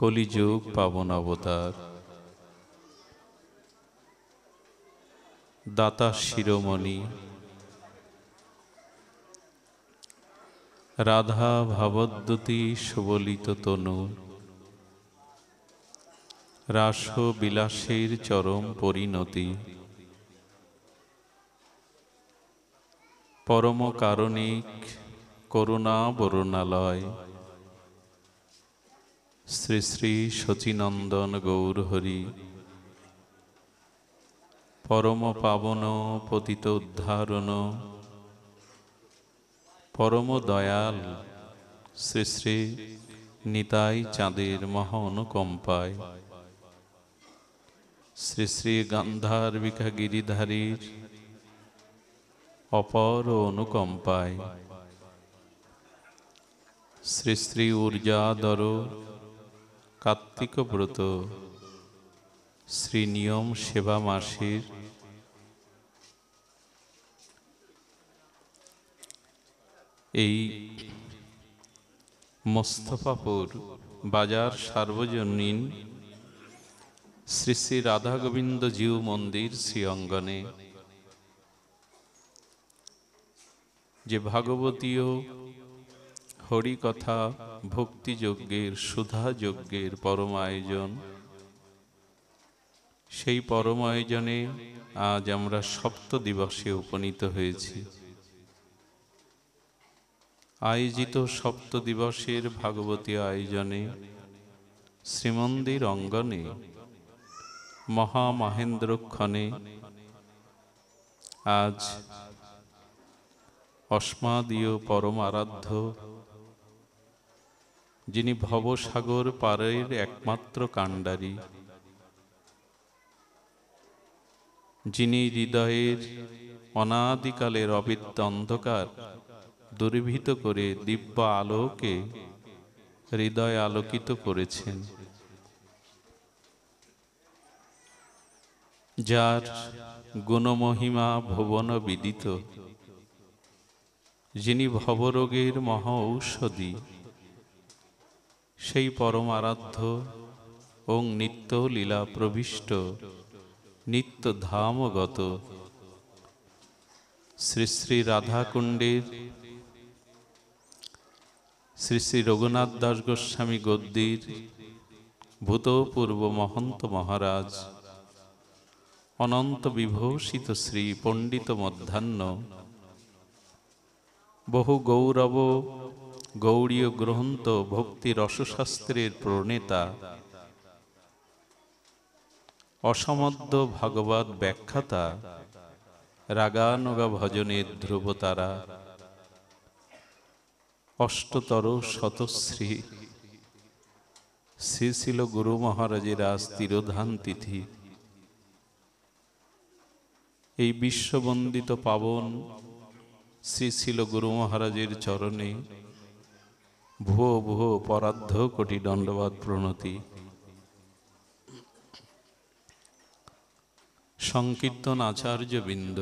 কলিযুগ পাবন অবতার দাতা শিরোমণি রাধা ভাবদ্যুতি সুবলিত তনু রাস বিলাসের চরম পরিণতি পরম কারণিক করুণা বরুণালয় শ্রী শ্রী শচীনন্দন গৌরহরি পরম পাবন পতিত উদ্ধারণ পরম দয়াল শ্রী শ্রী নিতাই চাঁদের মহা অনুকম্পায় শ্রী শ্রী গান্ধারবিকা গিরিধারীর অপর অনুকম্পায় শ্রী শ্রী ঊর্জাদর কার্তিক ব্রত শ্রীনিয়ম সেবা মাসির এই মোস্তফাপুর বাজার সার্বজনীন শ্রী শ্রী রাধা গোবিন্দ জিউ মন্দির শ্রী অঙ্গনে যে ভাগবতীয় হরিকথা ভক্তিযজ্ঞের সুধাযজ্ঞের আয়োজন সেই পরম আয়োজনে আজ আমরা সপ্ত দিবসে উপনীত হয়েছি আয়োজিত সপ্ত দিবসের ভাগবতী আয়োজনে শ্রীমন্দির অঙ্গনে মহামহেন্দ্রক্ষণে আজ অস্মাদীয় পরম আরাধ্য যিনি ভবসাগর পারের একমাত্র কাণ্ডারি যিনি হৃদয়ের অনাদিকালের অবিদ্য অন্ধকার দুর্ভিত করে দিব্য আলোকে হৃদয় আলোকিত করেছেন যার গুণমহিমা ভুবন বিদিত যিনি ভবরোগের মহা ঔষধী সেই পরম আরাধ্য ওং নিত্য লীলা প্রবিষ্ট নিত্য ধামগত শ্রী শ্রী রাধাকুণ্ডের শ্রী শ্রী রঘুনাথ দাস গোস্বামী গদ্দির ভূতপূর্ব মহন্ত মহারাজ অনন্ত বিভূষিত শ্রী পণ্ডিত মধ্যাহ্ন বহু গৌরব গৌড়ীয় গ্রন্থ ভক্তি রসশাস্ত্রের প্রণেতা অসমধ্য ভাগবত ব্যাখ্যাতা রাগানুগা ভজনের ধ্রুবতারা অষ্টতর শতশ্রী শ্রী শিল গুরু মহারাজের আজ তিরোধান তিথি এই বিশ্ববন্দিত পাবন শ্রী শিল গুরু মহারাজের চরণে ভুয়ো ভুয়ো পরাধ্য কোটি দণ্ডবাদ প্রণতি সংকীর্তন আচার্যবৃন্দ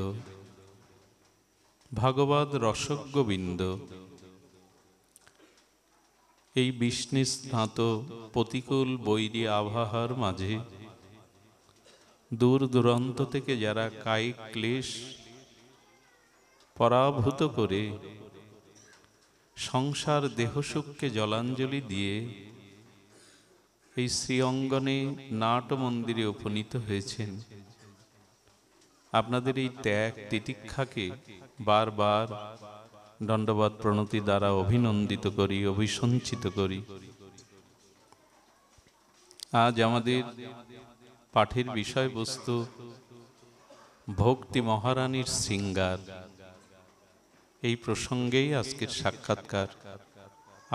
ভাগবত রসজ্ঞবৃন্দ এই বিষ্ণু স্নাত প্রতিকূল বৈরী আবহাওয়ার মাঝে দূর দূরান্ত থেকে যারা কায়িক ক্লেশ পরাভূত করে সংসার দেহসুখকে জলাঞ্জলি দিয়ে এই শ্রীঅঙ্গনে নাট মন্দিরে উপনীত হয়েছেন আপনাদের এই ত্যাগ তিতিক্ষাকে বারবার দণ্ডবাদ প্রণতি দ্বারা অভিনন্দিত করি অভিসঞ্চিত করি আজ আমাদের পাঠের বিষয়বস্তু ভক্তি মহারানীর শৃঙ্গার এই প্রসঙ্গেই আজকের সাক্ষাৎকার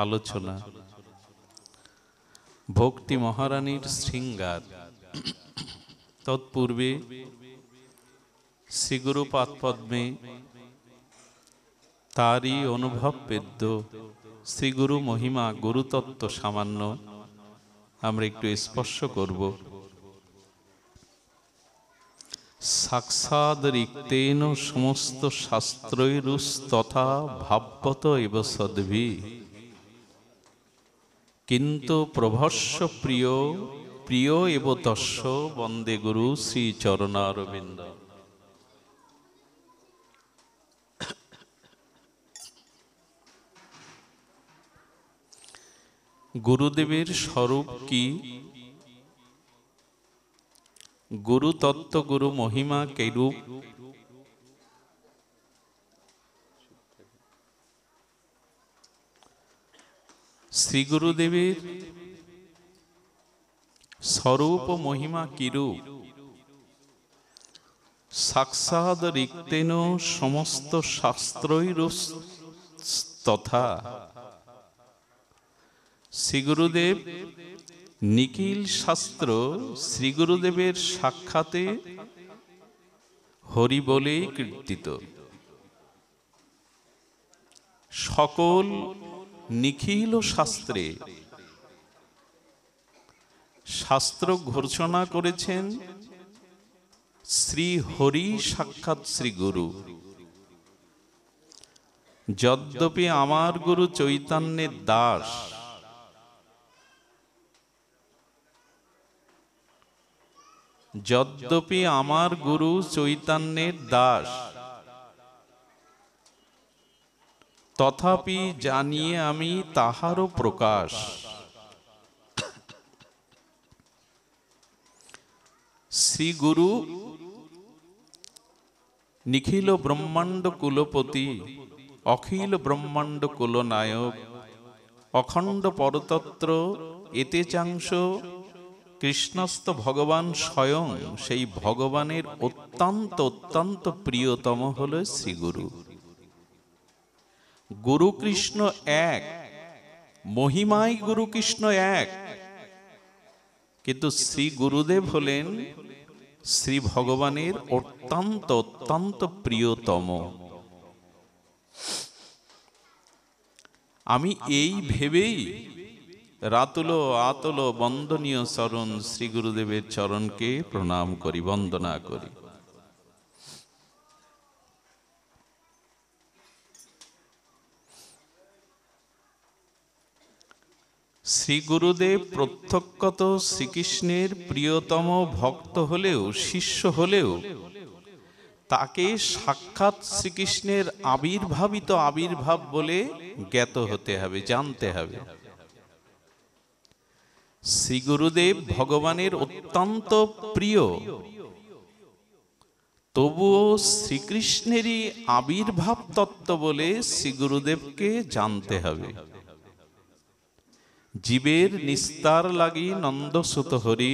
আলোচনা ভক্তি মহারানীর শৃঙ্গার তৎপূর্বে শ্রীগুরুপাদ পদ্মে তারই অনুভব পেদ্য শ্রীগুরু মহিমা গুরুতত্ত্ব সামান্য আমরা একটু স্পর্শ করবো সাক্ষাদ রিক্তেন সমস্ত শাস্ত্রৈরুস তথা ভাববত এব সদ্ভি কিন্তু প্রভস্য প্রিয় প্রিয় এব তস্য বন্দে গুরু শ্রীচরণারবিন্দ গুরুদেবের স্বরূপ কি গুরু তত্ত্ব গুরু মহিমা কেরূপ শ্রী গুরুদেবের স্বরূপ মহিমা কিরূপ সাক্ষাৎ রিক্তেন সমস্ত শাস্ত্রৈর তথা শ্রী নিখিল শাস্ত্র শ্রীগুরুদেবের সাক্ষাতে হরি বলেই কীর্তিত সকল নিখিল শাস্ত্রে শাস্ত্র ঘোষণা করেছেন শ্রী হরি সাক্ষাৎ শ্রী গুরু যদ্যপি আমার গুরু চৈতন্যের দাস যদ্যপি আমার গুরু চৈতন্যের দাস তথাপি জানিয়ে আমি তাহারও প্রকাশ শ্রী গুরু নিখিল ব্রহ্মাণ্ড কুলপতি অখিল ব্রহ্মাণ্ড কুলনায়ক অখণ্ড পরতত্র এতে চাংশ কৃষ্ণস্থ ভগবান স্বয়ং সেই ভগবানের অত্যন্ত অত্যন্ত প্রিয়তম হল শ্রীগুরু গুরুকৃষ্ণ এক মহিমায় গুরুকৃষ্ণ এক কিন্তু শ্রী গুরুদেব হলেন শ্রী ভগবানের অত্যন্ত অত্যন্ত প্রিয়তম আমি এই ভেবেই রাতুল আতুল বন্দনীয় চরণ শ্রী গুরুদেবের চরণকে প্রণাম করি বন্দনা করি শ্রী গুরুদেব প্রত্যক্ষত শ্রীকৃষ্ণের প্রিয়তম ভক্ত হলেও শিষ্য হলেও তাকে সাক্ষাৎ শ্রীকৃষ্ণের আবির্ভাবিত আবির্ভাব বলে জ্ঞাত হতে হবে জানতে হবে শ্রী গুরুদেব ভগবানের অত্যন্ত প্রিয় তবুও শ্রীকৃষ্ণেরই আবির্ভাব তত্ত্ব বলে শ্রী গুরুদেবকে জানতে হবে জীবের নিস্তার লাগি নন্দসুত হরি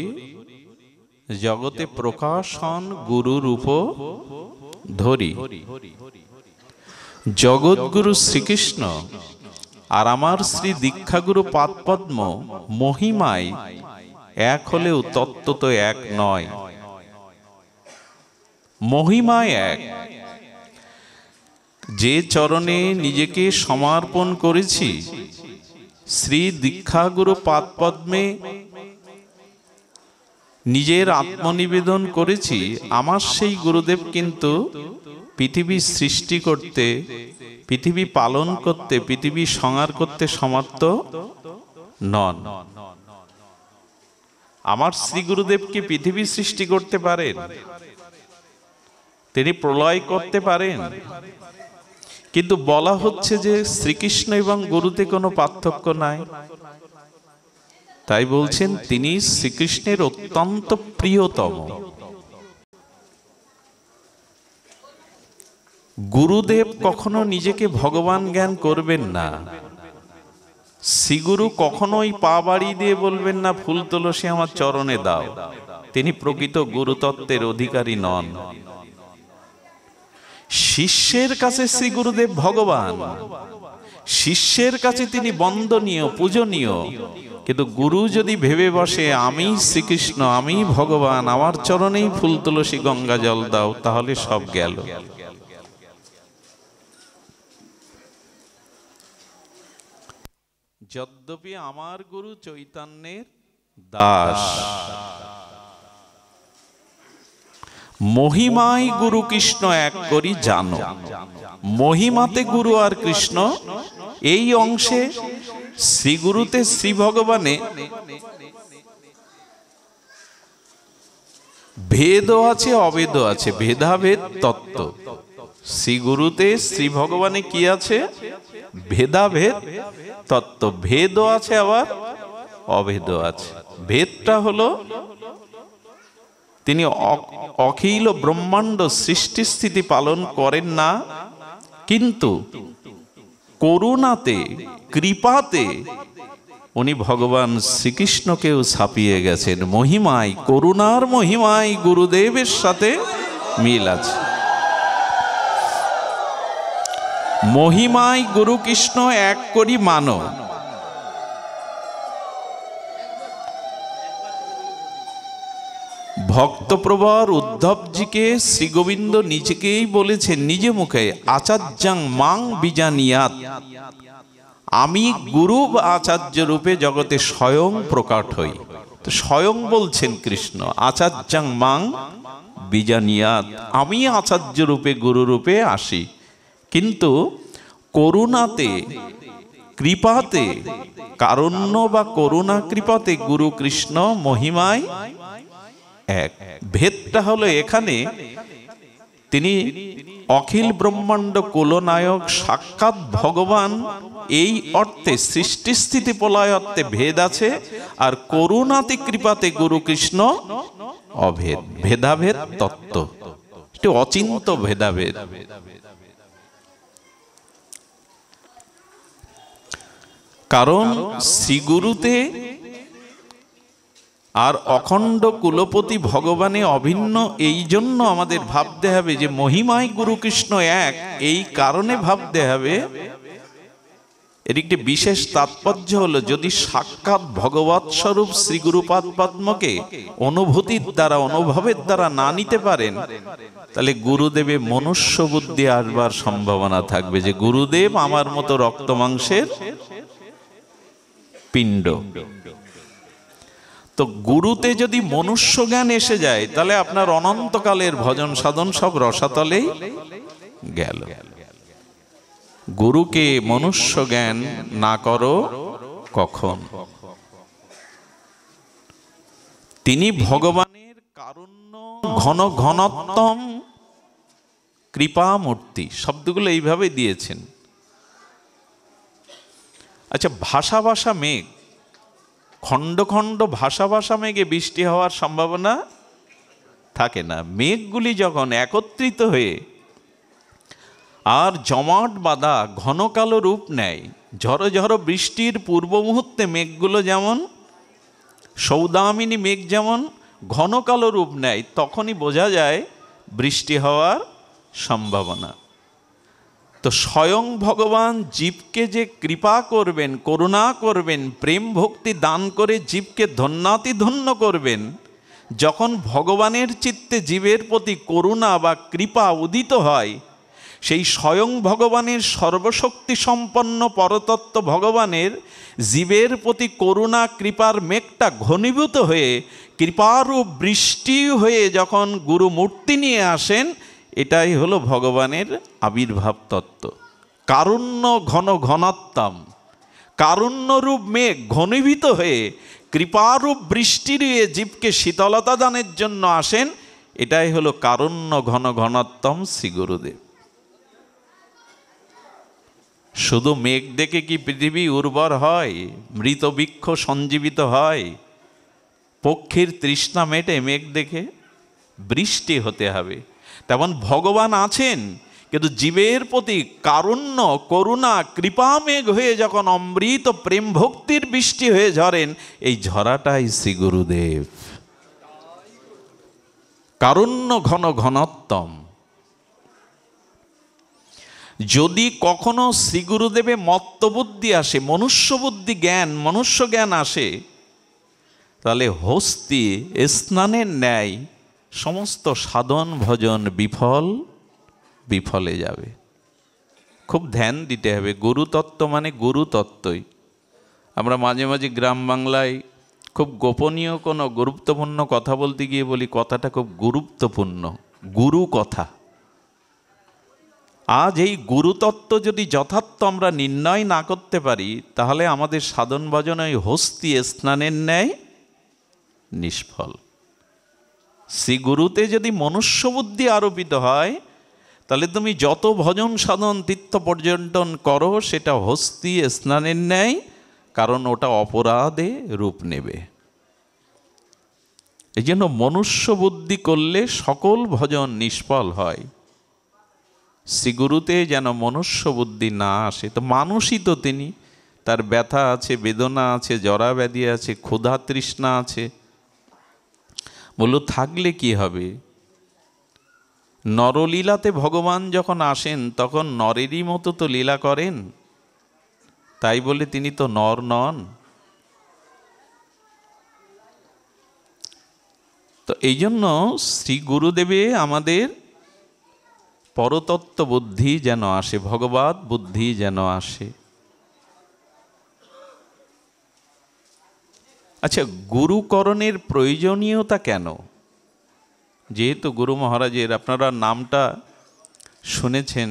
জগতে প্রকাশন গুরুরূপ ধরি জগৎগুরু শ্রীকৃষ্ণ আর আমার শ্রী দীক্ষাগুরু পাদপদ্ম মহিমায় এক হলেও তত্ত্ব তো এক নয় মহিমায় এক যে চরণে নিজেকে সমর্পণ করেছি শ্রী দীক্ষাগুরু পাদপদ্মে নিজের আত্মনিবেদন করেছি আমার সেই গুরুদেব কিন্তু পৃথিবী সৃষ্টি করতে পৃথিবী পালন করতে পৃথিবী সংহার করতে সমাপ্ত নন আমার শ্রী গুরুদেব কি পৃথিবী সৃষ্টি করতে পারেন তিনি প্রলয় করতে পারেন কিন্তু বলা হচ্ছে যে শ্রীকৃষ্ণ এবং গুরুতে কোনো পার্থক্য নাই তাই বলছেন তিনি শ্রীকৃষ্ণের অত্যন্ত প্রিয়তম গুরুদেব কখনো নিজেকে ভগবান জ্ঞান করবেন না শ্রীগুরু কখনোই পা বাড়ি দিয়ে বলবেন না ফুল তুলসী আমার চরণে দাও তিনি প্রকৃত গুরুতত্ত্বের অধিকারী নন শিষ্যের কাছে শ্রী গুরুদেব ভগবান শিষ্যের কাছে তিনি বন্দনীয় পূজনীয় কিন্তু গুরু যদি ভেবে বসে আমি শ্রীকৃষ্ণ আমি ভগবান আমার চরণেই ফুল তুলসী গঙ্গা জল দাও তাহলে সব গেল যদ্যপি আমার গুরু চৈতন্যের দাস মহিমাই গুরু কৃষ্ণ এক করি জানো মহিমাতে গুরু আর কৃষ্ণ এই অংশে শ্রীগুরুতে শ্রী ভগবানে ভেদও আছে অবেদ আছে ভেদাভেদ তত্ত্ব শ্রী গুরুতে শ্রী ভগবানে কি আছে ভেদাভেদ তত্ত্ব ভেদও আছে আবার অভেদও আছে ভেদটা হলো তিনি অখিল ব্রহ্মাণ্ড সৃষ্টি স্থিতি পালন করেন না কিন্তু করুণাতে কৃপাতে উনি ভগবান শ্রীকৃষ্ণকেও ছাপিয়ে গেছেন মহিমায় করুণার মহিমায় গুরুদেবের সাথে মিল আছে মহিমায় গুরু কৃষ্ণ এক করি মানো ভক্তপ্রবর উদ্ধবজিকে শ্রীগোবিন্দ নিজেকেই বলেছেন নিজে মুখে আচার্যাং মাং বিজানিয়াত আমি গুরু বা আচার্য রূপে জগতে স্বয়ং প্রকাট হই তো স্বয়ং বলছেন কৃষ্ণ আচার্যাং মাং বিজানিয়াত আমি আচার্য রূপে গুরু রূপে আসি কিন্তু করুণাতে কৃপাতে কারণ্য বা করুণা কৃপাতে গুরু কৃষ্ণ মহিমায় এক ভেদটা হলো এখানে তিনি অখিল ব্রহ্মাণ্ড কুলনায়ক সাক্ষাৎ ভগবান এই অর্থে সৃষ্টিস্থিতি পলায় অর্থে ভেদ আছে আর করুণাতে কৃপাতে গুরু কৃষ্ণ অভেদ ভেদাভেদ তত্ত্ব এটি অচিন্ত ভেদাভেদ কারণ শ্রীগুরুতে আর অখণ্ড কুলপতি ভগবানে অভিন্ন এই জন্য আমাদের ভাবতে হবে যে মহিমায় গুরুকৃষ্ণ এক এই কারণে ভাবতে হবে এর একটি বিশেষ তাৎপর্য হলো যদি সাক্ষাৎ ভগবত স্বরূপ শ্রীগুরুপাদ পদ্মকে অনুভূতির দ্বারা অনুভবের দ্বারা না নিতে পারেন তাহলে গুরুদেবে মনুষ্য বুদ্ধি আসবার সম্ভাবনা থাকবে যে গুরুদেব আমার মতো রক্ত মাংসের পিণ্ড তো গুরুতে যদি মনুষ্য জ্ঞান এসে যায় তাহলে আপনার অনন্তকালের ভজন সাধন সব রসাতলেই গেল গুরুকে মনুষ্য জ্ঞান না করো কখন তিনি ভগবানের কারুণ্য ঘন ঘনত্তম কৃপামূর্তি শব্দগুলো এইভাবে দিয়েছেন আচ্ছা ভাষা ভাষা মেঘ খণ্ড খণ্ড ভাষা ভাষা মেঘে বৃষ্টি হওয়ার সম্ভাবনা থাকে না মেঘগুলি যখন একত্রিত হয়ে আর জমাট বাঁধা ঘন কালো রূপ নেয় ঝড়ো ঝড়ো বৃষ্টির পূর্ব মুহূর্তে মেঘগুলো যেমন সৌদামিনী মেঘ যেমন ঘন কালো রূপ নেয় তখনই বোঝা যায় বৃষ্টি হওয়ার সম্ভাবনা তো স্বয়ং ভগবান জীবকে যে কৃপা করবেন করুণা করবেন প্রেম ভক্তি দান করে জীবকে ধন্যাতি ধন্য করবেন যখন ভগবানের চিত্তে জীবের প্রতি করুণা বা কৃপা উদিত হয় সেই স্বয়ং ভগবানের সর্বশক্তি সম্পন্ন পরতত্ত্ব ভগবানের জীবের প্রতি করুণা কৃপার মেঘটা ঘনীভূত হয়ে কৃপারূপ বৃষ্টি হয়ে যখন গুরুমূর্তি নিয়ে আসেন এটাই হলো ভগবানের আবির্ভাব তত্ত্ব কারুণ্য ঘন ঘনাত্তাম কারুণ্যরূপ মেঘ ঘনীভূত হয়ে কৃপারূপ বৃষ্টির জীবকে শীতলতা দানের জন্য আসেন এটাই হলো কারুণ্য ঘন ঘনাত্মম শ্রীগুরুদেব শুধু মেঘ দেখে কি পৃথিবী উর্বর হয় মৃত বৃক্ষ সঞ্জীবিত হয় পক্ষীর তৃষ্ণা মেটে মেঘ দেখে বৃষ্টি হতে হবে তেমন ভগবান আছেন কিন্তু জীবের প্রতি কারুণ্য করুণা কৃপামেঘ হয়ে যখন অমৃত প্রেম ভক্তির বৃষ্টি হয়ে ঝরেন এই ঝরাটাই শ্রী গুরুদেব কারুণ্য ঘন ঘনত্তম যদি কখনো শ্রী গুরুদেবে মত্তবুদ্ধি আসে মনুষ্যবুদ্ধি জ্ঞান মনুষ্য জ্ঞান আসে তাহলে হস্তি স্নানের ন্যায় সমস্ত সাধন ভজন বিফল বিফলে যাবে খুব ধ্যান দিতে হবে গুরুতত্ত্ব মানে গুরুতত্ত্বই আমরা মাঝে মাঝে গ্রাম বাংলায় খুব গোপনীয় কোনো গুরুত্বপূর্ণ কথা বলতে গিয়ে বলি কথাটা খুব গুরুত্বপূর্ণ গুরু কথা আজ এই গুরুতত্ত্ব যদি যথার্থ আমরা নির্ণয় না করতে পারি তাহলে আমাদের সাধন ভজন ওই হস্তি স্নানের ন্যায় নিষ্ফল শ্রী গুরুতে যদি মনুষ্যবুদ্ধি আরোপিত হয় তাহলে তুমি যত ভজন সাধন তীর্থ পর্যটন করো সেটা হস্তি স্নানের ন্যায় কারণ ওটা অপরাধে রূপ নেবে এই জন্য মনুষ্য বুদ্ধি করলে সকল ভজন নিষ্ফল হয় শ্রীগুরুতে যেন মনুষ্য বুদ্ধি না আসে তো মানুষই তো তিনি তার ব্যথা আছে বেদনা আছে জরা ব্যাধি আছে ক্ষুধা তৃষ্ণা আছে বললো থাকলে কি হবে নরলীলাতে ভগবান যখন আসেন তখন নরেরই মতো তো লীলা করেন তাই বলে তিনি তো নর নন তো এই জন্য শ্রী গুরুদেবে আমাদের পরতত্ত্ব বুদ্ধি যেন আসে ভগবত বুদ্ধি যেন আসে আচ্ছা গুরুকরণের প্রয়োজনীয়তা কেন যেহেতু গুরু মহারাজের আপনারা নামটা শুনেছেন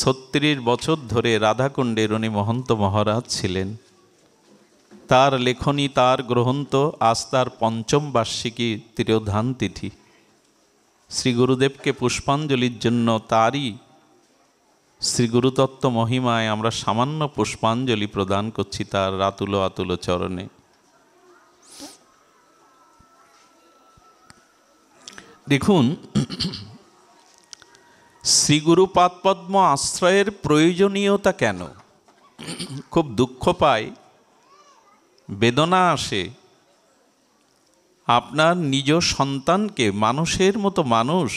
ছত্রিশ বছর ধরে রাধাকুণ্ডের উনি মহন্ত মহারাজ ছিলেন তার লেখনী তার গ্রহন্ত আজ তার পঞ্চম বার্ষিকী তিরোধান তিথি শ্রী গুরুদেবকে পুষ্পাঞ্জলির জন্য তারই শ্রী গুরুতত্ত্ব মহিমায় আমরা সামান্য পুষ্পাঞ্জলি প্রদান করছি তার রাতুলো আতুলো চরণে দেখুন পদ্ম আশ্রয়ের প্রয়োজনীয়তা কেন খুব দুঃখ পায় বেদনা আসে আপনার নিজ সন্তানকে মানুষের মতো মানুষ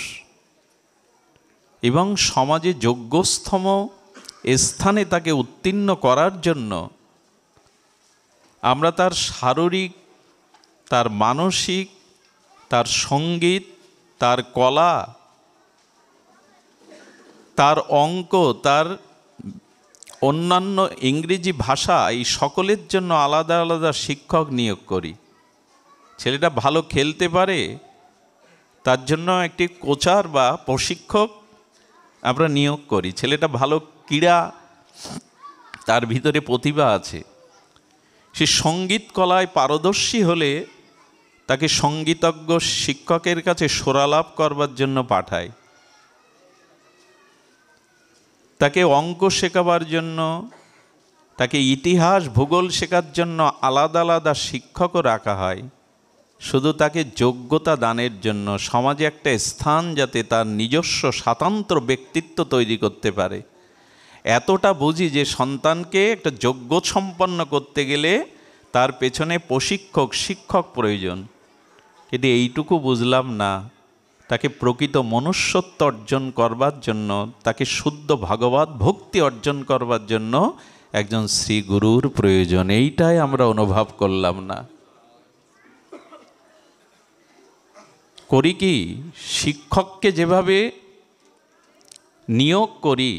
এবং সমাজে যোগ্যস্থম স্থানে তাকে উত্তীর্ণ করার জন্য আমরা তার শারীরিক তার মানসিক তার সঙ্গীত তার কলা তার অঙ্ক তার অন্যান্য ইংরেজি ভাষা এই সকলের জন্য আলাদা আলাদা শিক্ষক নিয়োগ করি ছেলেটা ভালো খেলতে পারে তার জন্য একটি কোচার বা প্রশিক্ষক আমরা নিয়োগ করি ছেলেটা ভালো ক্রীড়া তার ভিতরে প্রতিভা আছে সে সঙ্গীত কলায় পারদর্শী হলে তাকে সঙ্গীতজ্ঞ শিক্ষকের কাছে সোরালাভ করবার জন্য পাঠায় তাকে অঙ্ক শেখাবার জন্য তাকে ইতিহাস ভূগোল শেখার জন্য আলাদা আলাদা শিক্ষকও রাখা হয় শুধু তাকে যোগ্যতা দানের জন্য সমাজে একটা স্থান যাতে তার নিজস্ব স্বাতন্ত্র ব্যক্তিত্ব তৈরি করতে পারে এতটা বুঝি যে সন্তানকে একটা যোগ্য সম্পন্ন করতে গেলে তার পেছনে প্রশিক্ষক শিক্ষক প্রয়োজন যদি এইটুকু বুঝলাম না তাকে প্রকৃত মনুষ্যত্ব অর্জন করবার জন্য তাকে শুদ্ধ ভগবত ভক্তি অর্জন করবার জন্য একজন শ্রী গুরুর প্রয়োজন এইটাই আমরা অনুভব করলাম না করি কি শিক্ষককে যেভাবে নিয়োগ করি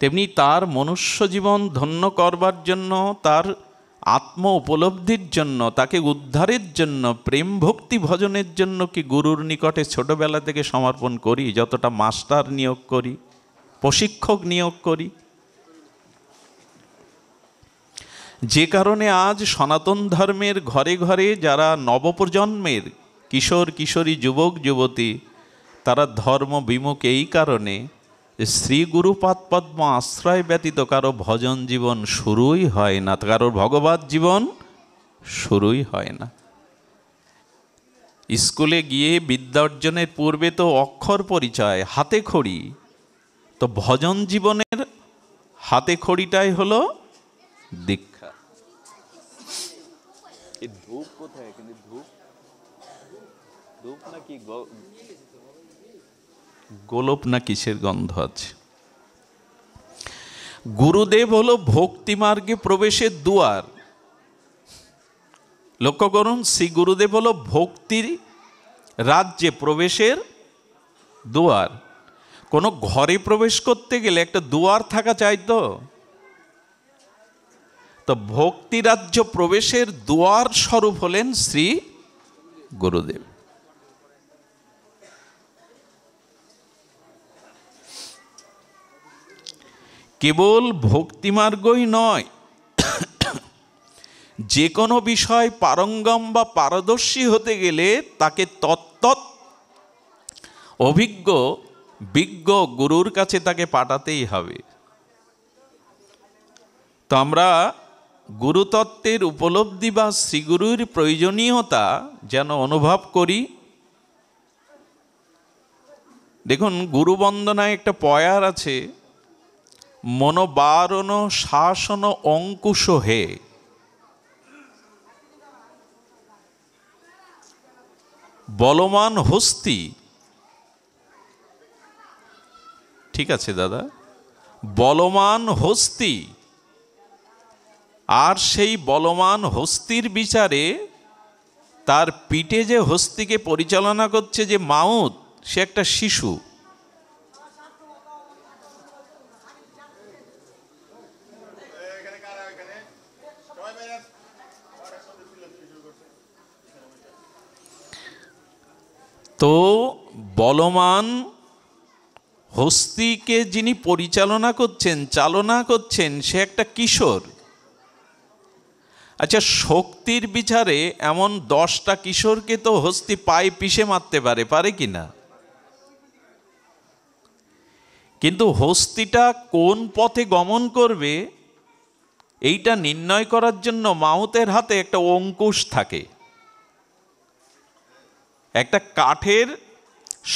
তেমনি তার মনুষ্য জীবন ধন্য করবার জন্য তার আত্ম উপলব্ধির জন্য তাকে উদ্ধারের জন্য প্রেম ভক্তি ভজনের জন্য কি গুরুর নিকটে ছোটবেলা থেকে সমর্পণ করি যতটা মাস্টার নিয়োগ করি প্রশিক্ষক নিয়োগ করি যে কারণে আজ সনাতন ধর্মের ঘরে ঘরে যারা নবপ্রজন্মের কিশোর কিশোরী যুবক যুবতী তারা ধর্ম বিমুখ এই কারণে শ্রী গুরুপাদ পদ্ম আশ্রয় ব্যতীত কারো ভজন জীবন শুরুই হয় না কারোর ভগবত জীবন শুরুই হয় না স্কুলে গিয়ে বিদ্যা অর্জনের পূর্বে তো অক্ষর পরিচয় হাতে খড়ি তো ভজন জীবনের হাতে খড়িটাই হলো দীক্ষা ধূপ কোথায় ধূপ ধূপ নাকি গোলপ না কিসের গন্ধ আছে গুরুদেব হলো ভক্তি মার্গে প্রবেশের দুয়ার লক্ষ্য করুন শ্রী গুরুদেব হলো ভক্তির রাজ্যে প্রবেশের দুয়ার কোনো ঘরে প্রবেশ করতে গেলে একটা দুয়ার থাকা চাই তো তো রাজ্য প্রবেশের দুয়ার স্বরূপ হলেন শ্রী গুরুদেব কেবল ভক্তিমার্গই নয় যে কোনো বিষয় পারঙ্গম বা পারদর্শী হতে গেলে তাকে তত্ত্ব অভিজ্ঞ বিজ্ঞ গুরুর কাছে তাকে পাঠাতেই হবে তো আমরা গুরুতত্ত্বের উপলব্ধি বা শ্রীগুরুর প্রয়োজনীয়তা যেন অনুভব করি দেখুন গুরুবন্দনায় একটা পয়ার আছে মনোবারণ শাসন অঙ্কুশ হে বলমান হস্তি ঠিক আছে দাদা বলমান হস্তি আর সেই বলমান হস্তির বিচারে তার পিঠে যে হস্তিকে পরিচালনা করছে যে মাউত সে একটা শিশু তো বলমান হস্তিকে যিনি পরিচালনা করছেন চালনা করছেন সে একটা কিশোর আচ্ছা শক্তির বিচারে এমন দশটা কিশোরকে তো হস্তি পায়ে পিষে মারতে পারে পারে কি না কিন্তু হস্তিটা কোন পথে গমন করবে এইটা নির্ণয় করার জন্য মাউতের হাতে একটা অঙ্কুশ থাকে একটা কাঠের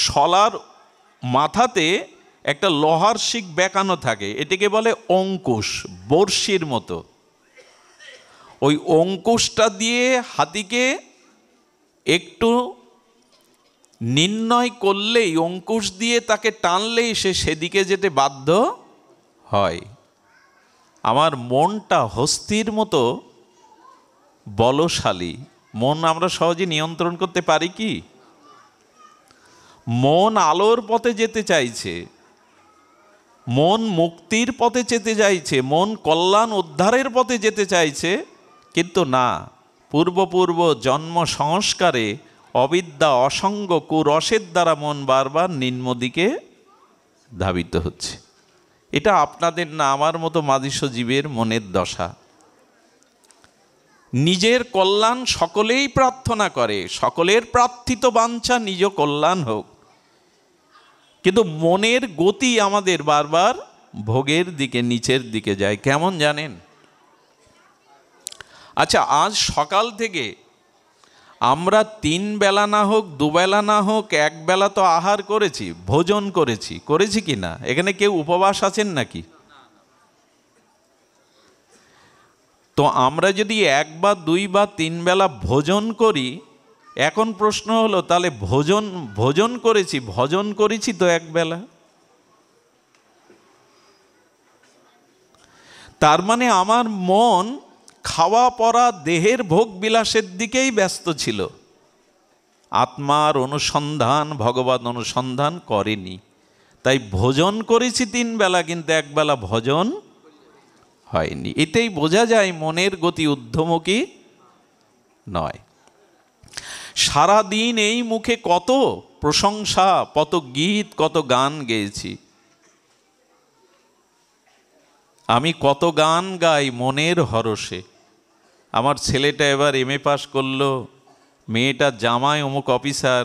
শলার মাথাতে একটা লোহার শিক বেঁকানো থাকে এটাকে বলে অঙ্কুশ বর্ষির মতো ওই অঙ্কুশটা দিয়ে হাতিকে একটু নির্ণয় করলেই অঙ্কুশ দিয়ে তাকে টানলেই সে সেদিকে যেতে বাধ্য হয় আমার মনটা হস্তির মতো বলশালী মন আমরা সহজে নিয়ন্ত্রণ করতে পারি কি মন আলোর পথে যেতে চাইছে মন মুক্তির পথে যেতে চাইছে মন কল্যাণ উদ্ধারের পথে যেতে চাইছে কিন্তু না পূর্বপূর্ব জন্ম সংস্কারে অবিদ্যা অসঙ্গ কুরসের দ্বারা মন বারবার নিম্নদিকে ধাবিত হচ্ছে এটা আপনাদের না আমার মতো মাদৃশ্য জীবের মনের দশা নিজের কল্যাণ সকলেই প্রার্থনা করে সকলের প্রার্থিত বাঞ্ছা নিজ কল্যাণ হোক কিন্তু মনের গতি আমাদের বারবার ভোগের দিকে নিচের দিকে যায় কেমন জানেন আচ্ছা আজ সকাল থেকে আমরা তিন বেলা না হোক দুবেলা না হোক এক বেলা তো আহার করেছি ভোজন করেছি করেছি কি না এখানে কেউ উপবাস আছেন নাকি তো আমরা যদি এক বা দুই বা তিন বেলা ভোজন করি এখন প্রশ্ন হলো তাহলে ভোজন ভোজন করেছি ভজন করেছি তো একবেলা তার মানে আমার মন খাওয়া পরা দেহের ভোগ বিলাসের দিকেই ব্যস্ত ছিল আত্মার অনুসন্ধান ভগবান অনুসন্ধান করেনি তাই ভোজন করেছি তিন বেলা কিন্তু একবেলা ভজন হয়নি এতেই বোঝা যায় মনের গতি ঊর্ধ্বমুখী নয় সারাদিন এই মুখে কত প্রশংসা কত গীত কত গান গেয়েছি আমি কত গান গাই মনের হরসে আমার ছেলেটা এবার এম এ পাস করলো মেয়েটা জামাই অমুক অফিসার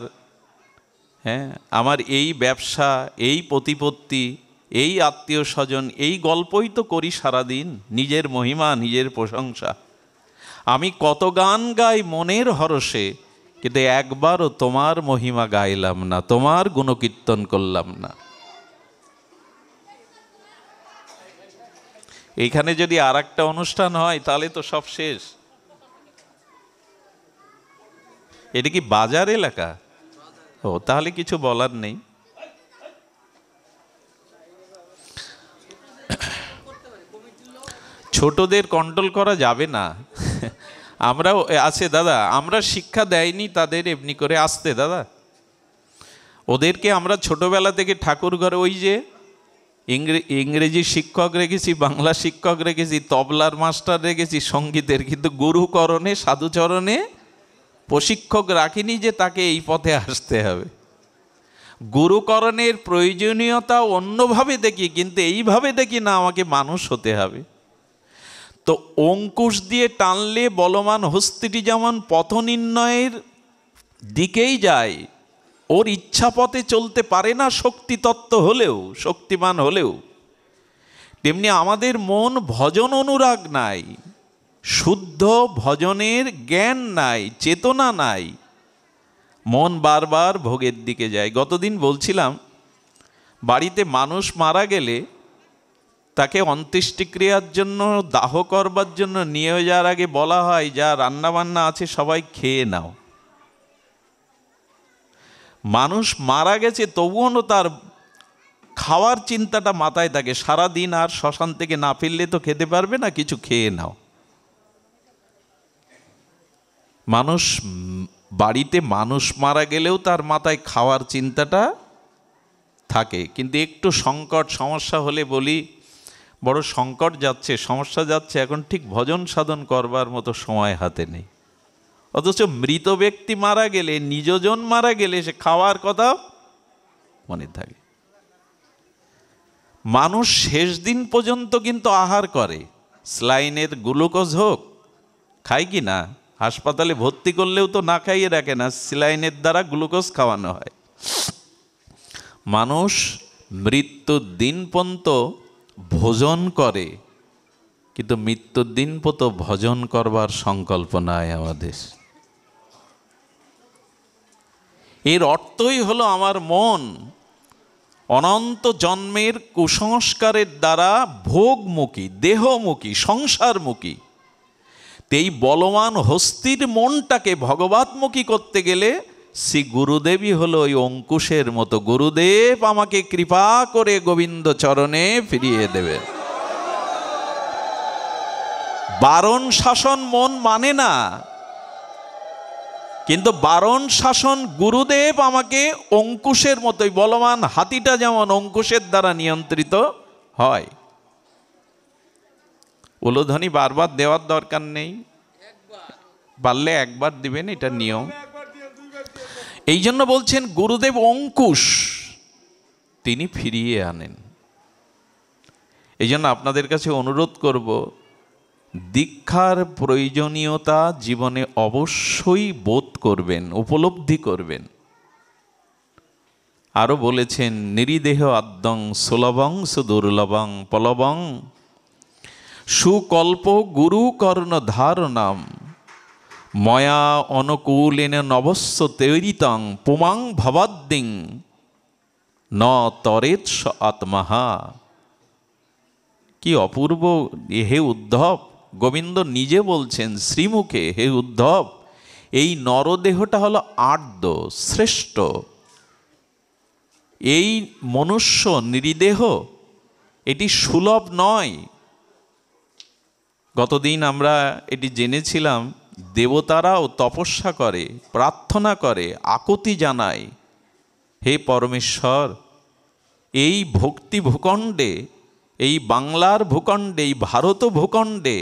হ্যাঁ আমার এই ব্যবসা এই প্রতিপত্তি এই আত্মীয় স্বজন এই গল্পই তো করি সারাদিন নিজের মহিমা নিজের প্রশংসা আমি কত গান গাই মনের হরসে কিন্তু একবারও তোমার মহিমা গাইলাম না তোমার গুণকীর্তন করলাম না এখানে যদি আর একটা অনুষ্ঠান হয় তাহলে তো সব শেষ এটা কি বাজার এলাকা ও তাহলে কিছু বলার নেই ছোটদের কন্ট্রোল করা যাবে না আমরাও আছে দাদা আমরা শিক্ষা দেয়নি তাদের এমনি করে আসতে দাদা ওদেরকে আমরা ছোটবেলা থেকে ঠাকুর ঘরে ওই যে ইংরেজি শিক্ষক রেখেছি বাংলা শিক্ষক রেখেছি তবলার মাস্টার রেখেছি সঙ্গীতের কিন্তু গুরুকরণে সাধুচরণে প্রশিক্ষক রাখিনি যে তাকে এই পথে আসতে হবে গুরুকরণের প্রয়োজনীয়তা অন্যভাবে দেখি কিন্তু এইভাবে দেখি না আমাকে মানুষ হতে হবে তো অঙ্কুশ দিয়ে টানলে বলমান হস্তিটি যেমন পথ নির্ণয়ের দিকেই যায় ওর ইচ্ছাপথে চলতে পারে না শক্তিতত্ত্ব হলেও শক্তিমান হলেও তেমনি আমাদের মন ভজন অনুরাগ নাই শুদ্ধ ভজনের জ্ঞান নাই চেতনা নাই মন বারবার ভোগের দিকে যায় গতদিন বলছিলাম বাড়িতে মানুষ মারা গেলে তাকে অন্ত্যেষ্টিক্রিয়ার জন্য দাহ করবার জন্য নিয়ে যাওয়ার আগে বলা হয় যা রান্নাবান্না আছে সবাই খেয়ে নাও মানুষ মারা গেছে তবুও তার খাওয়ার চিন্তাটা মাথায় থাকে সারা দিন আর শ্মশান থেকে না ফিরলে তো খেতে পারবে না কিছু খেয়ে নাও মানুষ বাড়িতে মানুষ মারা গেলেও তার মাথায় খাওয়ার চিন্তাটা থাকে কিন্তু একটু সংকট সমস্যা হলে বলি বড় সংকট যাচ্ছে সমস্যা যাচ্ছে এখন ঠিক ভজন সাধন করবার মতো সময় হাতে নেই অথচ মৃত ব্যক্তি মারা গেলে নিজজন মারা গেলে সে খাওয়ার কথা মনে থাকে মানুষ শেষ দিন পর্যন্ত কিন্তু আহার করে স্লাইনের গ্লুকোজ হোক খায় কি না হাসপাতালে ভর্তি করলেও তো না খাইয়ে রাখে না স্লাইনের দ্বারা গ্লুকোজ খাওয়ানো হয় মানুষ মৃত্যুর দিন পর্যন্ত ভোজন করে কিন্তু মৃত্যুর দিন পত ভজন করবার সংকল্প নাই আমাদের এর অর্থই হলো আমার মন অনন্ত জন্মের কুসংস্কারের দ্বারা ভোগমুখী দেহমুখী সংসারমুখী এই বলবান হস্তির মনটাকে ভগবতমুখী করতে গেলে শ্রী গুরুদেবই হলো ওই অঙ্কুশের মতো গুরুদেব আমাকে কৃপা করে গোবিন্দ চরণে ফিরিয়ে দেবে বারণ শাসন মন মানে না কিন্তু বারণ শাসন গুরুদেব আমাকে অঙ্কুশের মতোই বলবান হাতিটা যেমন অঙ্কুশের দ্বারা নিয়ন্ত্রিত হয় উলোধনী বারবার দেওয়ার দরকার নেই পারলে একবার দিবেন এটা নিয়ম এই জন্য বলছেন গুরুদেব অঙ্কুশ তিনি ফিরিয়ে আনেন এই জন্য আপনাদের কাছে অনুরোধ করব দীক্ষার প্রয়োজনীয়তা জীবনে অবশ্যই বোধ করবেন উপলব্ধি করবেন আরও বলেছেন নিরিদেহ আদ্যং সুলভং সুদুর্লভং পলবং সুকল্প গুরু কর্ণ ধারণাম ময়া অনুকূলেন নবস্য তৈরিতং পুমাং ভবাদ্দিং ন তরেৎ আত্মাহা কি অপূর্ব হে উদ্ধব গোবিন্দ নিজে বলছেন শ্রীমুখে হে উদ্ধব এই নরদেহটা হলো আর্দ্য শ্রেষ্ঠ এই মনুষ্য নিরিদেহ এটি সুলভ নয় গতদিন আমরা এটি জেনেছিলাম দেবতারাও তপস্যা করে প্রার্থনা করে আকুতি জানায় হে পরমেশ্বর এই ভক্তি ভূখণ্ডে এই বাংলার ভূখণ্ডে এই ভারত ভূখণ্ডে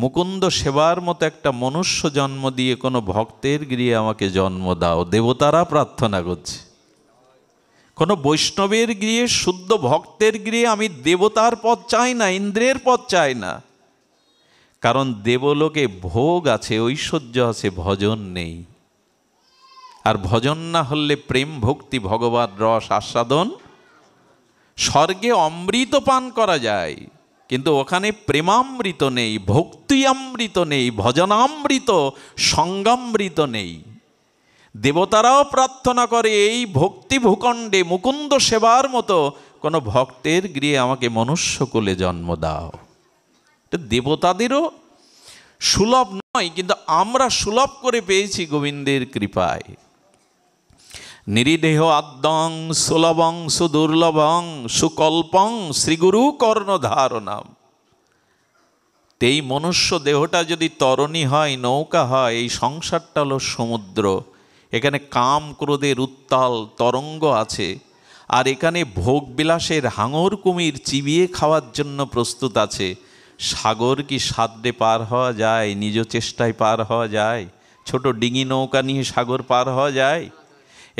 মুকুন্দ সেবার মতো একটা মনুষ্য জন্ম দিয়ে কোনো ভক্তের গৃহে আমাকে জন্ম দাও দেবতারা প্রার্থনা করছে কোনো বৈষ্ণবের গৃহে শুদ্ধ ভক্তের গৃহে আমি দেবতার পথ চাই না ইন্দ্রের পথ চাই না কারণ দেবলোকে ভোগ আছে ঐশ্বর্য আছে ভজন নেই আর ভজন না হলে প্রেম ভক্তি ভগবান রস আস্বাদন স্বর্গে অমৃত পান করা যায় কিন্তু ওখানে প্রেমামৃত নেই ভক্তি অমৃত নেই ভজনামৃত সঙ্গামৃত নেই দেবতারাও প্রার্থনা করে এই ভক্তি ভূখণ্ডে মুকুন্দ সেবার মতো কোনো ভক্তের গৃহে আমাকে মনুষ্য কোলে জন্ম দাও দেবতাদেরও সুলভ নয় কিন্তু আমরা সুলভ করে পেয়েছি গোবিন্দের কৃপায় নিরিদেহ আদ্যং সুলভং সুদুর্লভং সুকল্পং শ্রীগুরু ধারণাম তেই মনুষ্য দেহটা যদি তরণী হয় নৌকা হয় এই সংসারটা হলো সমুদ্র এখানে কাম ক্রোধের উত্তাল তরঙ্গ আছে আর এখানে ভোগ বিলাসের হাঙর কুমির চিবিয়ে খাওয়ার জন্য প্রস্তুত আছে সাগর কি সাধ্যে পার হওয়া যায় নিজ চেষ্টায় পার হওয়া যায় ছোট ডিঙি নৌকা নিয়ে সাগর পার হওয়া যায়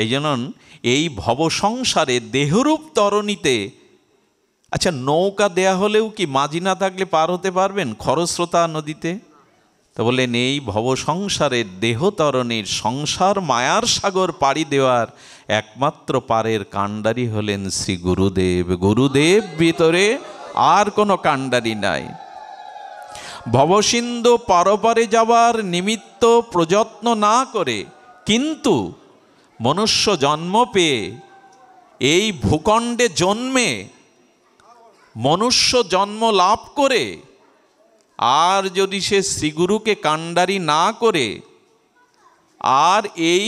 এই জন্য এই সংসারে দেহরূপ তরণীতে আচ্ছা নৌকা দেয়া হলেও কি মাঝি না থাকলে পার হতে পারবেন খরস্রোতা নদীতে তো বললেন এই ভব সংসারের দেহতরণের সংসার মায়ার সাগর পাড়ি দেওয়ার একমাত্র পারের কাণ্ডারি হলেন শ্রী গুরুদেব গুরুদেব ভিতরে আর কোনো কাণ্ডারি নাই ভবসিন্ধু পারপারে যাওয়ার নিমিত্ত প্রযত্ন না করে কিন্তু মনুষ্য জন্ম পেয়ে এই ভূখণ্ডে জন্মে মনুষ্য জন্ম লাভ করে আর যদি সে শ্রীগুরুকে কাণ্ডারি না করে আর এই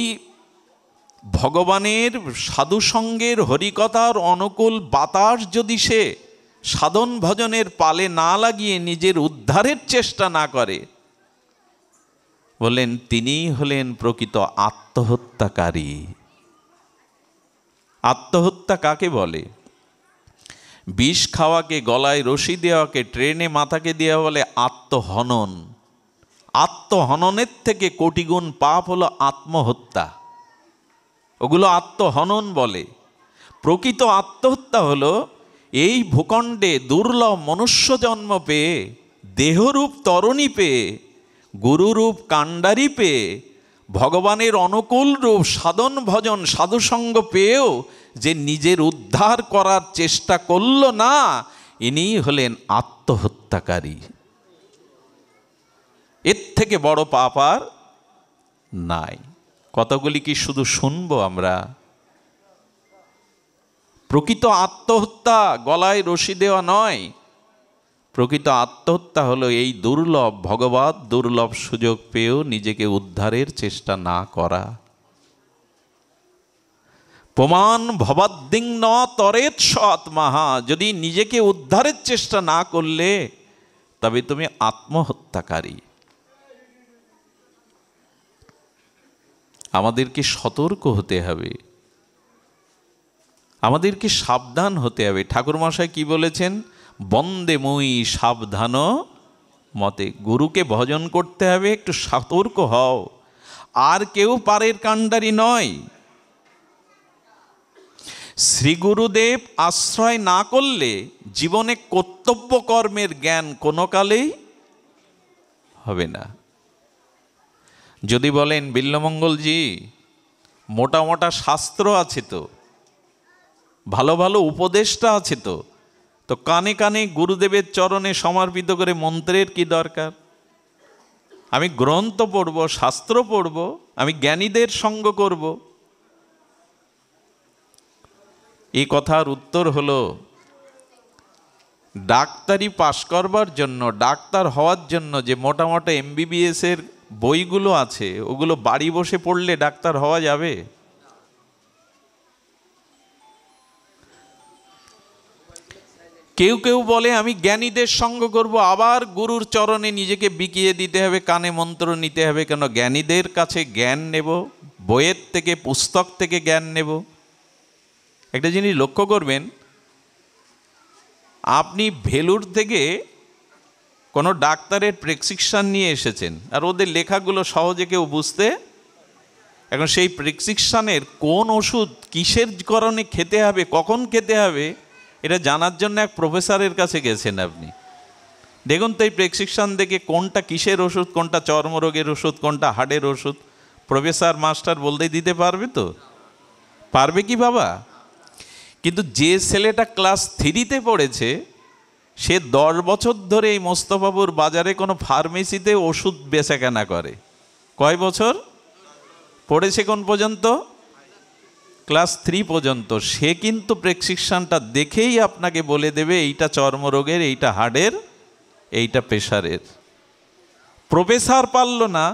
ভগবানের সাধুসঙ্গের হরিকতার অনুকূল বাতাস যদি সে সাধন ভজনের পালে না লাগিয়ে নিজের উদ্ধারের চেষ্টা না করে বলেন তিনিই হলেন প্রকৃত আত্মহত্যাকারী আত্মহত্যা কাকে বলে বিষ খাওয়াকে গলায় রশি দেওয়াকে ট্রেনে মাথাকে দেওয়া বলে আত্মহনন আত্মহননের থেকে কোটিগুণ পাপ হলো আত্মহত্যা ওগুলো আত্মহনন বলে প্রকৃত আত্মহত্যা হলো এই ভূখণ্ডে দুর্লভ মনুষ্য জন্ম পেয়ে দেহরূপ তরণী পেয়ে গুরুরূপ কাণ্ডারি পেয়ে ভগবানের অনুকূল রূপ সাধন ভজন সাধুসঙ্গ পেয়েও যে নিজের উদ্ধার করার চেষ্টা করল না ইনি হলেন আত্মহত্যাকারী এর থেকে বড় পাপ আর নাই কতগুলি কি শুধু শুনবো আমরা প্রকৃত আত্মহত্যা গলায় রশি দেওয়া নয় প্রকৃত আত্মহত্যা হলো এই দুর্লভ ভগবত দুর্লভ সুযোগ পেয়েও নিজেকে উদ্ধারের চেষ্টা না করা প্রমাণ ন তরেত সৎ মাহা যদি নিজেকে উদ্ধারের চেষ্টা না করলে তবে তুমি আত্মহত্যাকারী আমাদেরকে সতর্ক হতে হবে আমাদেরকে সাবধান হতে হবে ঠাকুরমশাই কি বলেছেন বন্দে মই সাবধান মতে গুরুকে ভজন করতে হবে একটু সতর্ক হও আর কেউ পারের কাণ্ডারি নয় শ্রীগুরুদেব আশ্রয় না করলে জীবনে কর্তব্য কর্মের জ্ঞান কোনো কালেই হবে না যদি বলেন বিল্লমঙ্গলজি মোটা মোটা শাস্ত্র আছে তো ভালো ভালো উপদেশটা আছে তো তো কানে কানে গুরুদেবের চরণে সমর্পিত করে মন্ত্রের কি দরকার আমি গ্রন্থ পড়ব শাস্ত্র পড়ব আমি জ্ঞানীদের সঙ্গ করব এই কথার উত্তর হলো ডাক্তারি পাশ করবার জন্য ডাক্তার হওয়ার জন্য যে মোটামোটা এমবিবিএসের বইগুলো আছে ওগুলো বাড়ি বসে পড়লে ডাক্তার হওয়া যাবে কেউ কেউ বলে আমি জ্ঞানীদের সঙ্গ করব আবার গুরুর চরণে নিজেকে বিকিয়ে দিতে হবে কানে মন্ত্র নিতে হবে কেন জ্ঞানীদের কাছে জ্ঞান নেব বইয়ের থেকে পুস্তক থেকে জ্ঞান নেব একটা জিনিস লক্ষ্য করবেন আপনি ভেলুর থেকে কোনো ডাক্তারের প্রেসক্রিপশান নিয়ে এসেছেন আর ওদের লেখাগুলো সহজে কেউ বুঝতে এখন সেই প্রেসক্রিপশানের কোন ওষুধ কিসের কারণে খেতে হবে কখন খেতে হবে এটা জানার জন্য এক প্রফেসরের কাছে গেছেন আপনি দেখুন তো এই প্রেসক্রিপশান দেখে কোনটা কিসের ওষুধ কোনটা চর্মরোগের ওষুধ কোনটা হাড়ের ওষুধ প্রফেসর মাস্টার বলতেই দিতে পারবে তো পারবে কি বাবা কিন্তু যে ছেলেটা ক্লাস থ্রিতে পড়েছে সে দশ বছর ধরে এই মোস্তফাবুর বাজারে কোনো ফার্মেসিতে ওষুধ বেচাকেনা করে কয় বছর পড়েছে কোন পর্যন্ত ক্লাস থ্রি পর্যন্ত সে কিন্তু প্রেসক্রিপশানটা দেখেই আপনাকে বলে দেবে এইটা চর্মরোগের এইটা হাড়ের এইটা প্রেশারের প্রফেসর পারল না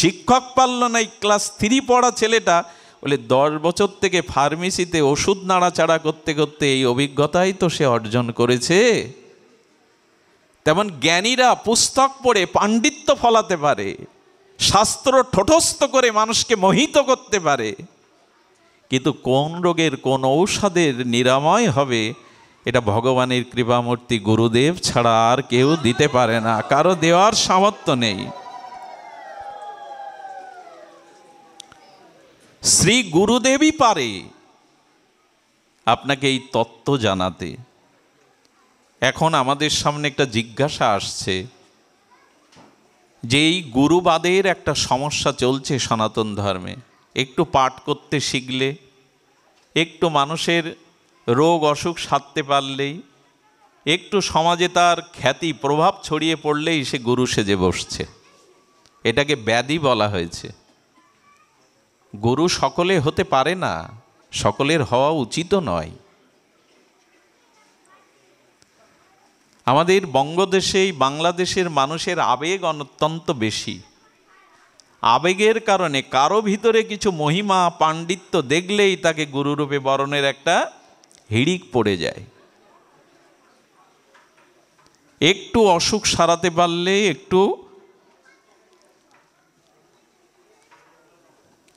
শিক্ষক পারল না এই ক্লাস থ্রি পড়া ছেলেটা বলে দশ বছর থেকে ফার্মেসিতে ওষুধ নাড়াচাড়া করতে করতে এই অভিজ্ঞতাই তো সে অর্জন করেছে তেমন জ্ঞানীরা পুস্তক পড়ে পাণ্ডিত্য ফলাতে পারে শাস্ত্র ঠোঠস্থ করে মানুষকে মোহিত করতে পারে কিন্তু কোন রোগের কোন ঔষধের নিরাময় হবে এটা ভগবানের কৃপামূর্তি গুরুদেব ছাড়া আর কেউ দিতে পারে না কারো দেওয়ার সামর্থ্য নেই শ্রী গুরুদেবই পারে আপনাকে এই তত্ত্ব জানাতে এখন আমাদের সামনে একটা জিজ্ঞাসা আসছে যে এই গুরুবাদের একটা সমস্যা চলছে সনাতন ধর্মে একটু পাঠ করতে শিখলে একটু মানুষের রোগ অসুখ সারতে পারলেই একটু সমাজে তার খ্যাতি প্রভাব ছড়িয়ে পড়লেই সে গুরু সেজে বসছে এটাকে ব্যাধি বলা হয়েছে গুরু সকলে হতে পারে না সকলের হওয়া উচিত নয় আমাদের বঙ্গদেশে বাংলাদেশের মানুষের আবেগ অত্যন্ত বেশি আবেগের কারণে কারো ভিতরে কিছু মহিমা পাণ্ডিত্য দেখলেই তাকে গুরুরূপে বরণের একটা হিড়িক পড়ে যায় একটু অসুখ সারাতে পারলে একটু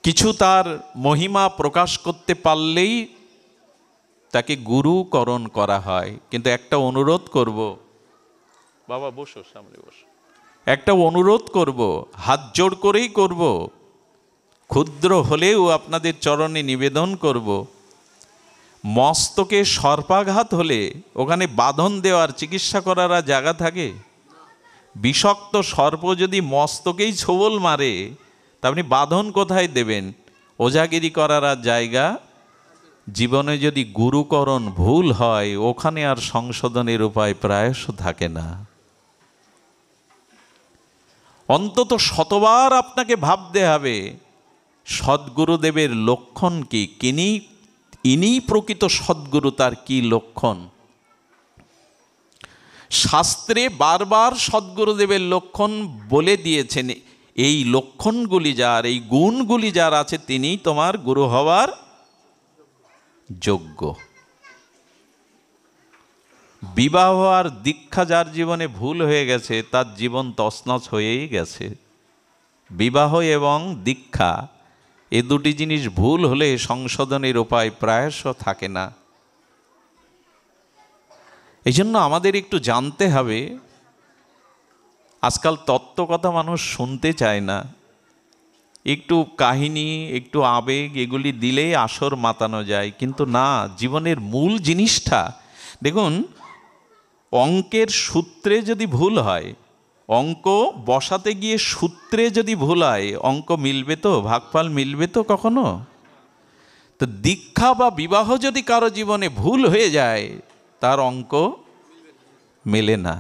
কিছু তার মহিমা প্রকাশ করতে পারলেই তাকে গুরুকরণ করা হয় কিন্তু একটা অনুরোধ করব বাবা বসো সামনে বসো একটা অনুরোধ করব হাত জোড় করেই করব ক্ষুদ্র হলেও আপনাদের চরণে নিবেদন করব মস্তকে সর্পাঘাত হলে ওখানে বাঁধন দেওয়ার চিকিৎসা করার জায়গা থাকে বিষাক্ত সর্প যদি মস্তকেই ছোবল মারে তা আপনি বাঁধন কোথায় দেবেন ওজাগিরি করার আর জায়গা জীবনে যদি গুরুকরণ ভুল হয় ওখানে আর সংশোধনের উপায় প্রায়শ থাকে না অন্তত শতবার আপনাকে ভাবতে হবে সদ্গুরুদেবের লক্ষণ কি কিনি ইনি প্রকৃত সদ্গুরু তার কি লক্ষণ শাস্ত্রে বারবার সদ্গুরুদেবের লক্ষণ বলে দিয়েছেন এই লক্ষণগুলি যার এই গুণগুলি যার আছে তিনি তোমার গুরু হওয়ার যোগ্য বিবাহ আর দীক্ষা যার জীবনে ভুল হয়ে গেছে তার জীবন তছনছ হয়েই গেছে বিবাহ এবং দীক্ষা এ দুটি জিনিস ভুল হলে সংশোধনের উপায় প্রায়শ থাকে না এই জন্য আমাদের একটু জানতে হবে আজকাল তত্ত্ব কথা মানুষ শুনতে চায় না একটু কাহিনী একটু আবেগ এগুলি দিলেই আসর মাতানো যায় কিন্তু না জীবনের মূল জিনিসটা দেখুন অঙ্কের সূত্রে যদি ভুল হয় অঙ্ক বসাতে গিয়ে সূত্রে যদি ভুল হয় অঙ্ক মিলবে তো ভাগফল মিলবে তো কখনো তো দীক্ষা বা বিবাহ যদি কারো জীবনে ভুল হয়ে যায় তার অঙ্ক মেলে না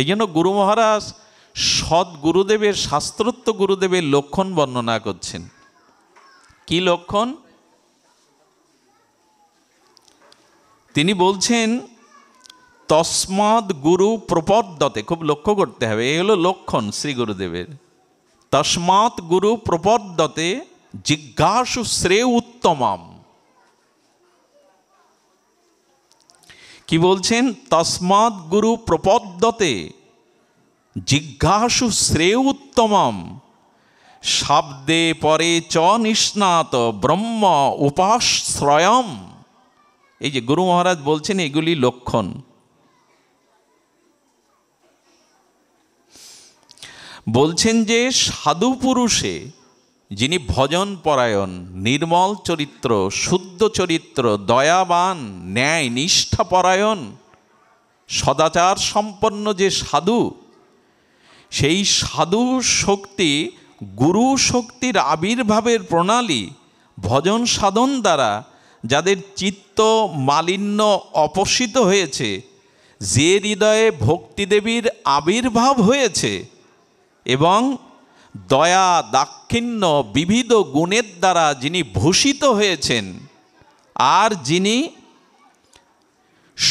এই জন্য গুরু মহারাজ সৎ গুরুদেবের শাস্ত্রোত্ব গুরুদেবের লক্ষণ বর্ণনা করছেন কি লক্ষণ তিনি বলছেন তসমাদ গুরু প্রপদ্যতে খুব লক্ষ্য করতে হবে এই হলো লক্ষণ শ্রী গুরুদেবের তসমাত গুরু প্রপদ্যতে জিজ্ঞাসু শ্রেয় উত্তমাম কি বলছেন তসমাৎ গুরু প্রপদ্যতে জিজ্ঞাসু শ্রেয় উত্তমম শব্দে পরে চ নিষ্ণাত ব্রহ্ম উপাশ্রয়ম এই যে গুরু মহারাজ বলছেন এগুলি লক্ষণ বলছেন যে সাধু পুরুষে যিনি ভজন পরায়ণ নির্মল চরিত্র শুদ্ধ চরিত্র দয়াবান ন্যায় পরায়ণ সদাচার সম্পন্ন যে সাধু সেই সাধু শক্তি গুরু শক্তির আবির্ভাবের প্রণালী ভজন সাধন দ্বারা যাদের চিত্ত মালিন্য অপসিত হয়েছে যে হৃদয়ে ভক্তিদেবীর আবির্ভাব হয়েছে এবং দয়া দাক্ষিণ্য বিবিধ গুণের দ্বারা যিনি ভূষিত হয়েছেন আর যিনি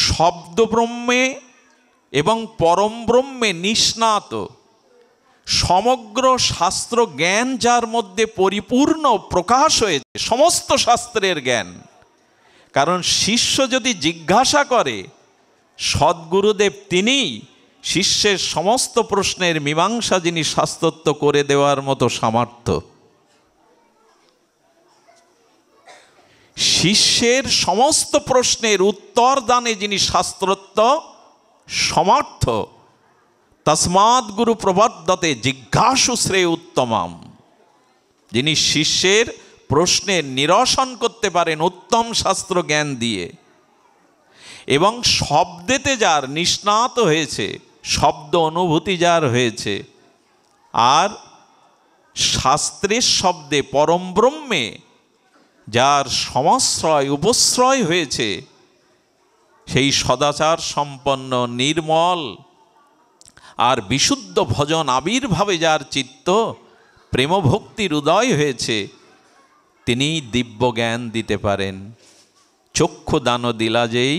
শব্দব্রহ্মে এবং পরম ব্রহ্মে নিষ্ণাত সমগ্র শাস্ত্র জ্ঞান যার মধ্যে পরিপূর্ণ প্রকাশ হয়েছে সমস্ত শাস্ত্রের জ্ঞান কারণ শিষ্য যদি জিজ্ঞাসা করে সদ্গুরুদেব তিনিই শিষ্যের সমস্ত প্রশ্নের মীমাংসা যিনি শাস্তত্ব করে দেওয়ার মতো সামর্থ্য শিষ্যের সমস্ত প্রশ্নের উত্তর দানে যিনি শাস্ত্রত্ব সমর্থ তসমাদ গুরু প্রবর্ধতে জিজ্ঞাসু শ্রেয় উত্তমাম যিনি শিষ্যের প্রশ্নের নিরসন করতে পারেন উত্তম শাস্ত্র জ্ঞান দিয়ে এবং শব্দেতে যার নিষ্ণাত হয়েছে শব্দ অনুভূতি যার হয়েছে আর শাস্ত্রের শব্দে পরম ব্রহ্মে যার সমাশ্রয় উপশ্রয় হয়েছে সেই সদাচার সম্পন্ন নির্মল আর বিশুদ্ধ ভজন আবির্ভাবে যার চিত্ত প্রেমভক্তির উদয় হয়েছে তিনি দিব্য জ্ঞান দিতে পারেন চক্ষু দান দিলা যেই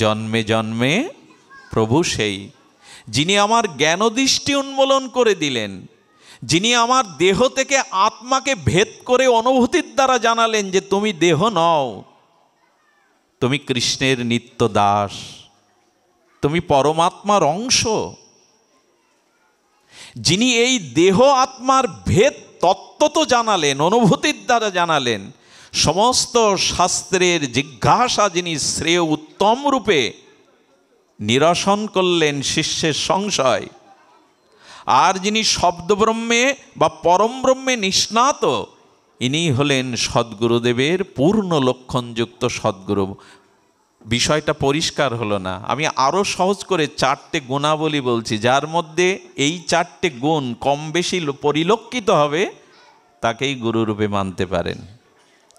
জন্মে জন্মে প্রভু সেই যিনি আমার জ্ঞানদৃষ্টি উন্মোলন করে দিলেন যিনি আমার দেহ থেকে আত্মাকে ভেদ করে অনুভূতির দ্বারা জানালেন যে তুমি দেহ নও তুমি কৃষ্ণের নিত্য দাস তুমি পরমাত্মার অংশ যিনি এই দেহ আত্মার ভেদ তত্ত্ব তো জানালেন অনুভূতির দ্বারা জানালেন সমস্ত শাস্ত্রের জিজ্ঞাসা যিনি শ্রেয় উত্তম রূপে নিরসন করলেন শিষ্যের সংশয় আর যিনি শব্দব্রহ্মে বা পরম ব্রহ্মে নিষ্ণাত ইনি হলেন সদ্গুরুদেবের পূর্ণ লক্ষণযুক্ত সদ্গুরু বিষয়টা পরিষ্কার হলো না আমি আরও সহজ করে চারটে গুণাবলী বলছি যার মধ্যে এই চারটে গুণ কম বেশি পরিলক্ষিত হবে তাকেই গুরুরূপে মানতে পারেন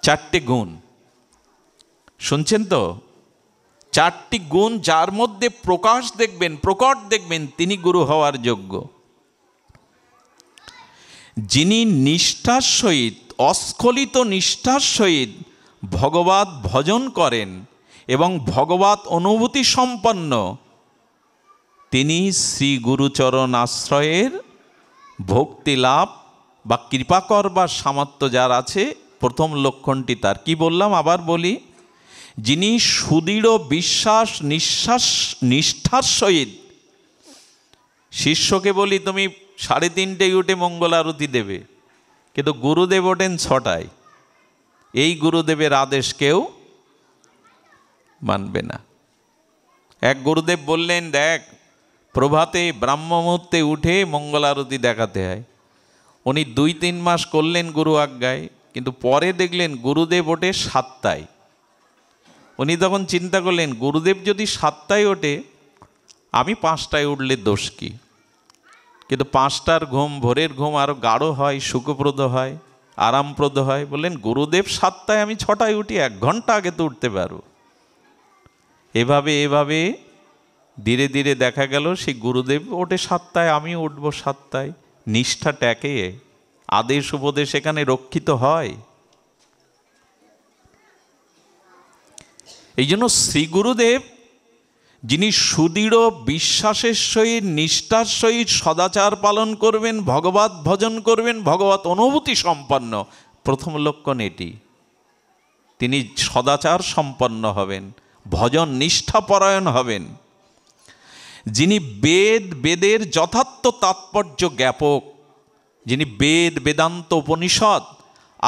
চারটে গুণ শুনছেন তো চারটি গুণ যার মধ্যে প্রকাশ দেখবেন প্রকট দেখবেন তিনি গুরু হওয়ার যোগ্য যিনি নিষ্ঠার সহিত অস্খলিত নিষ্ঠার সহিত ভগবত ভজন করেন এবং ভগবত অনুভূতি সম্পন্ন তিনি শ্রী গুরুচরণ আশ্রয়ের ভক্তি লাভ বা কৃপা করবার সামর্থ্য যার আছে প্রথম লক্ষণটি তার কি বললাম আবার বলি যিনি সুদৃঢ় বিশ্বাস নিঃশ্বাস নিষ্ঠার সহিত শিষ্যকে বলি তুমি সাড়ে তিনটে উঠে মঙ্গল আরতি দেবে কিন্তু গুরুদেব ওঠেন ছটায় এই গুরুদেবের আদেশ কেউ মানবে না এক গুরুদেব বললেন দেখ প্রভাতে মুহূর্তে উঠে মঙ্গল আরতি দেখাতে হয় উনি দুই তিন মাস করলেন গুরু আজ্ঞায় কিন্তু পরে দেখলেন গুরুদেব ওঠে সাতটায় উনি তখন চিন্তা করলেন গুরুদেব যদি সাতটায় ওঠে আমি পাঁচটায় উঠলে দোষ কি কিন্তু পাঁচটার ঘুম ভোরের ঘুম আরও গাঢ় হয় সুখপ্রদ হয় আরামপ্রদ হয় বললেন গুরুদেব সাতটায় আমি ছটায় উঠি এক ঘন্টা আগে তো উঠতে পারো এভাবে এভাবে ধীরে ধীরে দেখা গেল সেই গুরুদেব ওঠে সাতটায় আমি উঠবো সাতটায় নিষ্ঠা ট্যাকে আদেশ উপদেশ এখানে রক্ষিত হয় এই জন্য শ্রী গুরুদেব যিনি সুদৃঢ় বিশ্বাসের সহিত নিষ্ঠার সহিত সদাচার পালন করবেন ভগবত ভজন করবেন ভগবত অনুভূতি সম্পন্ন প্রথম লক্ষণ এটি তিনি সদাচার সম্পন্ন হবেন ভজন নিষ্ঠাপরায়ণ হবেন যিনি বেদ বেদের যথার্থ তাৎপর্য জ্ঞাপক যিনি বেদ বেদান্ত উপনিষদ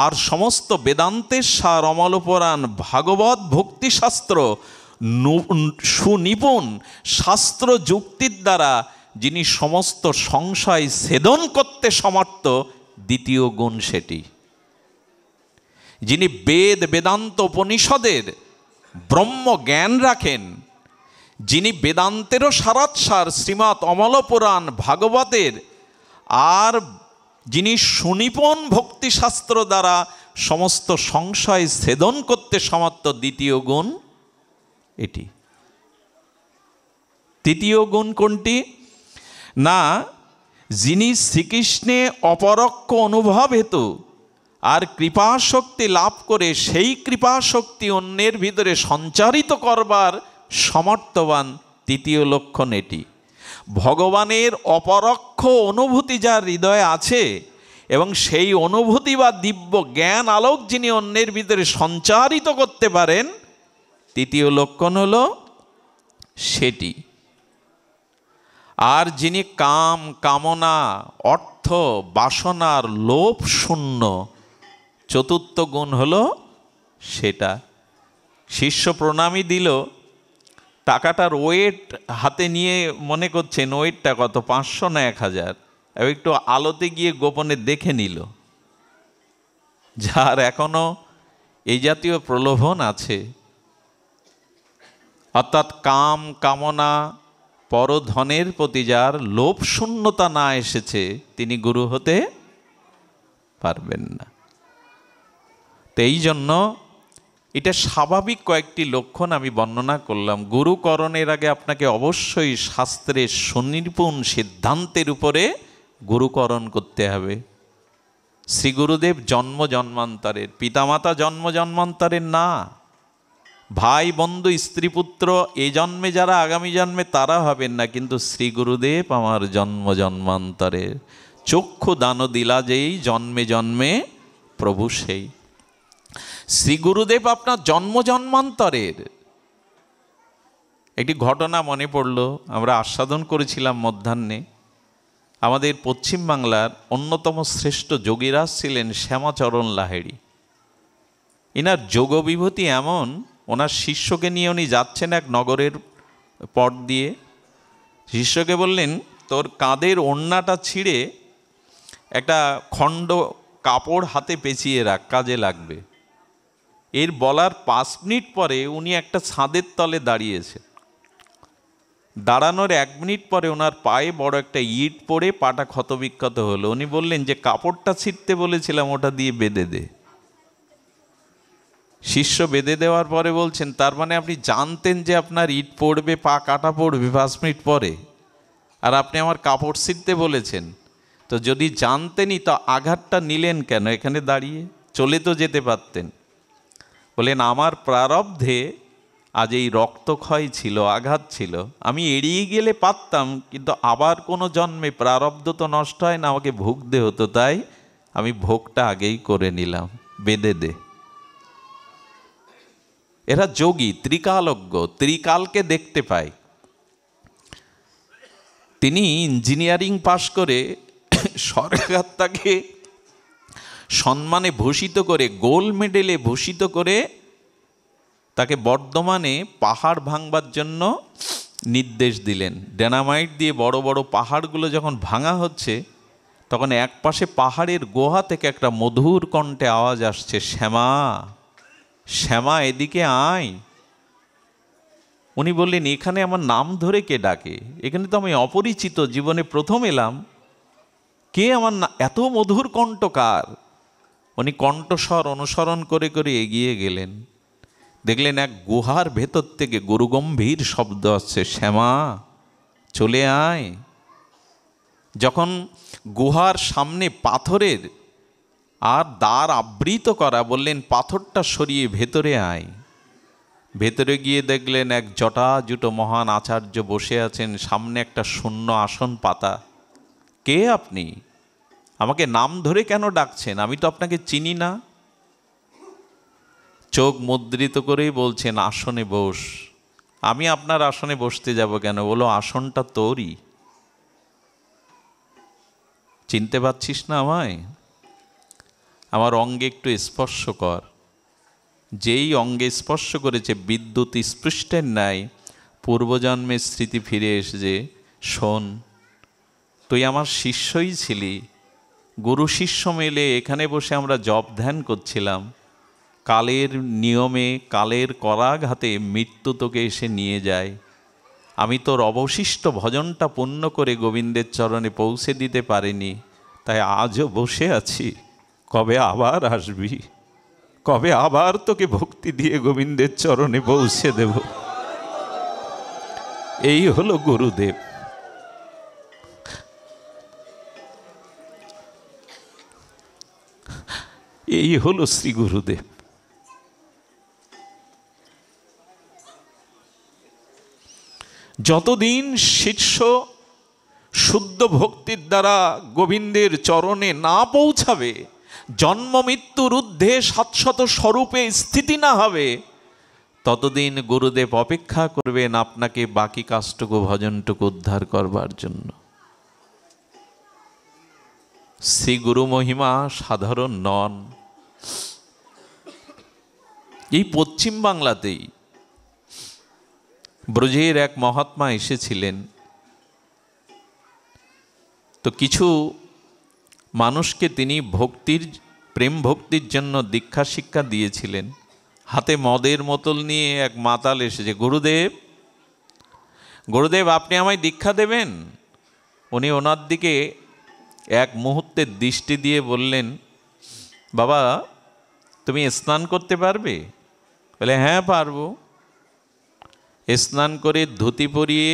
আর সমস্ত বেদান্তের সার অমলপরাণ ভাগবত ভক্তিশাস্ত্র সুনিপুণ শাস্ত্র যুক্তির দ্বারা যিনি সমস্ত সংশয় ছেদন করতে সমর্থ দ্বিতীয় গুণ সেটি যিনি বেদ বেদান্ত উপনিষদের ব্রহ্ম জ্ঞান রাখেন যিনি বেদান্তেরও সারাৎসার শ্রীমৎ অমলপুরাণ ভাগবতের আর যিনি সুনিপন ভক্তিশাস্ত্র দ্বারা সমস্ত সংশয় ছেদন করতে সমর্থ দ্বিতীয় গুণ এটি তৃতীয় গুণ কোনটি না যিনি শ্রীকৃষ্ণে অপরক্ষ অনুভব হেতু আর কৃপাশক্তি লাভ করে সেই কৃপাশক্তি অন্যের ভিতরে সঞ্চারিত করবার সমর্থবান তৃতীয় লক্ষণ এটি ভগবানের অপরক্ষ অনুভূতি যার হৃদয়ে আছে এবং সেই অনুভূতি বা দিব্য জ্ঞান আলোক যিনি অন্যের ভিতরে সঞ্চারিত করতে পারেন তৃতীয় লক্ষণ হল সেটি আর যিনি কাম কামনা অর্থ বাসনার লোভ শূন্য চতুর্থ গুণ হল সেটা শিষ্য প্রণামী দিল টাকাটার ওয়েট হাতে নিয়ে মনে করছেন ওয়েটটা কত পাঁচশো না এক হাজার একটু আলোতে গিয়ে গোপনে দেখে নিল যার এখনও এই জাতীয় প্রলোভন আছে অর্থাৎ কাম কামনা পরধনের প্রতি যার লোভ শূন্যতা না এসেছে তিনি গুরু হতে পারবেন না তো এই জন্য এটা স্বাভাবিক কয়েকটি লক্ষণ আমি বর্ণনা করলাম গুরুকরণের আগে আপনাকে অবশ্যই শাস্ত্রের সুনির্পুণ সিদ্ধান্তের উপরে গুরুকরণ করতে হবে শ্রী গুরুদেব জন্ম জন্মান্তরের পিতামাতা জন্ম জন্মান্তরের না ভাই বন্ধু স্ত্রী পুত্র এ জন্মে যারা আগামী জন্মে তারা হবেন না কিন্তু শ্রী গুরুদেব আমার জন্ম জন্মান্তরের চক্ষু দান দিলা যেই জন্মে জন্মে প্রভু সেই শ্রী গুরুদেব আপনার জন্ম জন্মান্তরের একটি ঘটনা মনে পড়ল আমরা আস্বাদন করেছিলাম মধ্যাহ্নে আমাদের পশ্চিমবাংলার অন্যতম শ্রেষ্ঠ যোগীরাজ ছিলেন শ্যামাচরণ লাহেড়ি এনার যোগবিভূতি এমন ওনার শিষ্যকে নিয়ে উনি যাচ্ছেন এক নগরের পট দিয়ে শিষ্যকে বললেন তোর কাঁধের ওড়নাটা ছিঁড়ে একটা খণ্ড কাপড় হাতে পেঁচিয়ে রাখ কাজে লাগবে এর বলার পাঁচ মিনিট পরে উনি একটা ছাদের তলে দাঁড়িয়েছেন দাঁড়ানোর এক মিনিট পরে ওনার পায়ে বড় একটা ইট পড়ে পাটা ক্ষতবিক্ষত হলো উনি বললেন যে কাপড়টা ছিঁড়তে বলেছিলাম ওটা দিয়ে বেঁধে দে শিষ্য বেঁধে দেওয়ার পরে বলছেন তার মানে আপনি জানতেন যে আপনার ইট পড়বে পা কাটা পড়বে পাঁচ মিনিট পরে আর আপনি আমার কাপড় ছিঁড়তে বলেছেন তো যদি জানতেনই তো আঘাতটা নিলেন কেন এখানে দাঁড়িয়ে চলে তো যেতে পারতেন বলেন আমার প্রারব্ধে আজ এই রক্তক্ষয় ছিল আঘাত ছিল আমি এড়িয়ে গেলে পারতাম কিন্তু আবার কোনো জন্মে প্রারব্ধ তো নষ্ট হয় না আমাকে ভুগতে হতো তাই আমি ভোগটা আগেই করে নিলাম বেঁধে দে এরা যোগী ত্রিকালজ্ঞ ত্রিকালকে দেখতে পায় তিনি ইঞ্জিনিয়ারিং পাশ করে সরকার তাকে সম্মানে ভূষিত করে গোল্ড মেডেলে ভূষিত করে তাকে বর্ধমানে পাহাড় ভাঙবার জন্য নির্দেশ দিলেন ডেনামাইট দিয়ে বড় বড় পাহাড়গুলো যখন ভাঙা হচ্ছে তখন একপাশে পাহাড়ের গোহা থেকে একটা মধুর কণ্ঠে আওয়াজ আসছে শ্যামা শ্যামা এদিকে আয় উনি বললেন এখানে আমার নাম ধরে কে ডাকে এখানে তো আমি অপরিচিত জীবনে প্রথম এলাম কে আমার এত মধুর কণ্ঠকার উনি কণ্ঠস্বর অনুসরণ করে করে এগিয়ে গেলেন দেখলেন এক গুহার ভেতর থেকে গুরুগম্ভীর শব্দ আসছে শ্যামা চলে আয় যখন গুহার সামনে পাথরের আর দ্বার আবৃত করা বললেন পাথরটা সরিয়ে ভেতরে আয় ভেতরে গিয়ে দেখলেন এক জটা জুটো মহান আচার্য বসে আছেন সামনে একটা শূন্য আসন পাতা কে আপনি আমাকে নাম ধরে কেন ডাকছেন আমি তো আপনাকে চিনি না চোখ মুদ্রিত করেই বলছেন আসনে বস আমি আপনার আসনে বসতে যাব কেন বলো আসনটা তোরই চিনতে পারছিস না আমায় আমার অঙ্গে একটু স্পর্শ কর যেই অঙ্গে স্পর্শ করেছে বিদ্যুৎ স্পৃষ্টের ন্যায় পূর্বজন্মের স্মৃতি ফিরে এসে যে শোন তুই আমার শিষ্যই ছিলি গুরু শিষ্য মেলে এখানে বসে আমরা জপ ধ্যান করছিলাম কালের নিয়মে কালের করাঘাতে মৃত্যু তোকে এসে নিয়ে যায় আমি তোর অবশিষ্ট ভজনটা পূর্ণ করে গোবিন্দের চরণে পৌঁছে দিতে পারিনি তাই আজও বসে আছি কবে আবার আসবি কবে আবার তোকে ভক্তি দিয়ে গোবিন্দের চরণে পৌঁছে দেব এই হলো গুরুদেব এই হলো শ্রী গুরুদেব যতদিন শিষ্য শুদ্ধ ভক্তির দ্বারা গোবিন্দের চরণে না পৌঁছাবে জন্ম মৃত্যুর ঊর্ধ্বে সাতশত স্বরূপে স্থিতি না হবে ততদিন গুরুদেব অপেক্ষা করবেন আপনাকে বাকি কাজটুকু ভজনটুকু উদ্ধার করবার জন্য শ্রী গুরু মহিমা সাধারণ নন এই পশ্চিম বাংলাতেই ব্রজের এক মহাত্মা এসেছিলেন তো কিছু মানুষকে তিনি ভক্তির প্রেম ভক্তির জন্য দীক্ষা শিক্ষা দিয়েছিলেন হাতে মদের মতল নিয়ে এক মাতাল এসেছে গুরুদেব গুরুদেব আপনি আমায় দীক্ষা দেবেন উনি ওনার দিকে এক মুহূর্তের দৃষ্টি দিয়ে বললেন বাবা তুমি স্নান করতে পারবে বলে হ্যাঁ পারবো স্নান করে ধুতি পরিয়ে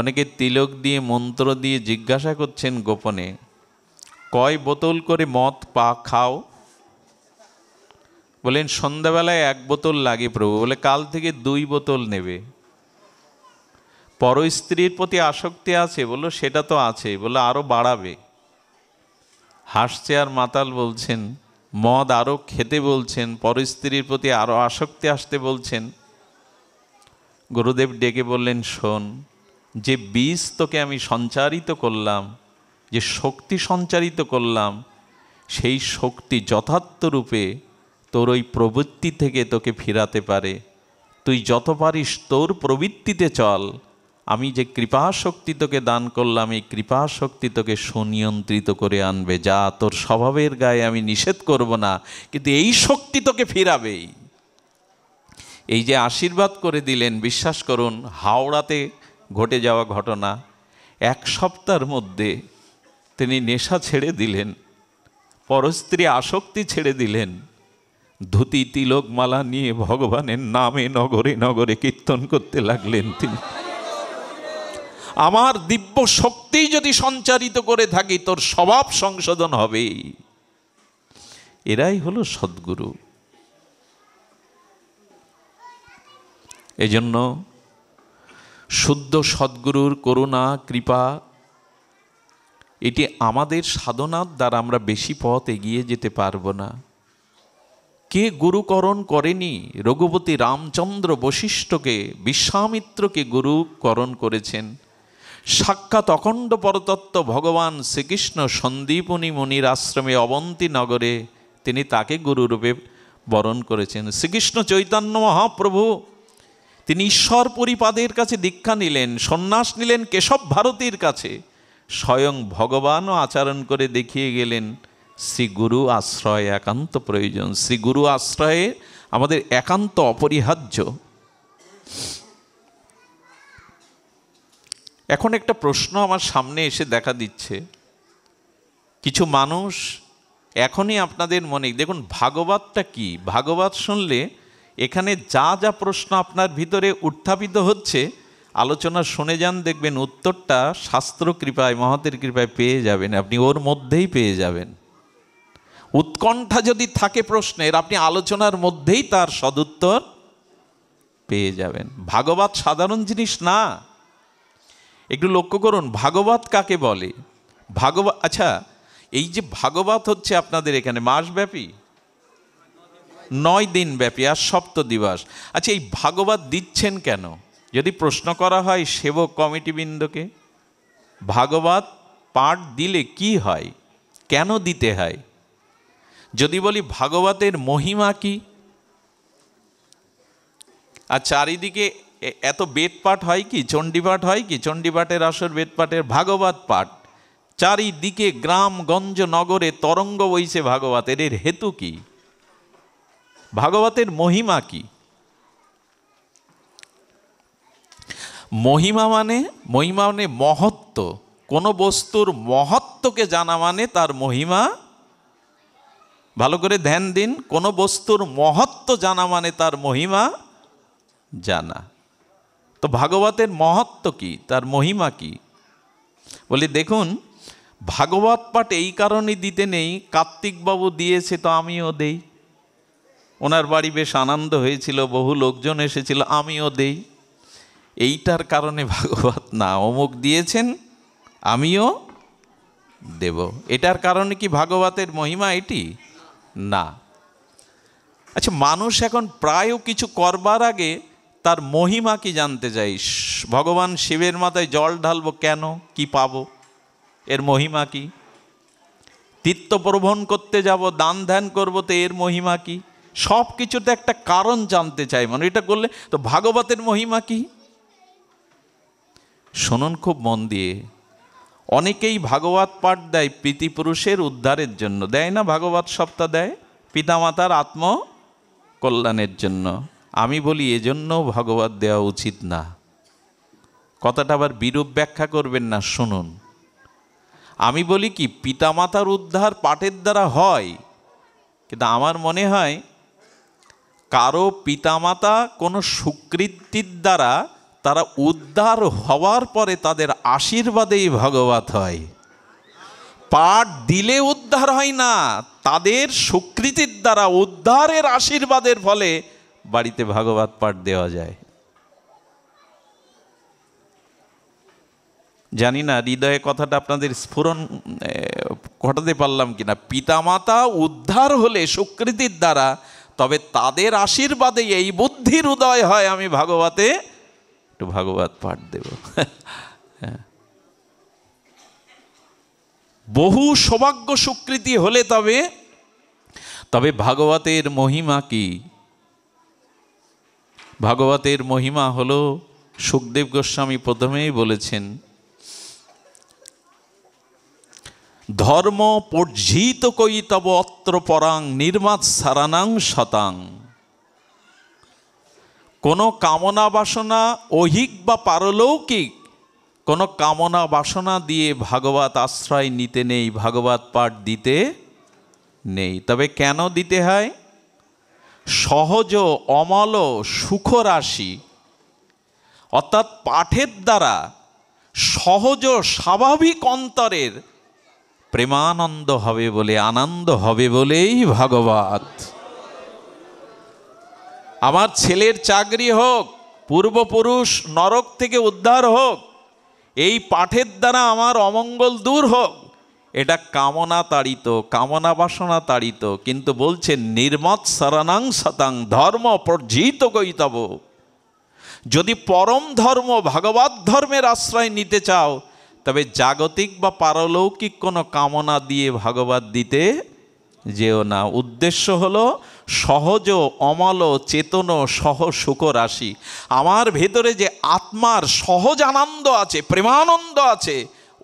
অনেকে তিলক দিয়ে মন্ত্র দিয়ে জিজ্ঞাসা করছেন গোপনে কয় বোতল করে মদ পা খাও বলেন সন্ধ্যাবেলায় এক বোতল লাগে প্রভু বলে কাল থেকে দুই বোতল নেবে পর স্ত্রীর প্রতি আসক্তি আছে বললো সেটা তো আছে বলে আরও বাড়াবে হাসছে আর মাতাল বলছেন মদ আরও খেতে বলছেন স্ত্রীর প্রতি আরও আসক্তি আসতে বলছেন গুরুদেব ডেকে বললেন শোন যে বীজ তোকে আমি সঞ্চারিত করলাম যে শক্তি সঞ্চারিত করলাম সেই শক্তি যথার্থরূপে তোর ওই প্রবৃত্তি থেকে তোকে ফিরাতে পারে তুই যত পারিস তোর প্রবৃত্তিতে চল আমি যে কৃপা শক্তি তোকে দান করলাম এই কৃপা শক্তি তোকে সুনিয়ন্ত্রিত করে আনবে যা তোর স্বভাবের গায়ে আমি নিষেধ করব না কিন্তু এই শক্তি তোকে ফিরাবেই এই যে আশীর্বাদ করে দিলেন বিশ্বাস করুন হাওড়াতে ঘটে যাওয়া ঘটনা এক সপ্তাহের মধ্যে তিনি নেশা ছেড়ে দিলেন পরস্ত্রী আসক্তি ছেড়ে দিলেন ধুতি তিলকমালা নিয়ে ভগবানের নামে নগরে নগরে কীর্তন করতে লাগলেন তিনি আমার দিব্য শক্তি যদি সঞ্চারিত করে থাকি তোর স্বভাব সংশোধন হবে এরাই হলো সদ্গুরু এজন্য শুদ্ধ সদ্গুরুর করুণা কৃপা এটি আমাদের সাধনার দ্বারা আমরা বেশি পথ এগিয়ে যেতে পারবো না কে গুরুকরণ করেনি রঘুপতি রামচন্দ্র বশিষ্ঠকে বিশ্বামিত্রকে গুরুকরণ করেছেন সাক্ষাৎ অখণ্ড পরতত্ত্ব ভগবান শ্রীকৃষ্ণ সন্দীপনী মুনির আশ্রমে অবন্তী নগরে তিনি তাকে গুরুরূপে বরণ করেছেন শ্রীকৃষ্ণ চৈতন্য মহাপ্রভু তিনি ঈশ্বর পরিপাদের কাছে দীক্ষা নিলেন সন্ন্যাস নিলেন কেশব ভারতীর কাছে স্বয়ং ভগবানও আচরণ করে দেখিয়ে গেলেন শ্রী গুরু আশ্রয় একান্ত প্রয়োজন শ্রী গুরু আশ্রয়ে আমাদের একান্ত অপরিহার্য এখন একটা প্রশ্ন আমার সামনে এসে দেখা দিচ্ছে কিছু মানুষ এখনই আপনাদের মনে দেখুন ভাগবতটা কি ভাগবত শুনলে এখানে যা যা প্রশ্ন আপনার ভিতরে উত্থাপিত হচ্ছে আলোচনা শুনে যান দেখবেন উত্তরটা শাস্ত্র কৃপায় মহাতের কৃপায় পেয়ে যাবেন আপনি ওর মধ্যেই পেয়ে যাবেন উৎকণ্ঠা যদি থাকে প্রশ্নের আপনি আলোচনার মধ্যেই তার সদুত্তর পেয়ে যাবেন ভাগবত সাধারণ জিনিস না একটু লক্ষ্য করুন ভাগবত কাকে বলে ভাগবত আচ্ছা এই যে ভাগবত হচ্ছে আপনাদের এখানে মাসব্যাপী নয় দিন ব্যাপী আর সপ্ত দিবস আচ্ছা এই ভাগবত দিচ্ছেন কেন যদি প্রশ্ন করা হয় সেবক কমিটিবৃন্দকে ভাগবত পাঠ দিলে কি হয় কেন দিতে হয় যদি বলি ভাগবতের মহিমা কি আর চারিদিকে এত বেদ পাঠ হয় কি চণ্ডীপাঠ হয় কি চণ্ডীপাঠের আসর বেদপাঠের ভাগবত পাঠ চারিদিকে গ্রাম গঞ্জ নগরে তরঙ্গ বইছে ভাগবতের এর হেতু কি ভাগবতের মহিমা কি মহিমা মানে মহিমা মানে মহত্ব কোনো বস্তুর মহত্বকে জানা মানে তার মহিমা ভালো করে ধ্যান দিন কোনো বস্তুর মহত্ব জানা মানে তার মহিমা জানা তো ভাগবতের মহত্ব কি তার মহিমা কি বলি দেখুন ভাগবত পাঠ এই কারণে দিতে নেই কার্তিকবাবু দিয়েছে তো আমিও দেই ওনার বাড়ি বেশ আনন্দ হয়েছিল বহু লোকজন এসেছিল আমিও দেই এইটার কারণে ভাগবত না অমুক দিয়েছেন আমিও দেব এটার কারণে কি ভাগবতের মহিমা এটি না আচ্ছা মানুষ এখন প্রায়ও কিছু করবার আগে তার মহিমা কি জানতে চাই ভগবান শিবের মাথায় জল ঢালবো কেন কি পাবো এর মহিমা কি তীর্থ প্রবণ করতে যাব দান ধ্যান করবো তো এর মহিমা কি সব কিছুতে একটা কারণ জানতে চাই মানে এটা করলে তো ভাগবতের মহিমা কি শুনুন খুব মন দিয়ে অনেকেই ভাগবত পাঠ দেয় পিতৃপুরুষের উদ্ধারের জন্য দেয় না ভাগবত সপ্তাহ দেয় পিতামাতার আত্ম কল্যাণের জন্য আমি বলি এজন্য ভগবত দেওয়া উচিত না কথাটা আবার বিরূপ ব্যাখ্যা করবেন না শুনুন আমি বলি কি পিতামাতার উদ্ধার পাঠের দ্বারা হয় কিন্তু আমার মনে হয় কারো পিতামাতা কোনো সুকৃতির দ্বারা তারা উদ্ধার হওয়ার পরে তাদের আশীর্বাদেই ভগবত হয় পাঠ দিলে উদ্ধার হয় না তাদের সুকৃতির দ্বারা উদ্ধারের আশীর্বাদের ফলে বাড়িতে ভাগবত পাঠ দেওয়া যায় জানি না হৃদয়ে কথাটা আপনাদের স্ফুরণ ঘটাতে পারলাম কিনা পিতামাতা উদ্ধার হলে সুকৃতির দ্বারা তবে তাদের আশীর্বাদে এই বুদ্ধির উদয় হয় আমি ভাগবতে একটু ভাগবত পাঠ দেব বহু সৌভাগ্য সুকৃতি হলে তবে তবে ভাগবতের মহিমা কি ভাগবতের মহিমা হল সুখদেব গোস্বামী প্রথমেই বলেছেন ধর্ম পর্যিত কই তব অত্র পরাং নির্মাত সারানাং শতাং কোনো কামনা বাসনা অহিক বা পারলৌকিক কোনো কামনা বাসনা দিয়ে ভাগবত আশ্রয় নিতে নেই ভাগবত পাঠ দিতে নেই তবে কেন দিতে হয় সহজ অমল সুখরাশি অর্থাৎ পাঠের দ্বারা সহজ স্বাভাবিক অন্তরের প্রেমানন্দ হবে বলে আনন্দ হবে বলেই ভাগবত আমার ছেলের চাকরি হোক পূর্বপুরুষ নরক থেকে উদ্ধার হোক এই পাঠের দ্বারা আমার অমঙ্গল দূর হোক এটা কামনা তাড়িত কামনা বাসনা তাড়িত কিন্তু বলছে নির্মৎ সারানাং সতাং ধর্ম প্রজিত গৈতব যদি পরম ধর্ম ভাগবত ধর্মের আশ্রয় নিতে চাও তবে জাগতিক বা পারলৌকিক কোনো কামনা দিয়ে ভাগবত দিতে যেও না উদ্দেশ্য হলো সহজ অমল চেতন সহ সুখ রাশি আমার ভেতরে যে আত্মার সহজ আনন্দ আছে প্রেমানন্দ আছে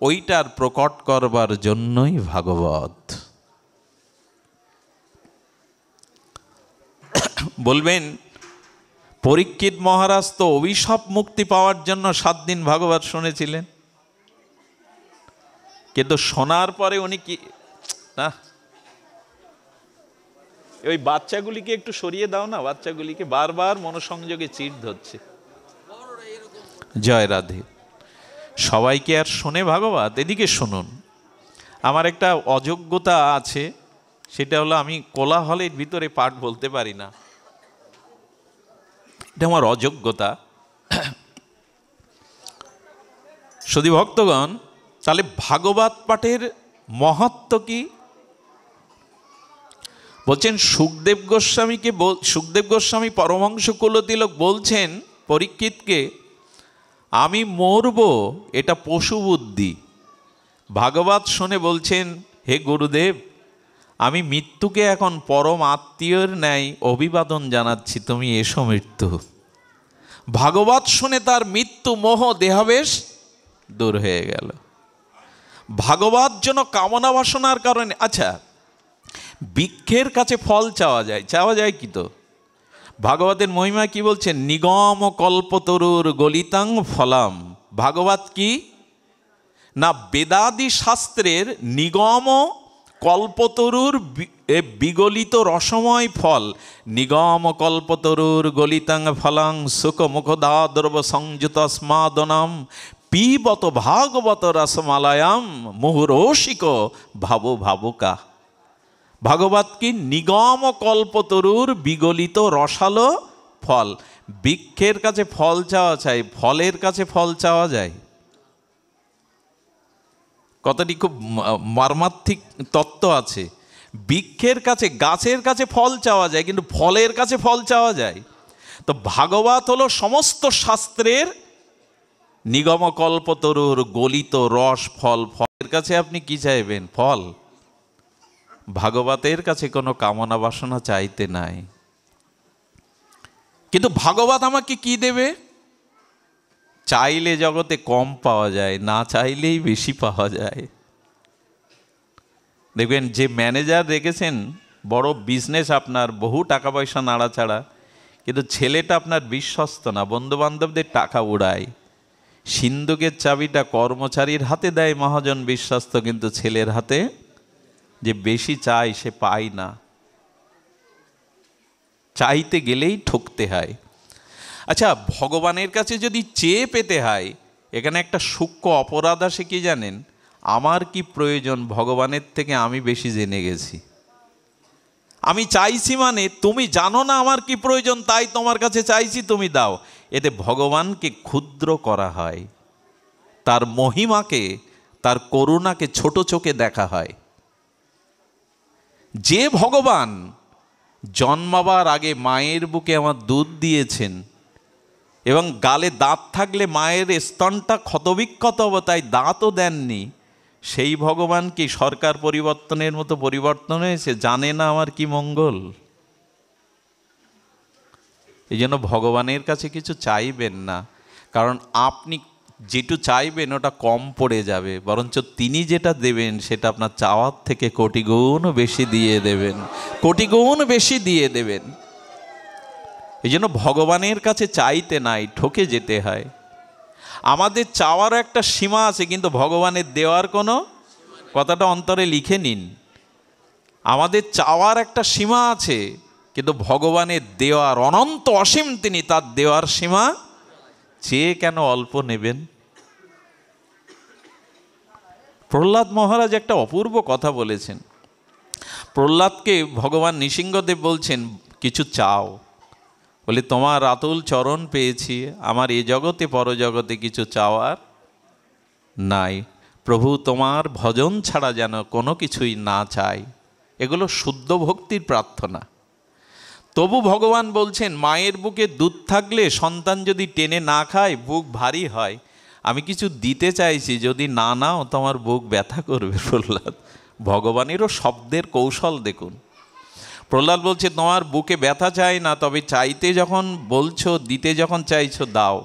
ওইটার প্রকট করবার জন্যই ভাগবত বলবেন পরীক্ষিত মহারাজ তো অভিশাপ মুক্তি পাওয়ার জন্য সাত দিন ভাগবত শুনেছিলেন কিন্তু শোনার পরে উনি কি না ওই বাচ্চাগুলিকে একটু সরিয়ে দাও না বাচ্চাগুলিকে বারবার মনসংযোগে চিট ধরছে জয় রাধে সবাইকে আর শোনে ভাগবত এদিকে শুনুন আমার একটা অযোগ্যতা আছে সেটা হলো আমি কোলাহলের ভিতরে পাঠ বলতে পারি না এটা আমার অযোগ্যতা সদি ভক্তগণ তাহলে ভাগবত পাঠের মহত্ব কি বলছেন সুখদেব গোস্বামীকে সুখদেব গোস্বামী পরমহংস কুলতিলক বলছেন পরীক্ষিতকে আমি মরব এটা পশু বুদ্ধি ভাগবত শুনে বলছেন হে গুরুদেব আমি মৃত্যুকে এখন পরম আত্মীয়র ন্যায় অভিবাদন জানাচ্ছি তুমি এসো মৃত্যু ভাগবত শুনে তার মৃত্যু মোহ দেহাবেশ দূর হয়ে গেল ভাগবত যেন কামনা বাসনার কারণে আচ্ছা বৃক্ষের কাছে ফল চাওয়া যায় চাওয়া যায় কি তো ভাগবতের মহিমা কি বলছেন নিগম কল্পতরুর গলিতাং ফলাম ভাগবত কি না বেদাদি শাস্ত্রের নিগম কল্পতরুর বিগলিত রসময় ফল নিগম কল্পতরুর গলিতাং ফলাং সুখমুখদা দ্রব সংযুত স্মাদনাম পিবত ভাগবত রসমালায়াম মুহুরসিক ভাবো ভাবুকা ভাগবত কি নিগম কল্পতরুর বিগলিত রসালো ফল বৃক্ষের কাছে ফল চাওয়া চাই ফলের কাছে ফল চাওয়া যায় কতটি খুব মর্মাত্মিক তত্ত্ব আছে বৃক্ষের কাছে গাছের কাছে ফল চাওয়া যায় কিন্তু ফলের কাছে ফল চাওয়া যায় তো ভাগবত হলো সমস্ত শাস্ত্রের নিগমকল্পতরুর গলিত রস ফল ফলের কাছে আপনি কি চাইবেন ফল ভাগবতের কাছে কোনো কামনা বাসনা চাইতে নাই কিন্তু ভাগবত আমাকে কি দেবে চাইলে জগতে কম পাওয়া যায় না চাইলেই বেশি পাওয়া যায় দেখবেন যে ম্যানেজার রেখেছেন বড় বিজনেস আপনার বহু টাকা পয়সা ছাড়া কিন্তু ছেলেটা আপনার বিশ্বস্ত না বন্ধুবান্ধবদের টাকা উড়ায় সিন্ধুকের চাবিটা কর্মচারীর হাতে দেয় মহাজন বিশ্বস্ত কিন্তু ছেলের হাতে যে বেশি চায় সে পায় না চাইতে গেলেই ঠকতে হয় আচ্ছা ভগবানের কাছে যদি চেয়ে পেতে হয় এখানে একটা সূক্ষ্ম অপরাধ আসে কি জানেন আমার কি প্রয়োজন ভগবানের থেকে আমি বেশি জেনে গেছি আমি চাইছি মানে তুমি জানো না আমার কি প্রয়োজন তাই তোমার কাছে চাইছি তুমি দাও এতে ভগবানকে ক্ষুদ্র করা হয় তার মহিমাকে তার করুণাকে ছোট চোখে দেখা হয় যে ভগবান জন্মাবার আগে মায়ের বুকে আমার দুধ দিয়েছেন এবং গালে দাঁত থাকলে মায়ের স্তনটা ক্ষতবিক্ষত হবে তাই দাঁতও দেননি সেই ভগবান কি সরকার পরিবর্তনের মতো পরিবর্তন হয়েছে জানে না আমার কি মঙ্গল এই জন্য ভগবানের কাছে কিছু চাইবেন না কারণ আপনি যেটু চাইবেন ওটা কম পড়ে যাবে বরঞ্চ তিনি যেটা দেবেন সেটা আপনার চাওয়ার থেকে কোটি গুণ বেশি দিয়ে দেবেন কোটি গুণ বেশি দিয়ে দেবেন এই জন্য ভগবানের কাছে চাইতে নাই ঠকে যেতে হয় আমাদের চাওয়ার একটা সীমা আছে কিন্তু ভগবানের দেওয়ার কোনো কথাটা অন্তরে লিখে নিন আমাদের চাওয়ার একটা সীমা আছে কিন্তু ভগবানের দেওয়ার অনন্ত অসীম তিনি তার দেওয়ার সীমা চেয়ে কেন অল্প নেবেন প্রহ্লাদ মহারাজ একটা অপূর্ব কথা বলেছেন প্রহ্লাদকে ভগবান নৃসিংহদেব বলছেন কিছু চাও বলে তোমার আতুল চরণ পেয়েছি আমার এ জগতে পরজগতে কিছু চাওয়ার নাই প্রভু তোমার ভজন ছাড়া যেন কোনো কিছুই না চাই এগুলো শুদ্ধ ভক্তির প্রার্থনা তবু ভগবান বলছেন মায়ের বুকে দুধ থাকলে সন্তান যদি টেনে না খায় বুক ভারী হয় আমি কিছু দিতে চাইছি যদি না নাও তোমার বুক ব্যথা করবে প্রহ্লাদ ভগবানেরও শব্দের কৌশল দেখুন প্রহ্লাদ বলছে তোমার বুকে ব্যথা চাই না তবে চাইতে যখন বলছো দিতে যখন চাইছো দাও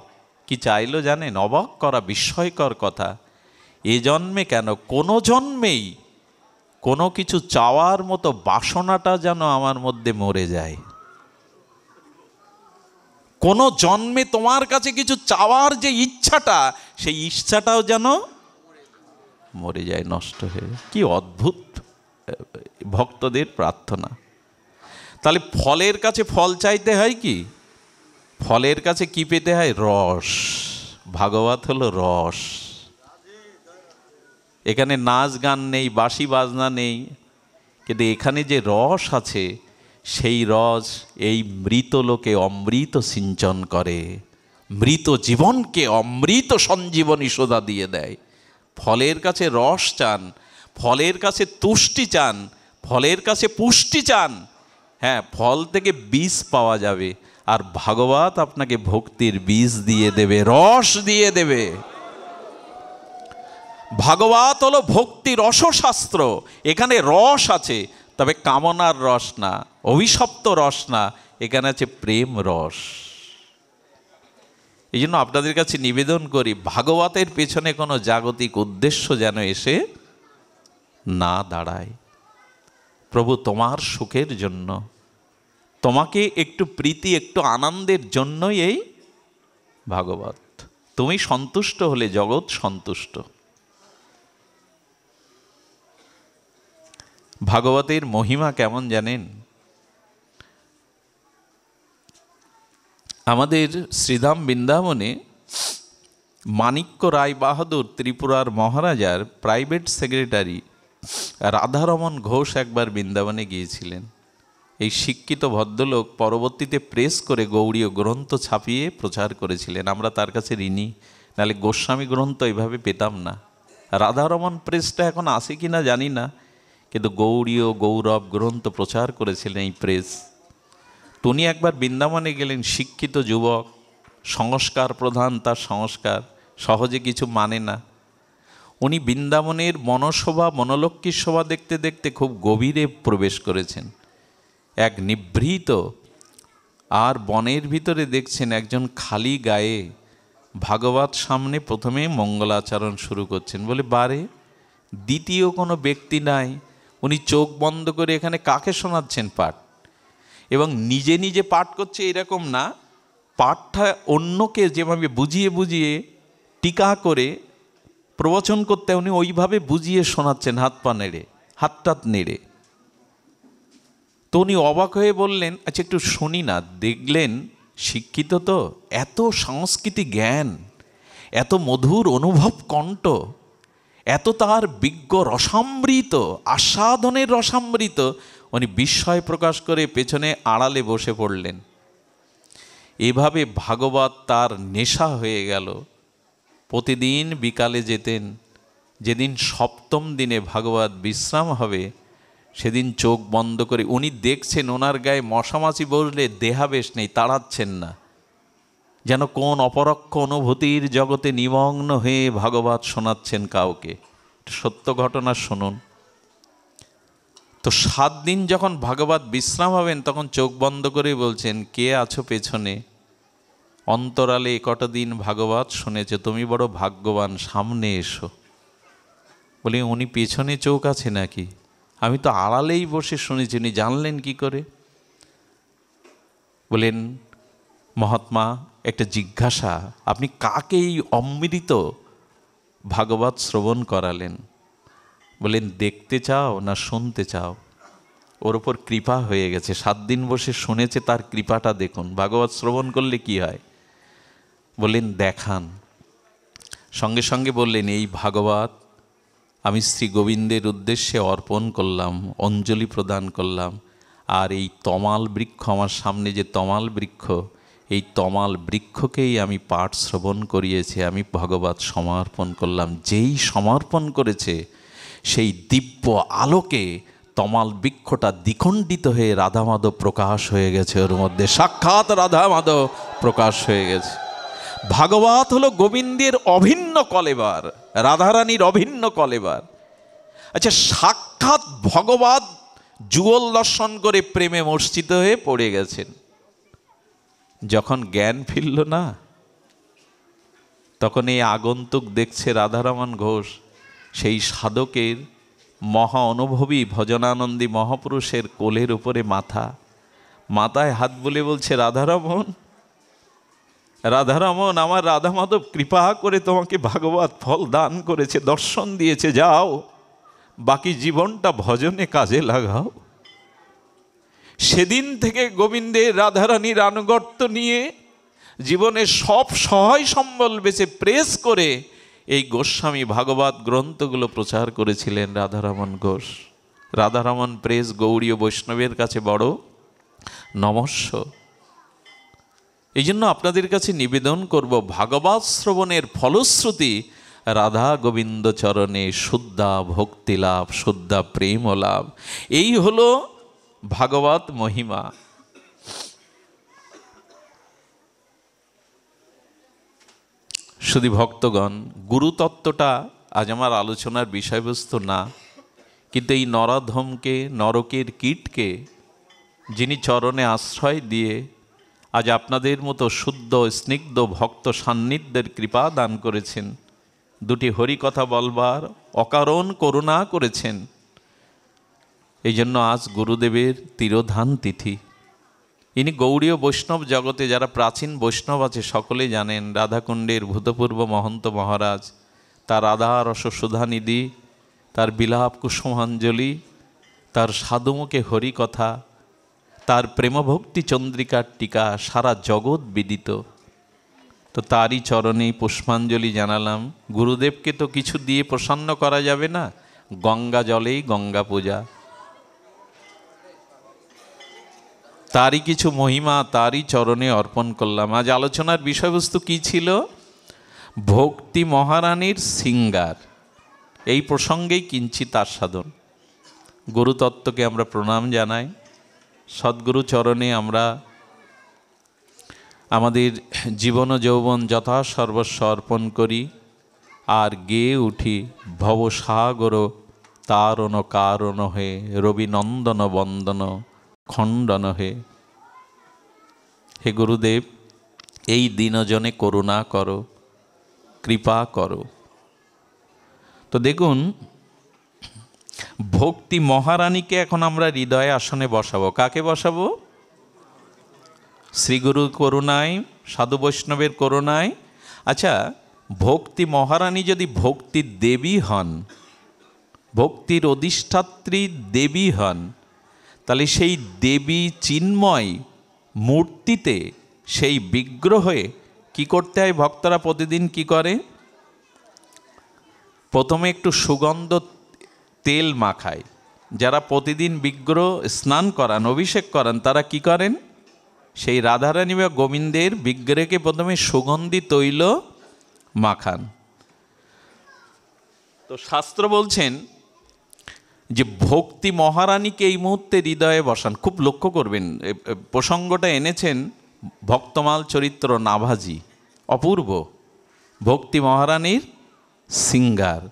কি চাইলো জানেন অবাক করা বিস্ময়কর কথা এ জন্মে কেন কোনো জন্মেই কোনো কিছু চাওয়ার মতো বাসনাটা যেন আমার মধ্যে মরে যায় কোনো জন্মে তোমার কাছে কিছু চাওয়ার যে ইচ্ছাটা সেই ইচ্ছাটাও যেন মরে যায় নষ্ট হয়ে কি অদ্ভুত ভক্তদের প্রার্থনা তাহলে ফলের কাছে ফল চাইতে হয় কি ফলের কাছে কি পেতে হয় রস ভাগবত হলো রস এখানে নাচ গান নেই বাসি বাজনা নেই কিন্তু এখানে যে রস আছে সেই রস এই মৃত লোকে অমৃত সিঞ্চন করে মৃত জীবনকে অমৃত সঞ্জীবনী সোদা দিয়ে দেয় ফলের কাছে রস চান ফলের কাছে তুষ্টি চান ফলের কাছে পুষ্টি চান হ্যাঁ ফল থেকে বিষ পাওয়া যাবে আর ভাগবত আপনাকে ভক্তির বীজ দিয়ে দেবে রস দিয়ে দেবে ভাগবত হলো ভক্তির রসশাস্ত্র এখানে রস আছে তবে কামনার রস না অভিশপ্ত রস না এখানে আছে প্রেম রস এই জন্য আপনাদের কাছে নিবেদন করি ভাগবতের পেছনে কোনো জাগতিক উদ্দেশ্য যেন এসে না দাঁড়ায় প্রভু তোমার সুখের জন্য তোমাকে একটু প্রীতি একটু আনন্দের জন্যই এই ভাগবত তুমি সন্তুষ্ট হলে জগৎ সন্তুষ্ট ভাগবতের মহিমা কেমন জানেন আমাদের শ্রীধাম বৃন্দাবনে মানিক্য রায় বাহাদুর ত্রিপুরার মহারাজার প্রাইভেট সেক্রেটারি রাধারমন ঘোষ একবার বৃন্দাবনে গিয়েছিলেন এই শিক্ষিত ভদ্রলোক পরবর্তীতে প্রেস করে গৌড়ীয় গ্রন্থ ছাপিয়ে প্রচার করেছিলেন আমরা তার কাছে ঋণী নাহলে গোস্বামী গ্রন্থ এইভাবে পেতাম না রাধারমন প্রেসটা এখন আসে কি না জানি না কিন্তু গৌড়ীয় গৌরব গ্রন্থ প্রচার করেছিলেন এই প্রেস উনি একবার বৃন্দাবনে গেলেন শিক্ষিত যুবক সংস্কার প্রধান তার সংস্কার সহজে কিছু মানে না উনি বৃন্দাবনের মনসভা মনলক্ষ্মী সভা দেখতে দেখতে খুব গভীরে প্রবেশ করেছেন এক নিভৃত আর বনের ভিতরে দেখছেন একজন খালি গায়ে ভাগবত সামনে প্রথমে মঙ্গলাচরণ শুরু করছেন বলে বারে দ্বিতীয় কোনো ব্যক্তি নাই উনি চোখ বন্ধ করে এখানে কাকে শোনাচ্ছেন পাঠ এবং নিজে নিজে পাঠ করছে এরকম না পাঠটা অন্যকে যেভাবে বুঝিয়ে বুঝিয়ে টিকা করে প্রবচন করতে উনি ওইভাবে বুঝিয়ে শোনাচ্ছেন হাত পা নেড়ে হাত টাত নেড়ে তো উনি অবাক হয়ে বললেন আচ্ছা একটু শুনি না দেখলেন শিক্ষিত তো এত সংস্কৃতি জ্ঞান এত মধুর অনুভব কণ্ঠ এত তার বিজ্ঞ রসামৃত আস্বাদনের রসামৃত উনি বিস্ময় প্রকাশ করে পেছনে আড়ালে বসে পড়লেন এভাবে ভাগবত তার নেশা হয়ে গেল প্রতিদিন বিকালে যেতেন যেদিন সপ্তম দিনে ভাগবত বিশ্রাম হবে সেদিন চোখ বন্ধ করে উনি দেখছেন ওনার গায়ে মশামাছি বসলে দেহাবেশ নেই তাড়াচ্ছেন না যেন কোন অপরক্ষ অনুভূতির জগতে নিমগ্ন হয়ে ভাগবত শোনাচ্ছেন কাউকে সত্য ঘটনা শুনুন তো সাত দিন যখন ভাগবত বিশ্রাম হবেন তখন চোখ বন্ধ করে বলছেন কে আছো পেছনে অন্তরালে কতদিন ভাগবত শুনেছে তুমি বড় ভাগ্যবান সামনে এসো বলি উনি পেছনে চোখ আছে নাকি আমি তো আড়ালেই বসে শুনেছি উনি জানলেন কি করে বলেন মহাত্মা একটা জিজ্ঞাসা আপনি কাকে এই অমৃত ভাগবত শ্রবণ করালেন বলেন দেখতে চাও না শুনতে চাও ওর ওপর কৃপা হয়ে গেছে সাত দিন বসে শুনেছে তার কৃপাটা দেখুন ভাগবত শ্রবণ করলে কি হয় বললেন দেখান সঙ্গে সঙ্গে বললেন এই ভাগবত আমি শ্রী গোবিন্দের উদ্দেশ্যে অর্পণ করলাম অঞ্জলি প্রদান করলাম আর এই তমাল বৃক্ষ আমার সামনে যে তমাল বৃক্ষ এই তমাল বৃক্ষকেই আমি পাঠ শ্রবণ করিয়েছি আমি ভগবত সমর্পণ করলাম যেই সমর্পণ করেছে সেই দিব্য আলোকে তমাল বৃক্ষটা দ্বিখণ্ডিত হয়ে রাধা মাধব প্রকাশ হয়ে গেছে ওর মধ্যে সাক্ষাৎ রাধা মাধব প্রকাশ হয়ে গেছে ভাগবত হলো গোবিন্দের অভিন্ন কলেবার রাধারানীর অভিন্ন কলেবার আচ্ছা সাক্ষাৎ ভগবত যুগল দর্শন করে প্রেমে মসজিদ হয়ে পড়ে গেছেন যখন জ্ঞান ফিরল না তখন এই আগন্তুক দেখছে রাধারমন ঘোষ সেই সাধকের মহা অনুভবী ভজনানন্দী মহাপুরুষের কোলের উপরে মাথা মাথায় হাত বলে বলছে রাধারমন রাধারমন আমার রাধা মাধব কৃপা করে তোমাকে ভাগবত ফল দান করেছে দর্শন দিয়েছে যাও বাকি জীবনটা ভজনে কাজে লাগাও সেদিন থেকে গোবিন্দের রাধারানীর আনুগত্য নিয়ে জীবনের সব সহায় সম্বল বেছে প্রেস করে এই গোস্বামী ভাগবত গ্রন্থগুলো প্রচার করেছিলেন রাধারমন ঘোষ রাধারমন প্রেস গৌরীয় বৈষ্ণবের কাছে বড় নমস্য এই জন্য আপনাদের কাছে নিবেদন করব ভাগবত শ্রবণের ফলশ্রুতি রাধা গোবিন্দ চরণে শুদ্ধা ভক্তি লাভ শুদ্ধা প্রেম লাভ এই হলো ভাগবত মহিমা শুধু ভক্তগণ গুরুতত্ত্বটা আজ আমার আলোচনার বিষয়বস্তু না কিন্তু এই নরাধমকে নরকের কীটকে যিনি চরণে আশ্রয় দিয়ে আজ আপনাদের মতো শুদ্ধ স্নিগ্ধ ভক্ত সান্নিধ্যের কৃপা দান করেছেন দুটি হরি কথা বলবার অকারণ করুণা করেছেন এই জন্য আজ গুরুদেবের তিরোধান তিথি ইনি গৌড়ীয় বৈষ্ণব জগতে যারা প্রাচীন বৈষ্ণব আছে সকলেই জানেন রাধাকুণ্ডের ভূতপূর্ব মহন্ত মহারাজ তার রাধা রস সুধানিধি তার বিলাপ কুসুমাঞ্জলি তার সাধুমুখে হরিকথা তার প্রেমভক্তি চন্দ্রিকার টিকা সারা জগৎ বিদিত তো তারই চরণে পুষ্পাঞ্জলি জানালাম গুরুদেবকে তো কিছু দিয়ে প্রসন্ন করা যাবে না গঙ্গা জলেই গঙ্গা পূজা তারই কিছু মহিমা তারই চরণে অর্পণ করলাম আজ আলোচনার বিষয়বস্তু কি ছিল ভক্তি মহারানীর সিঙ্গার এই প্রসঙ্গেই তার সাধন গুরুতত্ত্বকে আমরা প্রণাম জানাই সদ্গুরু চরণে আমরা আমাদের জীবন যৌবন যথাসর্বস্ব অর্পণ করি আর গেয়ে উঠি ভবসাগর তারণ কারণ হয়ে রবিনন্দন বন্দন খণ্ডন হে হে গুরুদেব এই দিনজনে করুণা করো কৃপা করো তো দেখুন ভক্তি মহারানীকে এখন আমরা হৃদয়ে আসনে বসাবো কাকে বসাবো শ্রীগুরু করুণায় সাধু বৈষ্ণবের করুণায় আচ্ছা ভক্তি মহারানী যদি ভক্তি দেবী হন ভক্তির অধিষ্ঠাত্রী দেবী হন তাহলে সেই দেবী চিন্ময় মূর্তিতে সেই বিগ্রহে কি করতে হয় ভক্তরা প্রতিদিন কি করে প্রথমে একটু সুগন্ধ তেল মাখায় যারা প্রতিদিন বিগ্রহ স্নান করান অভিষেক করান তারা কি করেন সেই রাধারানী বা গোবিন্দের বিগ্রহকে প্রথমে সুগন্ধি তৈল মাখান তো শাস্ত্র বলছেন যে ভক্তি মহারানীকে এই মুহূর্তে হৃদয়ে বসান খুব লক্ষ্য করবেন প্রসঙ্গটা এনেছেন ভক্তমাল চরিত্র নাভাজি অপূর্ব ভক্তি মহারানীর সিঙ্গার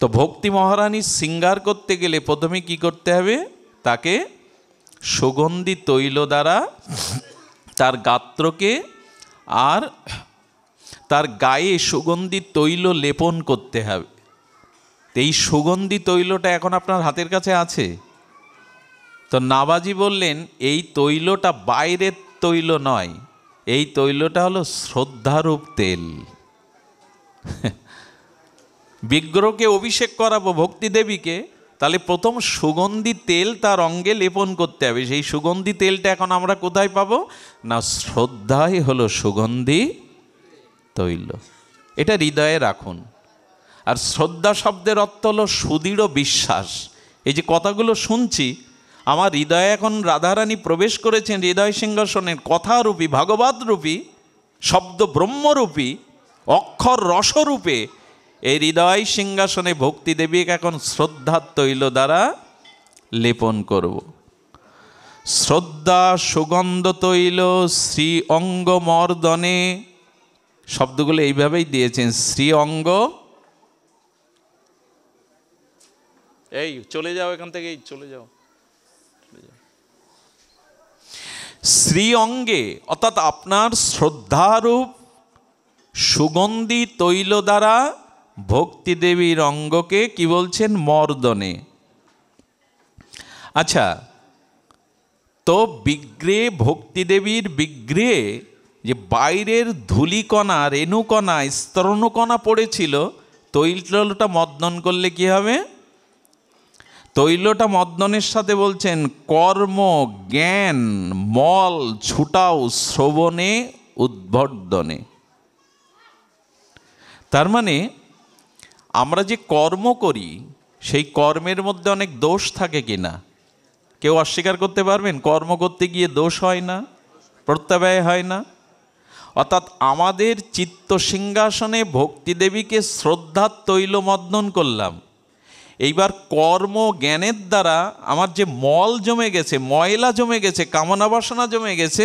তো ভক্তি মহারানীর সিঙ্গার করতে গেলে প্রথমে কি করতে হবে তাকে সুগন্ধি তৈল দ্বারা তার গাত্রকে আর তার গায়ে সুগন্ধি তৈল লেপন করতে হবে এই সুগন্ধি তৈলটা এখন আপনার হাতের কাছে আছে তো নাবাজি বললেন এই তৈলটা বাইরের তৈল নয় এই তৈলটা হলো শ্রদ্ধারূপ তেল বিগ্রহকে অভিষেক করাবো ভক্তি দেবীকে তাহলে প্রথম সুগন্ধি তেল তার অঙ্গে লেপন করতে হবে সেই সুগন্ধি তেলটা এখন আমরা কোথায় পাবো না শ্রদ্ধাই হলো সুগন্ধি তৈল এটা হৃদয়ে রাখুন আর শ্রদ্ধা শব্দের অর্থ হলো সুদৃঢ় বিশ্বাস এই যে কথাগুলো শুনছি আমার হৃদয়ে এখন রাধারানী প্রবেশ করেছেন হৃদয় সিংহাসনের কথারূপী ভাগবতরূপী শব্দ ব্রহ্মরূপী অক্ষর রসরূপে এই হৃদয় সিংহাসনে ভক্তি দেবীকে এখন শ্রদ্ধার তৈল দ্বারা লেপন করব শ্রদ্ধা সুগন্ধ তৈল শ্রী অঙ্গ মর্দনে শব্দগুলো এইভাবেই দিয়েছেন শ্রী অঙ্গ এই চলে যাও এখান থেকে চলে যাও শ্রী অঙ্গে অর্থাৎ আপনার শ্রদ্ধারূপ সুগন্ধি তৈল দ্বারা ভক্তি দেবীর অঙ্গকে কি বলছেন মর্দনে আচ্ছা তো বিগ্রে ভক্তি দেবীর বিগ্রে যে বাইরের ধুলিকণা রেণুকণা স্তরণকণা পড়েছিল তৈলটা মর্দন করলে কি হবে তৈলটা মদনের সাথে বলছেন কর্ম জ্ঞান মল ছুটাও শ্রবণে উদ্বর্ধনে তার মানে আমরা যে কর্ম করি সেই কর্মের মধ্যে অনেক দোষ থাকে কি না কেউ অস্বীকার করতে পারবেন কর্ম করতে গিয়ে দোষ হয় না প্রত্যাবয় হয় না অর্থাৎ আমাদের চিত্ত সিংহাসনে ভক্তিদেবীকে শ্রদ্ধার তৈল মদন করলাম এইবার কর্ম জ্ঞানের দ্বারা আমার যে মল জমে গেছে ময়লা জমে গেছে কামনা বাসনা জমে গেছে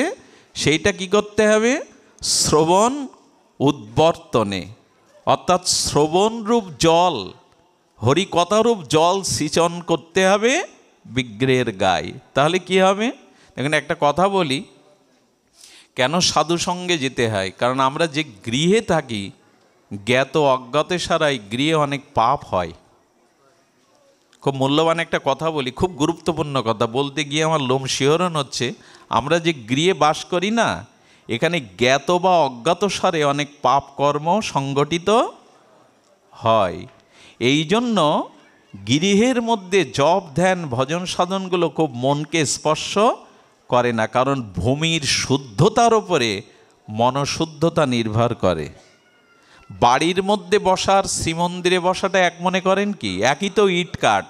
সেইটা কি করতে হবে শ্রবণ উদ্বর্তনে অর্থাৎ শ্রবণরূপ জল হরিকথারূপ জল সিচন করতে হবে বিগ্রের গায়ে তাহলে কি হবে দেখুন একটা কথা বলি কেন সাধু সঙ্গে যেতে হয় কারণ আমরা যে গৃহে থাকি জ্ঞাত অজ্ঞাতে সারাই গৃহে অনেক পাপ হয় খুব মূল্যবান একটা কথা বলি খুব গুরুত্বপূর্ণ কথা বলতে গিয়ে আমার লোম শিহরণ হচ্ছে আমরা যে গৃহে বাস করি না এখানে জ্ঞাত বা অজ্ঞাত সারে অনেক পাপ কর্ম সংগঠিত হয় এই জন্য গৃহের মধ্যে জপ ধ্যান ভজন সাধনগুলো খুব মনকে স্পর্শ করে না কারণ ভূমির শুদ্ধতার ওপরে মনশুদ্ধতা নির্ভর করে বাড়ির মধ্যে বসার শ্রীমন্দিরে বসাটা এক মনে করেন কি একই তো ইট কাট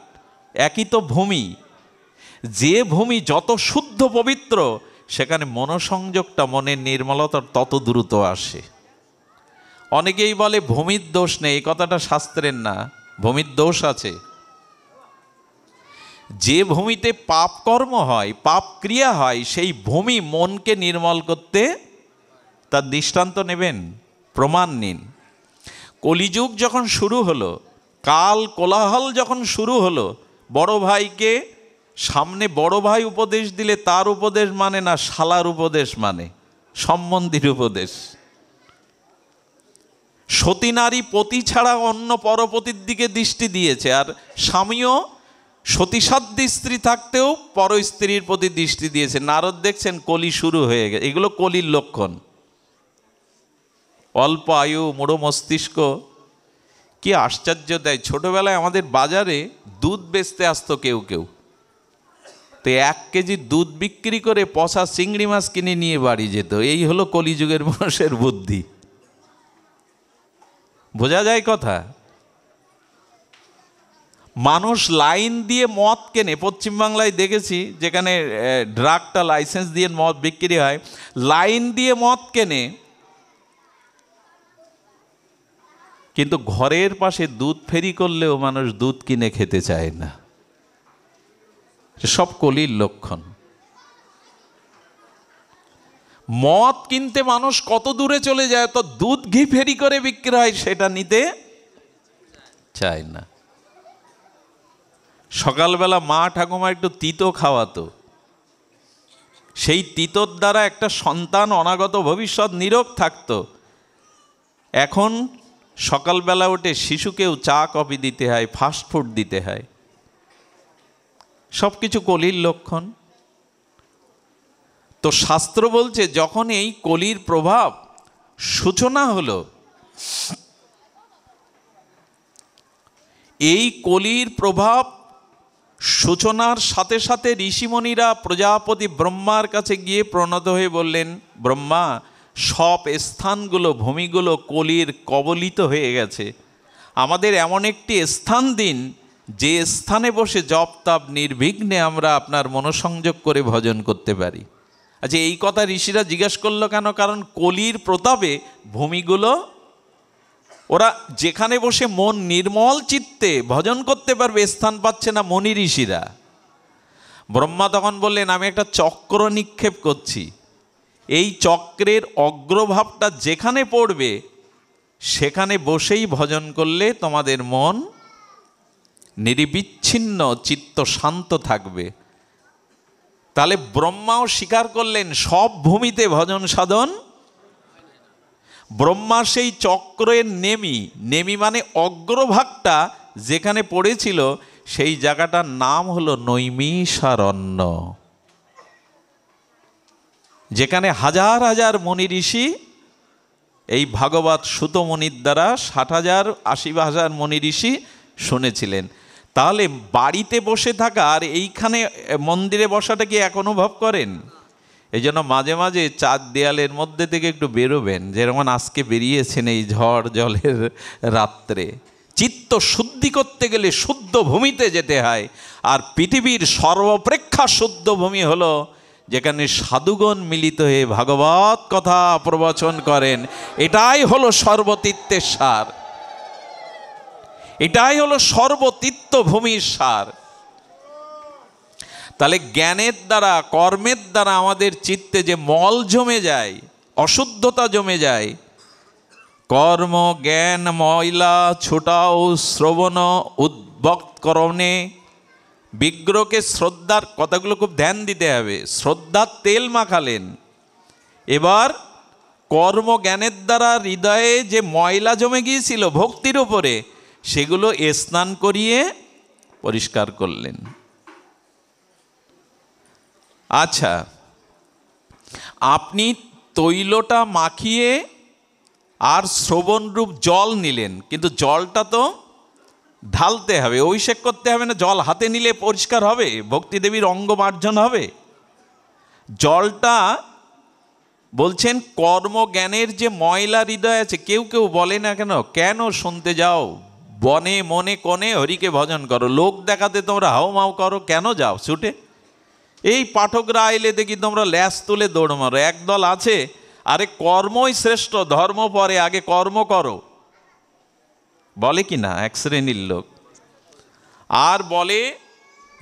একই তো ভূমি যে ভূমি যত শুদ্ধ পবিত্র সেখানে মনসংযোগটা মনের নির্মলতা তত দ্রুত আসে অনেকেই বলে ভূমির দোষ নেই এই কথাটা শাস্ত্রের না ভূমির দোষ আছে যে ভূমিতে পাপ কর্ম হয় পাপ ক্রিয়া হয় সেই ভূমি মনকে নির্মল করতে তার দৃষ্টান্ত নেবেন প্রমাণ নিন কলিযুগ যখন শুরু হলো কাল কোলাহল যখন শুরু হলো বড় ভাইকে সামনে বড় ভাই উপদেশ দিলে তার উপদেশ মানে না শালার উপদেশ মানে সম্বন্ধীর উপদেশ সতী নারী পতি ছাড়া অন্য পরপতির দিকে দৃষ্টি দিয়েছে আর স্বামীও সতীসাধ্য স্ত্রী থাকতেও পর স্ত্রীর প্রতি দৃষ্টি দিয়েছে নারদ দেখছেন কলি শুরু হয়ে গেছে এগুলো কলির লক্ষণ অল্প আয়ু মুড়ো মস্তিষ্ক কি আশ্চর্য দেয় ছোটোবেলায় আমাদের বাজারে দুধ বেচতে আসতো কেউ কেউ তো এক কেজি দুধ বিক্রি করে পশা চিংড়ি মাছ কিনে নিয়ে বাড়ি যেত এই হলো কলিযুগের মানুষের বুদ্ধি বোঝা যায় কথা মানুষ লাইন দিয়ে মদ কেনে পশ্চিমবাংলায় দেখেছি যেখানে ড্রাগটা লাইসেন্স দিয়ে মদ বিক্রি হয় লাইন দিয়ে মদ কেনে কিন্তু ঘরের পাশে দুধ ফেরি করলেও মানুষ দুধ কিনে খেতে চায় না সব কলির লক্ষণ মদ কিনতে মানুষ কত দূরে চলে যায় তো দুধ ঘি ফেরি করে বিক্রি হয় সেটা নিতে চায় না সকালবেলা মা ঠাকুমা একটু তিতো খাওয়াতো সেই তিতোর দ্বারা একটা সন্তান অনাগত ভবিষ্যৎ নীরব থাকত এখন সকালবেলা উঠে শিশুকেও চা কফি দিতে হয় ফাস্টফুড দিতে হয় সব কিছু কলির লক্ষণ তো শাস্ত্র বলছে যখন এই কলির প্রভাব সূচনা হলো এই কলির প্রভাব সূচনার সাথে সাথে ঋষিমণিরা প্রজাপতি ব্রহ্মার কাছে গিয়ে প্রণত হয়ে বললেন ব্রহ্মা সব স্থানগুলো ভূমিগুলো কলির কবলিত হয়ে গেছে আমাদের এমন একটি স্থান দিন যে স্থানে বসে জপ তাপ নির্বিঘ্নে আমরা আপনার মনোসংযোগ করে ভজন করতে পারি আচ্ছা এই কথা ঋষিরা জিজ্ঞাসা করলো কেন কারণ কলির প্রতাপে ভূমিগুলো ওরা যেখানে বসে মন নির্মল চিত্তে ভজন করতে পারবে স্থান পাচ্ছে না মনি ঋষিরা ব্রহ্মা তখন বললেন আমি একটা চক্র নিক্ষেপ করছি এই চক্রের অগ্রভাবটা যেখানে পড়বে সেখানে বসেই ভজন করলে তোমাদের মন নিরিবিচ্ছিন্ন চিত্ত শান্ত থাকবে তাহলে ব্রহ্মাও স্বীকার করলেন সব ভূমিতে ভজন সাধন ব্রহ্মা সেই চক্রের নেমি নেমি মানে অগ্রভাগটা যেখানে পড়েছিল সেই জায়গাটার নাম হলো নৈমিষারণ্য যেখানে হাজার হাজার মণি ঋষি এই ভাগবত সুতমণির দ্বারা ষাট হাজার আশি হাজার মণি ঋষি শুনেছিলেন তাহলে বাড়িতে বসে থাকা আর এইখানে মন্দিরে বসাটা কি এক অনুভব করেন এই জন্য মাঝে মাঝে চার দেয়ালের মধ্যে থেকে একটু বেরোবেন যেরকম আজকে বেরিয়েছেন এই ঝড় জলের রাত্রে চিত্ত শুদ্ধি করতে গেলে শুদ্ধ ভূমিতে যেতে হয় আর পৃথিবীর সর্বপ্রেক্ষা শুদ্ধ ভূমি হলো যেখানে সাধুগণ মিলিত হয়ে ভাগবত কথা প্রবচন করেন এটাই হলো সর্বতীত্বের সার এটাই হলো সর্বতীত্ব ভূমির সার তাহলে জ্ঞানের দ্বারা কর্মের দ্বারা আমাদের চিত্তে যে মল জমে যায় অশুদ্ধতা জমে যায় কর্ম জ্ঞান ময়লা ছোটাও শ্রবণ উদ্বক্তকরণে বিগ্রহকে শ্রদ্ধার কথাগুলো খুব ধ্যান দিতে হবে শ্রদ্ধার তেল মাখালেন এবার কর্মজ্ঞানের দ্বারা হৃদয়ে যে ময়লা জমে গিয়েছিল ভক্তির উপরে সেগুলো স্নান করিয়ে পরিষ্কার করলেন আচ্ছা আপনি তৈলটা মাখিয়ে আর শ্রবণরূপ জল নিলেন কিন্তু জলটা তো ঢালতে হবে অভিষেক করতে হবে না জল হাতে নিলে পরিষ্কার হবে ভক্তি দেবীর অঙ্গ মার্জন হবে জলটা বলছেন কর্মজ্ঞানের যে ময়লা হৃদয় আছে কেউ কেউ বলে না কেন কেন শুনতে যাও বনে মনে কনে হরিকে ভজন করো লোক দেখাতে তোমরা হাও মাও করো কেন যাও ছুটে এই পাঠকরা আইলে দেখি তোমরা ল্যাস তুলে দৌড় মারো একদল আছে আরে কর্মই শ্রেষ্ঠ ধর্ম পরে আগে কর্ম করো বলে কি না এক শ্রেণীর লোক আর বলে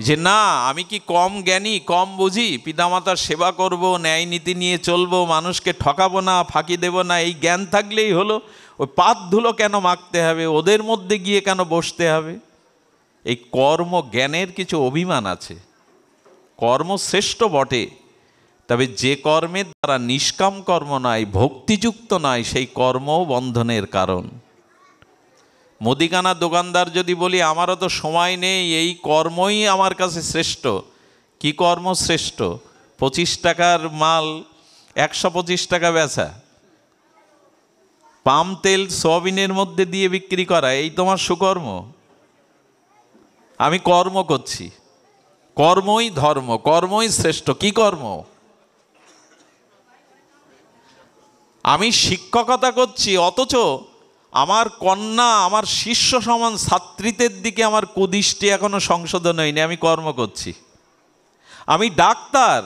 যে না আমি কি কম জ্ঞানী কম বুঝি পিতামাতার সেবা করব ন্যায় নীতি নিয়ে চলবো মানুষকে ঠকাবো না ফাঁকি দেব না এই জ্ঞান থাকলেই হলো ওই পাত ধুলো কেন মাখতে হবে ওদের মধ্যে গিয়ে কেন বসতে হবে এই কর্ম জ্ঞানের কিছু অভিমান আছে কর্ম শ্রেষ্ঠ বটে তবে যে কর্মের দ্বারা নিষ্কাম কর্ম নয় ভক্তিযুক্ত নয় সেই কর্মও বন্ধনের কারণ মুদিখানা দোকানদার যদি বলি আমারও তো সময় নেই এই কর্মই আমার কাছে শ্রেষ্ঠ কি কর্ম শ্রেষ্ঠ পঁচিশ টাকার মাল একশো পঁচিশ টাকা বেচা পাম তেল সোয়াবিনের মধ্যে দিয়ে বিক্রি করা এই তোমার সুকর্ম আমি কর্ম করছি কর্মই ধর্ম কর্মই শ্রেষ্ঠ কি কর্ম আমি শিক্ষকতা করছি অথচ আমার কন্যা আমার শিষ্য সমান ছাত্রীদের দিকে আমার কুদৃষ্টি এখনও সংশোধন হয়নি আমি কর্ম করছি আমি ডাক্তার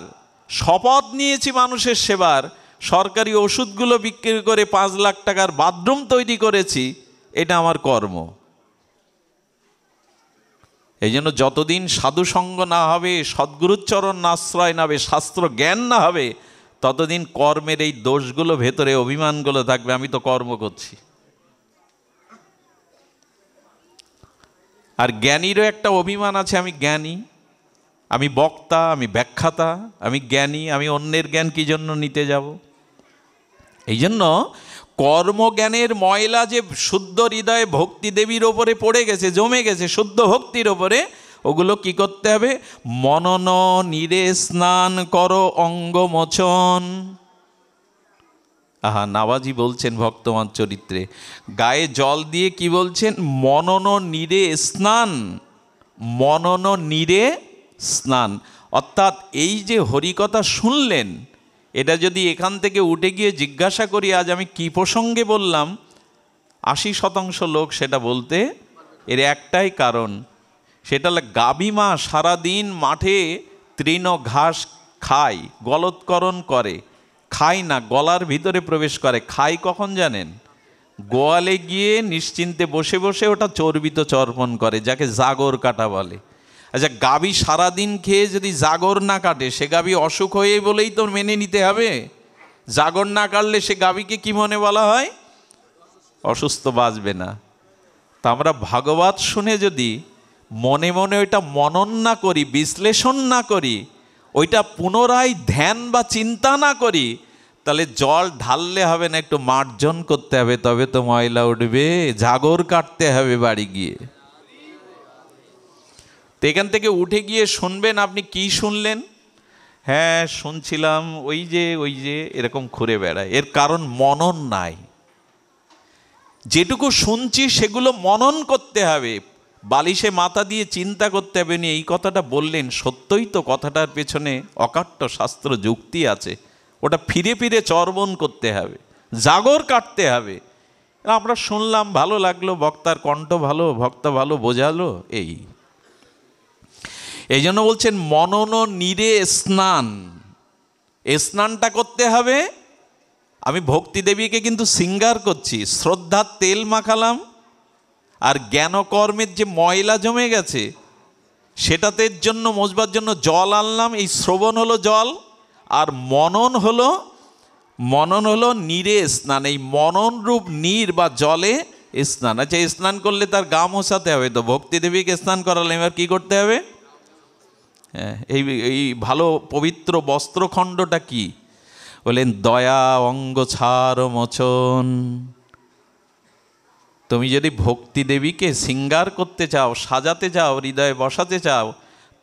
শপথ নিয়েছি মানুষের সেবার সরকারি ওষুধগুলো বিক্রি করে পাঁচ লাখ টাকার বাথরুম তৈরি করেছি এটা আমার কর্ম এই জন্য যতদিন সাধুসঙ্গ না হবে সদ্গুরুচরণ না আশ্রয় না হবে শাস্ত্র জ্ঞান না হবে ততদিন কর্মের এই দোষগুলো ভেতরে অভিমানগুলো থাকবে আমি তো কর্ম করছি আর জ্ঞানীরও একটা অভিমান আছে আমি জ্ঞানী আমি বক্তা আমি ব্যাখ্যাতা আমি জ্ঞানী আমি অন্যের জ্ঞান কি জন্য নিতে যাব এই জন্য কর্মজ্ঞানের ময়লা যে শুদ্ধ হৃদয়ে ভক্তি দেবীর ওপরে পড়ে গেছে জমে গেছে শুদ্ধ ভক্তির ওপরে ওগুলো কি করতে হবে মনন নিরে স্নান কর অঙ্গমোচন আহা নাবাজি বলছেন ভক্তমান চরিত্রে গায়ে জল দিয়ে কি বলছেন মনন নীরে স্নান মনন নীরে স্নান অর্থাৎ এই যে হরিকথা শুনলেন এটা যদি এখান থেকে উঠে গিয়ে জিজ্ঞাসা করি আজ আমি কি প্রসঙ্গে বললাম আশি শতাংশ লোক সেটা বলতে এর একটাই কারণ সেটা হলো গাভিমা সারাদিন মাঠে তৃণ ঘাস খায় গলৎকরণ করে খাই না গলার ভিতরে প্রবেশ করে খাই কখন জানেন গোয়ালে গিয়ে নিশ্চিন্তে বসে বসে ওটা চর্বিত চর্পণ করে যাকে জাগর কাটা বলে আচ্ছা গাবি সারাদিন খেয়ে যদি জাগর না কাটে সে গাবি অসুখ হয়ে বলেই তো মেনে নিতে হবে জাগর না কাটলে সে গাবিকে কি মনে বলা হয় অসুস্থ বাঁচবে না তা আমরা ভাগবত শুনে যদি মনে মনে ওইটা মনন না করি বিশ্লেষণ না করি ওইটা পুনরায় ধ্যান বা চিন্তা না করি তাহলে জল ঢাললে হবে না একটু মার্জন করতে হবে তবে তো ময়লা উঠবে জাগর কাটতে হবে বাড়ি গিয়ে তো এখান থেকে উঠে গিয়ে শুনবেন আপনি কি শুনলেন হ্যাঁ শুনছিলাম ওই যে ওই যে এরকম ঘুরে বেড়ায় এর কারণ মনন নাই যেটুকু শুনছি সেগুলো মনন করতে হবে বালিশে মাথা দিয়ে চিন্তা করতে হবে উনি এই কথাটা বললেন সত্যই তো কথাটার পেছনে অকাট্য শাস্ত্র যুক্তি আছে ওটা ফিরে ফিরে চর্বণ করতে হবে জাগর কাটতে হবে আমরা শুনলাম ভালো লাগলো বক্তার কণ্ঠ ভালো ভক্ত ভালো বোঝালো এই এই জন্য বলছেন মনন নিরে স্নান স্নানটা করতে হবে আমি ভক্তি দেবীকে কিন্তু সিঙ্গার করছি শ্রদ্ধার তেল মাখালাম আর জ্ঞানকর্মের যে ময়লা জমে গেছে সেটাতে জন্য মজবার জন্য জল আনলাম এই শ্রবণ হলো জল আর মনন হলো মনন হলো নীরে স্নান এই মনন রূপ নীর বা জলে স্নান আচ্ছা স্নান করলে তার গা মশাতে হবে তো ভক্তি দেবীকে স্নান করালে এবার কী করতে হবে হ্যাঁ, এই এই ভালো পবিত্র বস্ত্রখণ্ডটা কি বলেন দয়া অঙ্গ ছাড় মোচন তুমি যদি ভক্তি দেবীকে সিঙ্গার করতে চাও সাজাতে চাও হৃদয়ে বসাতে চাও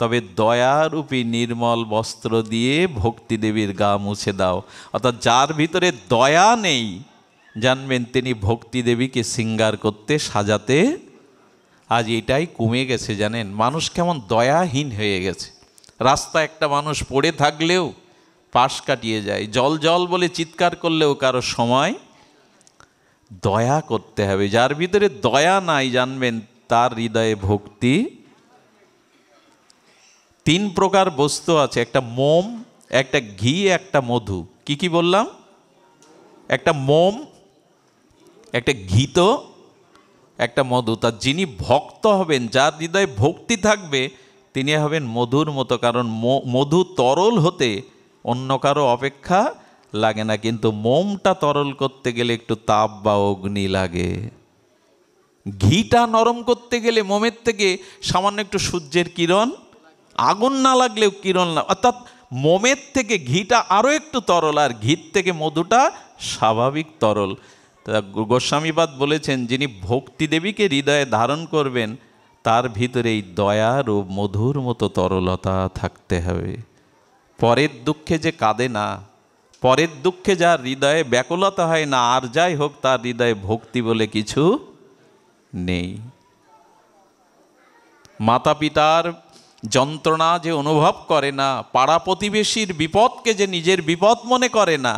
তবে দয়ারূপী নির্মল বস্ত্র দিয়ে ভক্তি দেবীর গা মুছে দাও অর্থাৎ যার ভিতরে দয়া নেই জানবেন তিনি ভক্তি দেবীকে সিঙ্গার করতে সাজাতে আজ এটাই কমে গেছে জানেন মানুষ কেমন দয়াহীন হয়ে গেছে রাস্তা একটা মানুষ পড়ে থাকলেও পাশ কাটিয়ে যায় জল জল বলে চিৎকার করলেও কারো সময় দয়া করতে হবে যার ভিতরে দয়া নাই জানবেন তার হৃদয়ে ভক্তি তিন প্রকার বস্তু আছে একটা মোম একটা ঘি একটা মধু কি কি বললাম একটা মোম একটা ঘিত একটা মধু তা যিনি ভক্ত হবেন যার হৃদয়ে ভক্তি থাকবে তিনি হবেন মধুর মতো কারণ মধু তরল হতে অন্য কারো অপেক্ষা লাগে না কিন্তু মোমটা তরল করতে গেলে একটু তাপ বা অগ্নি লাগে ঘিটা নরম করতে গেলে মোমের থেকে সামান্য একটু সূর্যের কিরণ আগুন না লাগলেও কিরণ না অর্থাৎ মোমের থেকে ঘিটা আরও একটু তরল আর ঘির থেকে মধুটা স্বাভাবিক তরল গোস্বামীবাদ বলেছেন যিনি ভক্তি দেবীকে হৃদয়ে ধারণ করবেন তার ভিতরে এই দয়ার ও মধুর মতো তরলতা থাকতে হবে পরের দুঃখে যে কাঁদে না পরের দুঃখে যার হৃদয়ে ব্যাকুলতা হয় না আর যাই হোক তার হৃদয়ে ভক্তি বলে কিছু নেই মাতা পিতার যন্ত্রণা যে অনুভব করে না পাড়া প্রতিবেশীর বিপদকে যে নিজের বিপদ মনে করে না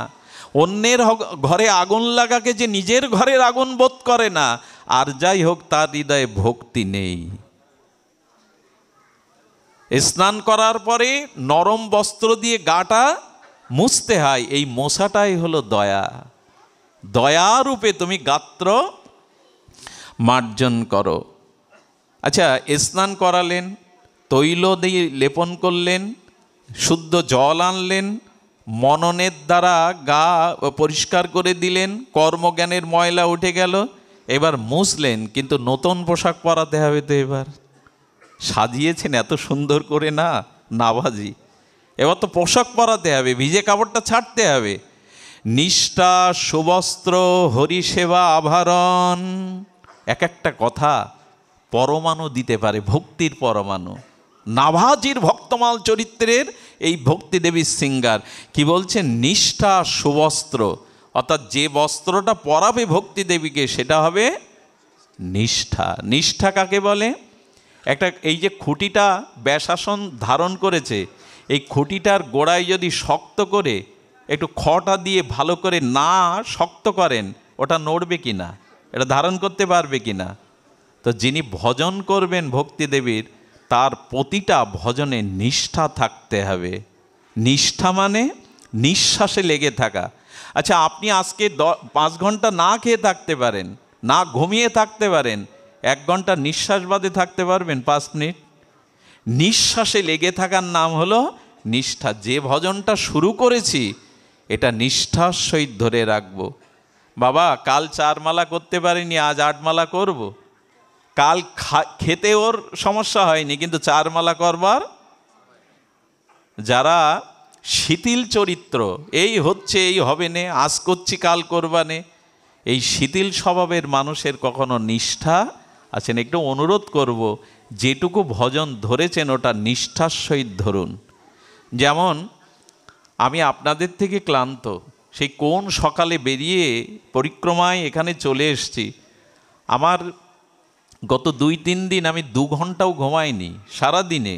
অন্যের ঘরে আগুন লাগাকে যে নিজের ঘরের আগুন বোধ করে না আর যাই হোক তার হৃদয়ে ভক্তি নেই স্নান করার পরে নরম বস্ত্র দিয়ে গাটা মুছতে হয় এই মশাটাই হলো দয়া দয়ারূপে তুমি গাত্র মার্জন করো আচ্ছা স্নান করালেন তৈল দিয়ে লেপন করলেন শুদ্ধ জল আনলেন মননের দ্বারা গা পরিষ্কার করে দিলেন কর্মজ্ঞানের ময়লা উঠে গেল এবার মুসলেন কিন্তু নতুন পোশাক পরাতে হবে তো এবার সাজিয়েছেন এত সুন্দর করে না নাভাজি এবার তো পোশাক পরাতে হবে ভিজে কাপড়টা ছাড়তে হবে নিষ্ঠা সুবস্ত্র হরিসেবা আভারণ এক একটা কথা পরমাণু দিতে পারে ভক্তির পরমাণু নাভাজির ভক্তমাল চরিত্রের এই ভক্তি সিঙ্গার কি বলছে নিষ্ঠা সুবস্ত্র অর্থাৎ যে বস্ত্রটা পরাবে ভক্তি দেবীকে সেটা হবে নিষ্ঠা নিষ্ঠা কাকে বলে একটা এই যে খুঁটিটা ব্যাসাসন ধারণ করেছে এই খুঁটিটার গোড়ায় যদি শক্ত করে একটু খটা দিয়ে ভালো করে না শক্ত করেন ওটা নড়বে কি না এটা ধারণ করতে পারবে কি না তো যিনি ভজন করবেন ভক্তি দেবীর তার প্রতিটা ভজনে নিষ্ঠা থাকতে হবে নিষ্ঠা মানে নিঃশ্বাসে লেগে থাকা আচ্ছা আপনি আজকে দ পাঁচ ঘন্টা না খেয়ে থাকতে পারেন না ঘুমিয়ে থাকতে পারেন এক ঘন্টা নিঃশ্বাস বাদে থাকতে পারবেন পাঁচ মিনিট নিঃশ্বাসে লেগে থাকার নাম হলো নিষ্ঠা যে ভজনটা শুরু করেছি এটা নিষ্ঠার সহিত ধরে রাখবো বাবা কাল চার মালা করতে পারিনি আজ আট মালা করবো কাল খেতে ওর সমস্যা হয়নি কিন্তু চারমালা করবার যারা শিথিল চরিত্র এই হচ্ছে এই হবে নে আজ করছি কাল করবানে এই শিথিল স্বভাবের মানুষের কখনো নিষ্ঠা আছেন একটু অনুরোধ করব যেটুকু ভজন ধরেছেন ওটা নিষ্ঠার সহিত ধরুন যেমন আমি আপনাদের থেকে ক্লান্ত সেই কোন সকালে বেরিয়ে পরিক্রমায় এখানে চলে এসছি আমার গত দুই তিন দিন আমি দু ঘন্টাও ঘুমাইনি সারা দিনে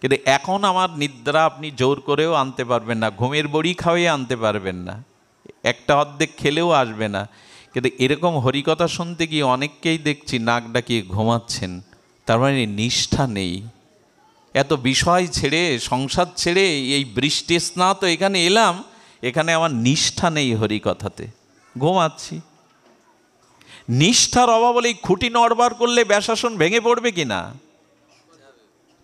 কিন্তু এখন আমার নিদ্রা আপনি জোর করেও আনতে পারবেন না ঘুমের বড়ি খাওয়াই আনতে পারবেন না একটা অর্ধেক খেলেও আসবে না কিন্তু এরকম হরিকথা শুনতে গিয়ে অনেককেই দেখছি নাক ডাকিয়ে ঘুমাচ্ছেন তার মানে নিষ্ঠা নেই এত বিষয় ছেড়ে সংসার ছেড়ে এই বৃষ্টি স্নাত এখানে এলাম এখানে আমার নিষ্ঠা নেই হরিকথাতে ঘুমাচ্ছি নিষ্ঠার অভাব হলে খুঁটি নড়বার করলে ব্যাশাসন ভেঙে পড়বে কি না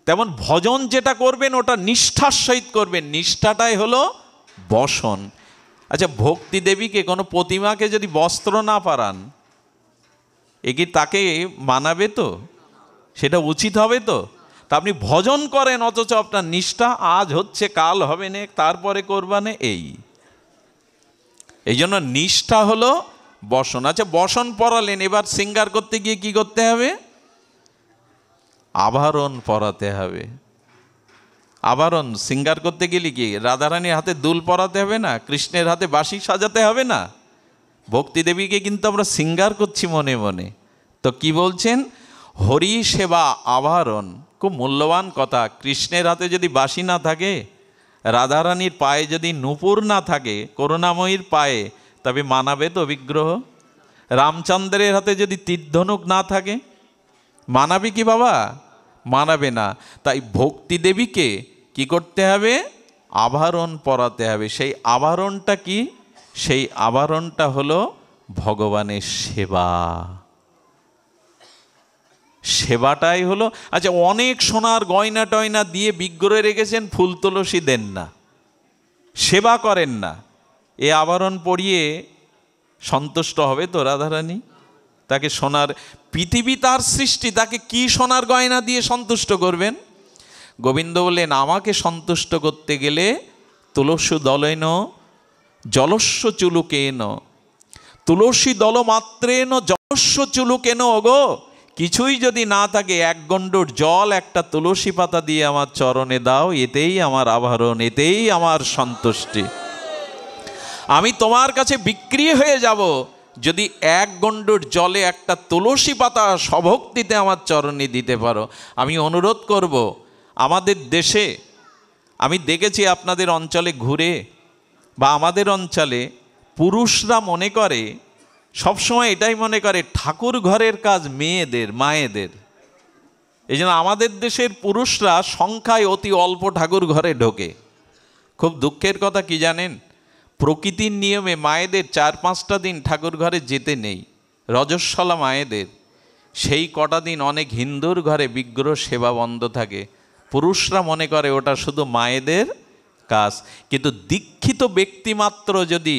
তেমন ভজন যেটা করবেন ওটা নিষ্ঠার সহিত করবেন নিষ্ঠাটাই হলো বসন আচ্ছা ভক্তি দেবীকে কোনো প্রতিমাকে যদি বস্ত্র না পারান এ কি তাকে মানাবে তো সেটা উচিত হবে তো তা আপনি ভজন করেন অথচ আপনার নিষ্ঠা আজ হচ্ছে কাল হবে না তারপরে করবানে এই এই জন্য নিষ্ঠা হলো বসন আচ্ছা বসন পড়ালেন এবার সিঙ্গার করতে গিয়ে কি করতে হবে আবারণ পরাতে হবে আবারণ সিঙ্গার করতে গেলে কি রাধারানীর হাতে দুল পরাতে হবে না কৃষ্ণের হাতে বাসি সাজাতে হবে না ভক্তি দেবীকে কিন্তু আমরা সিঙ্গার করছি মনে মনে তো কি বলছেন হরি সেবা আবারণ খুব মূল্যবান কথা কৃষ্ণের হাতে যদি বাসি না থাকে রাধারানীর পায়ে যদি নূপুর না থাকে করুণাময়ীর পায়ে তবে মানাবে তো বিগ্রহ রামচন্দ্রের হাতে যদি তীর্ধনুক না থাকে মানাবে কি বাবা মানাবে না তাই ভক্তি দেবীকে কি করতে হবে আভারণ পরাতে হবে সেই আবরণটা কি সেই আবরণটা হলো ভগবানের সেবা সেবাটাই হলো আচ্ছা অনেক সোনার গয়না টয়না দিয়ে বিগ্রহে রেখেছেন ফুল তুলসী দেন না সেবা করেন না এ আবরণ পরিয়ে সন্তুষ্ট হবে তো রাধারানী তাকে সোনার পৃথিবী তার সৃষ্টি তাকে কি সোনার গয়না দিয়ে সন্তুষ্ট করবেন গোবিন্দ বললেন আমাকে সন্তুষ্ট করতে গেলে তুলসী দলেন জলস্য কেন তুলসী দল দলমাত্রেন জলস্য চুলুকেন ওগো কিছুই যদি না থাকে এক গণ্ডর জল একটা তুলসী পাতা দিয়ে আমার চরণে দাও এতেই আমার আভারণ এতেই আমার সন্তুষ্টি আমি তোমার কাছে বিক্রি হয়ে যাব যদি এক গণ্ডুর জলে একটা তুলসী পাতা সভক্তিতে আমার চরণে দিতে পারো আমি অনুরোধ করব আমাদের দেশে আমি দেখেছি আপনাদের অঞ্চলে ঘুরে বা আমাদের অঞ্চলে পুরুষরা মনে করে সবসময় এটাই মনে করে ঠাকুর ঘরের কাজ মেয়েদের মায়েদের এই জন্য আমাদের দেশের পুরুষরা সংখ্যায় অতি অল্প ঠাকুর ঘরে ঢোকে খুব দুঃখের কথা কি জানেন প্রকৃতির নিয়মে মায়েদের চার পাঁচটা দিন ঠাকুর ঘরে যেতে নেই রজস্বলা মায়েদের সেই কটা দিন অনেক হিন্দুর ঘরে বিগ্রহ সেবা বন্ধ থাকে পুরুষরা মনে করে ওটা শুধু মায়েদের কাজ কিন্তু দীক্ষিত ব্যক্তিমাত্র যদি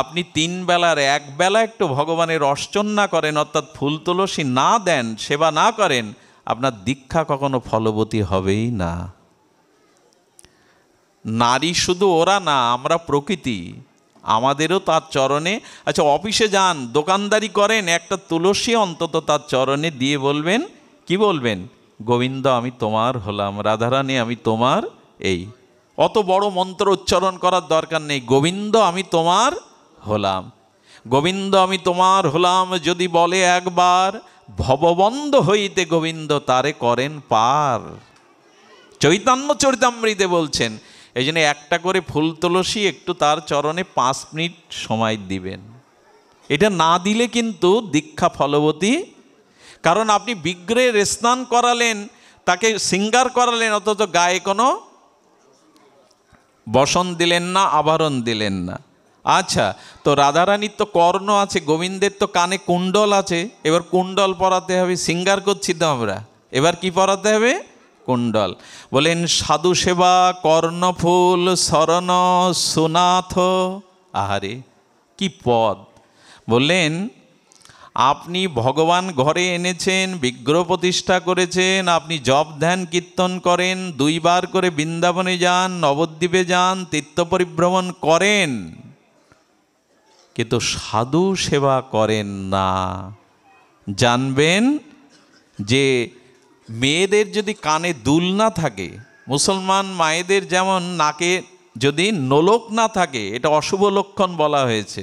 আপনি তিন বেলার এক বেলা একটু ভগবানের অর্চনা করেন অর্থাৎ ফুল তুলসী না দেন সেবা না করেন আপনার দীক্ষা কখনো ফলবতী হবেই না নারী শুধু ওরা না আমরা প্রকৃতি আমাদেরও তার চরণে আচ্ছা অফিসে যান দোকানদারি করেন একটা তুলসী অন্তত তার চরণে দিয়ে বলবেন কি বলবেন গোবিন্দ আমি তোমার হলাম রাধারানী আমি তোমার এই অত বড় মন্ত্র উচ্চারণ করার দরকার নেই গোবিন্দ আমি তোমার হলাম গোবিন্দ আমি তোমার হলাম যদি বলে একবার ভববন্ধ হইতে গোবিন্দ তারে করেন পার চৈতন্য চরিতামৃতে বলছেন এই জন্য একটা করে ফুল তুলসী একটু তার চরণে পাঁচ মিনিট সময় দিবেন এটা না দিলে কিন্তু দীক্ষা ফলবতী কারণ আপনি বিগ্রহের স্নান করালেন তাকে সিঙ্গার করালেন অথচ গায়ে কোনো বসন দিলেন না আভরণ দিলেন না আচ্ছা তো রাধারানীর তো কর্ণ আছে গোবিন্দের তো কানে কুণ্ডল আছে এবার কুণ্ডল পরাতে হবে সিঙ্গার করছি তো আমরা এবার কি পরাতে হবে কুণ্ডল বলেন সাধু সেবা কর্ণফুল শরণ সুনাথ আহারে কি পদ বললেন আপনি ভগবান ঘরে এনেছেন বিগ্রহ প্রতিষ্ঠা করেছেন আপনি জপ ধ্যান কীর্তন করেন দুইবার করে বৃন্দাবনে যান নবদ্বীপে যান তীর্থ পরিভ্রমণ করেন কিন্তু সাধু সেবা করেন না জানবেন যে মেয়েদের যদি কানে দুল না থাকে মুসলমান মায়েদের যেমন নাকে যদি নোলক না থাকে এটা অশুভ লক্ষণ বলা হয়েছে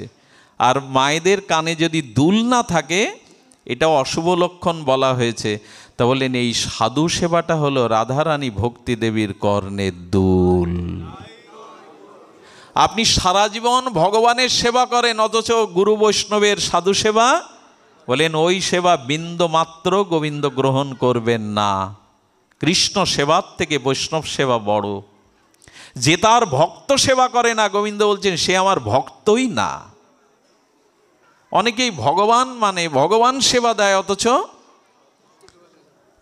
আর মায়েদের কানে যদি দুল না থাকে এটা অশুভ লক্ষণ বলা হয়েছে তা বললেন এই সাধু সেবাটা হলো রাধারানী ভক্তি দেবীর কর্ণের দুল আপনি সারা জীবন ভগবানের সেবা করেন অথচ গুরু বৈষ্ণবের সাধু সেবা বলেন ওই সেবা বিন্দু মাত্র গোবিন্দ গ্রহণ করবেন না কৃষ্ণ সেবার থেকে বৈষ্ণব সেবা বড় যে তার ভক্ত সেবা করে না গোবিন্দ বলছেন সে আমার ভক্তই না অনেকেই ভগবান মানে ভগবান সেবা দেয় অথচ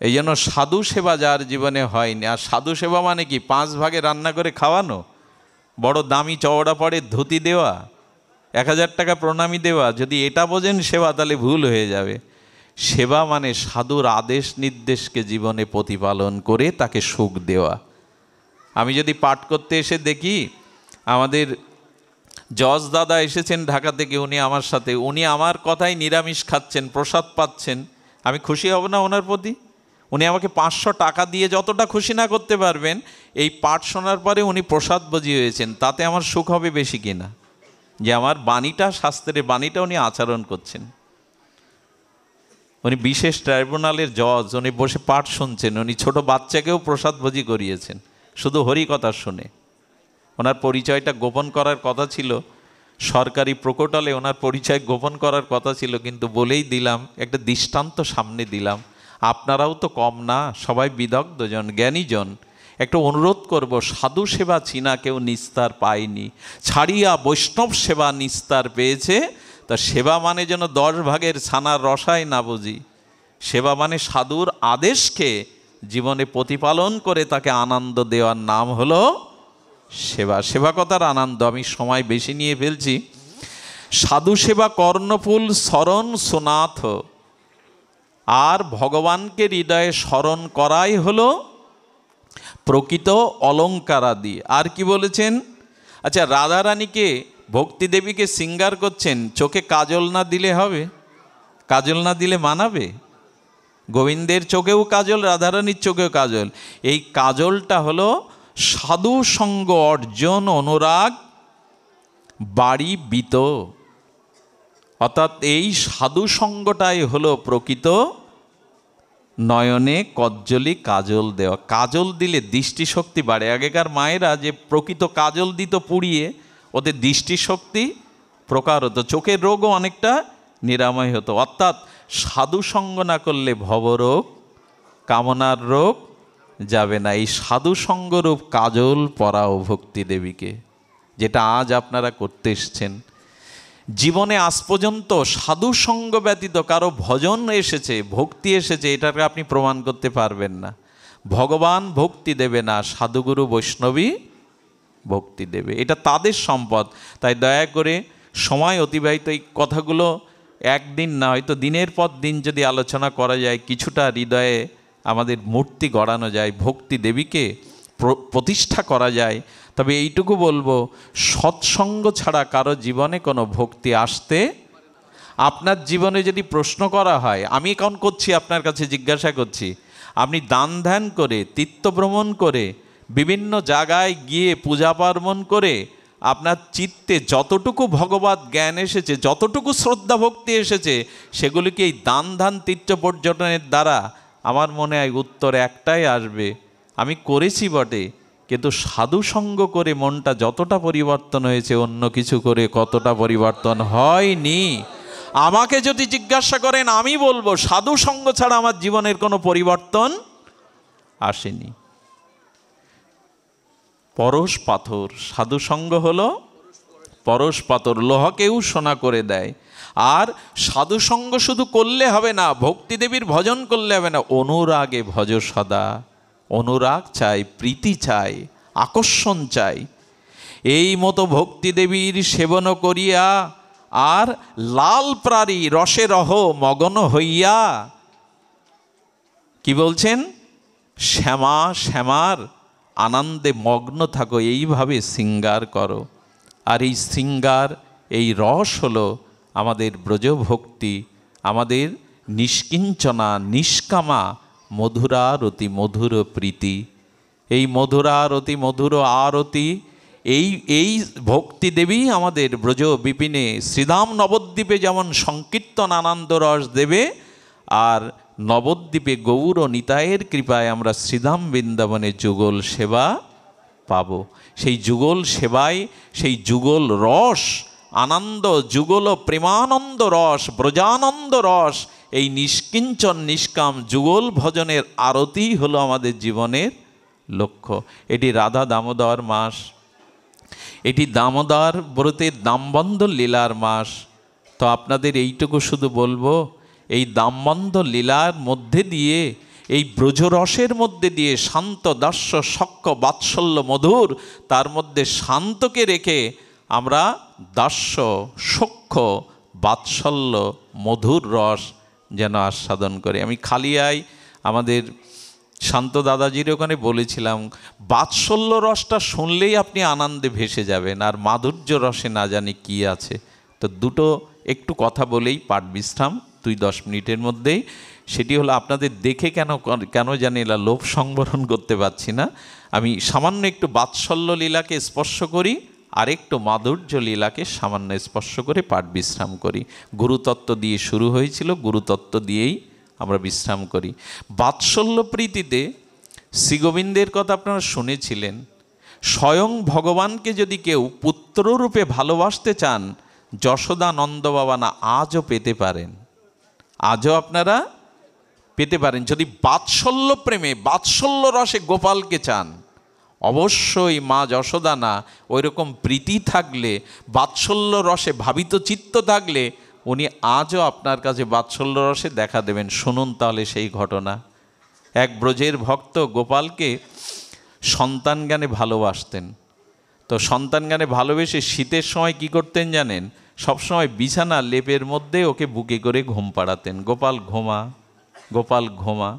এই জন্য সাধু সেবা যার জীবনে হয়নি আর সাধু সেবা মানে কি পাঁচ ভাগে রান্না করে খাওয়ানো বড় দামি চওড়া পড়ে ধুতি দেওয়া এক হাজার টাকা প্রণামী দেওয়া যদি এটা বোঝেন সেবা তাহলে ভুল হয়ে যাবে সেবা মানে সাধুর আদেশ নির্দেশকে জীবনে প্রতিপালন করে তাকে সুখ দেওয়া আমি যদি পাঠ করতে এসে দেখি আমাদের জজ দাদা এসেছেন ঢাকা থেকে উনি আমার সাথে উনি আমার কথাই নিরামিষ খাচ্ছেন প্রসাদ পাচ্ছেন আমি খুশি হব না ওনার প্রতি উনি আমাকে পাঁচশো টাকা দিয়ে যতটা খুশি না করতে পারবেন এই পাঠ শোনার পরে উনি প্রসাদ বজি হয়েছেন তাতে আমার সুখ হবে বেশি কিনা যে আমার বাণীটা শাস্ত্রের বাণীটা উনি আচরণ করছেন উনি বিশেষ ট্রাইব্যুনালের জজ উনি বসে পাঠ শুনছেন উনি ছোট বাচ্চাকেও প্রসাদ ভোজি করিয়েছেন শুধু হরি কথা শুনে ওনার পরিচয়টা গোপন করার কথা ছিল সরকারি প্রকোটলে ওনার পরিচয় গোপন করার কথা ছিল কিন্তু বলেই দিলাম একটা দৃষ্টান্ত সামনে দিলাম আপনারাও তো কম না সবাই বিদগ্ধজন জ্ঞানীজন একটু অনুরোধ করব সাধু সেবা চীনা কেউ নিস্তার পায়নি ছাড়িয়া বৈষ্ণব সেবা নিস্তার পেয়েছে তা সেবা মানে যেন দশ ভাগের ছানার রসায় না বুঝি সেবা মানে সাধুর আদেশকে জীবনে প্রতিপালন করে তাকে আনন্দ দেওয়ার নাম হলো সেবা সেবা কথার আনন্দ আমি সময় বেশি নিয়ে ফেলছি সাধু সেবা কর্ণফুল স্মরণ সোনাথ আর ভগবানকে হৃদয়ে স্মরণ করাই হলো প্রকৃত অলঙ্কারাদি আর কি বলেছেন আচ্ছা রাধারানীকে ভক্তি দেবীকে সিঙ্গার করছেন চোখে কাজল না দিলে হবে কাজল না দিলে মানাবে গোবিন্দের চোখেও কাজল রাধারানীর চোখেও কাজল এই কাজলটা হলো সাধু সঙ্গ অর্জন অনুরাগ বাড়ি বিত অর্থাৎ এই সাধু সঙ্গটাই হলো প্রকৃত নয়নে কজ্জলি কাজল দেওয়া কাজল দিলে দৃষ্টিশক্তি বাড়ে আগেকার মায়েরা যে প্রকৃত কাজল দিত পুড়িয়ে ওদের দৃষ্টিশক্তি প্রকার হতো চোখের রোগও অনেকটা নিরাময় হতো অর্থাৎ সাধু সঙ্গ না করলে ভবরোগ কামনার রোগ যাবে না এই সাধু সঙ্গরূপ কাজল পরাও ভক্তি দেবীকে যেটা আজ আপনারা করতে এসছেন জীবনে আজ পর্যন্ত সাধু সঙ্গ ব্যতীত কারো ভজন এসেছে ভক্তি এসেছে এটাকে আপনি প্রমাণ করতে পারবেন না ভগবান ভক্তি দেবে না সাধুগুরু বৈষ্ণবী ভক্তি দেবে এটা তাদের সম্পদ তাই দয়া করে সময় অতিবাহিত এই কথাগুলো একদিন না হয়তো দিনের পর দিন যদি আলোচনা করা যায় কিছুটা হৃদয়ে আমাদের মূর্তি গড়ানো যায় ভক্তি দেবীকে প্রতিষ্ঠা করা যায় তবে এইটুকু বলবো সৎসঙ্গ ছাড়া কারো জীবনে কোনো ভক্তি আসতে আপনার জীবনে যদি প্রশ্ন করা হয় আমি এখন করছি আপনার কাছে জিজ্ঞাসা করছি আপনি দান ধ্যান করে তীর্থ ভ্রমণ করে বিভিন্ন জায়গায় গিয়ে পূজা পার্বণ করে আপনার চিত্তে যতটুকু ভগবত জ্ঞান এসেছে যতটুকু শ্রদ্ধা ভক্তি এসেছে সেগুলিকে এই দান ধান তীর্থ পর্যটনের দ্বারা আমার মনে হয় উত্তর একটাই আসবে আমি করেছি বটে কিন্তু সাধু সঙ্গ করে মনটা যতটা পরিবর্তন হয়েছে অন্য কিছু করে কতটা পরিবর্তন হয়নি আমাকে যদি জিজ্ঞাসা করেন আমি বলবো সাধু সঙ্গ ছাড়া আমার জীবনের কোনো পরিবর্তন আসেনি পরশ পাথর সাধু সঙ্গ হলো পরশ পাথর লোহাকেও সোনা করে দেয় আর সাধুসঙ্গ শুধু করলে হবে না ভক্তিদেবীর ভজন করলে হবে না অনুরাগে ভজ সদা অনুরাগ চাই প্রীতি চাই আকর্ষণ চাই এই মতো ভক্তি দেবীর সেবন করিয়া আর লাল প্রারী রসে রহ মগন হইয়া কি বলছেন শ্যামা শ্যামার আনন্দে মগ্ন থাকো এইভাবে সিঙ্গার করো আর এই সিঙ্গার এই রস হলো আমাদের ব্রজভক্তি আমাদের নিষ্কিঞ্চনা নিষ্কামা মধুরারতি মধুর প্রীতি এই মধুরারতি মধুর আরতি এই এই ভক্তি দেবী আমাদের ব্রজ বিপিনে শ্রীধাম নবদ্বীপে যেমন সংকীর্তন আনন্দ রস দেবে আর নবদ্বীপে গৌর নিতায়ের কৃপায় আমরা শ্রীধাম বৃন্দাবনে যুগল সেবা পাব সেই যুগল সেবায় সেই যুগল রস আনন্দ যুগল প্রেমানন্দ রস ব্রজানন্দ রস এই নিষ্কিঞ্চন নিষ্কাম যুগল ভজনের আরতি হলো আমাদের জীবনের লক্ষ্য এটি রাধা দামোদর মাস এটি দামোদর ব্রতের দামবন্ধ লীলার মাস তো আপনাদের এইটুকু শুধু বলবো এই দামবন্ধ লীলার মধ্যে দিয়ে এই ব্রজরসের মধ্যে দিয়ে শান্ত দাস্য শক্য বাৎসল্য মধুর তার মধ্যে শান্তকে রেখে আমরা দাস্য সক্ষ বাৎসল্য মধুর রস যেন আস্বাদন করে আমি খালিয়ায় আমাদের শান্ত দাদাজির ওখানে বলেছিলাম বাৎসল্য রসটা শুনলেই আপনি আনন্দে ভেসে যাবেন আর মাধুর্য রসে না জানি কি আছে তো দুটো একটু কথা বলেই পাঠ বিশ্রাম দুই দশ মিনিটের মধ্যেই সেটি হলো আপনাদের দেখে কেন কেন জানি এলা লোভ সংবরণ করতে পারছি না আমি সামান্য একটু বাৎসল্য লীলাকে স্পর্শ করি আরেকটু মাধুর্য লীলাকে সামান্য স্পর্শ করে পাঠ বিশ্রাম করি গুরুতত্ত্ব দিয়ে শুরু হয়েছিল গুরুতত্ত্ব দিয়েই আমরা বিশ্রাম করি বাৎসল্য প্রীতিতে শ্রীগোবিন্দের কথা আপনারা শুনেছিলেন স্বয়ং ভগবানকে যদি কেউ পুত্ররূপে ভালোবাসতে চান যশোদানন্দ বাবা না আজও পেতে পারেন আজও আপনারা পেতে পারেন যদি বাৎসল্য প্রেমে বাৎসল্য রসে গোপালকে চান অবশ্যই মা যশোদানা ওই রকম প্রীতি থাকলে বাৎসল্য রসে ভাবিত চিত্ত থাকলে উনি আজও আপনার কাছে বাৎসল্য রসে দেখা দেবেন শুনুন তাহলে সেই ঘটনা এক ব্রজের ভক্ত গোপালকে সন্তান গানে ভালোবাসতেন তো সন্তান গানে ভালোবেসে শীতের সময় কি করতেন জানেন সবসময় বিছানা লেপের মধ্যে ওকে বুকে করে ঘুম পাড়াতেন গোপাল ঘোমা গোপাল ঘোমা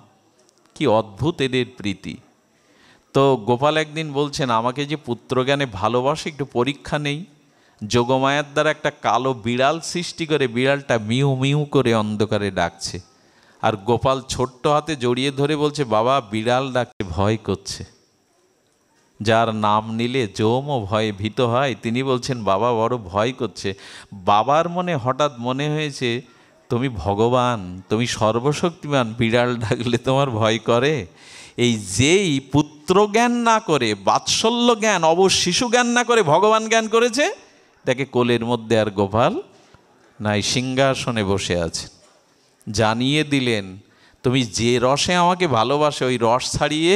কি অদ্ভুত এদের প্রীতি তো গোপাল একদিন বলছেন আমাকে যে পুত্রজ্ঞানে ভালোবাসে একটু পরীক্ষা নেই যোগমায়ার দ্বারা একটা কালো বিড়াল সৃষ্টি করে বিড়ালটা মিউ মিউ করে অন্ধকারে ডাকছে আর গোপাল ছোট্ট হাতে জড়িয়ে ধরে বলছে বাবা বিড়াল ডাকতে ভয় করছে যার নাম নিলে ও ভয়ে ভীত হয় তিনি বলছেন বাবা বড় ভয় করছে বাবার মনে হঠাৎ মনে হয়েছে তুমি ভগবান তুমি সর্বশক্তিমান বিড়াল ডাকলে তোমার ভয় করে এই যেই পুত্র জ্ঞান না করে বাৎসল্য জ্ঞান অব শিশু জ্ঞান না করে ভগবান জ্ঞান করেছে তাকে কোলের মধ্যে আর গোপাল নাই সিংহাসনে বসে আছেন জানিয়ে দিলেন তুমি যে রসে আমাকে ভালোবাসে ওই রস ছাড়িয়ে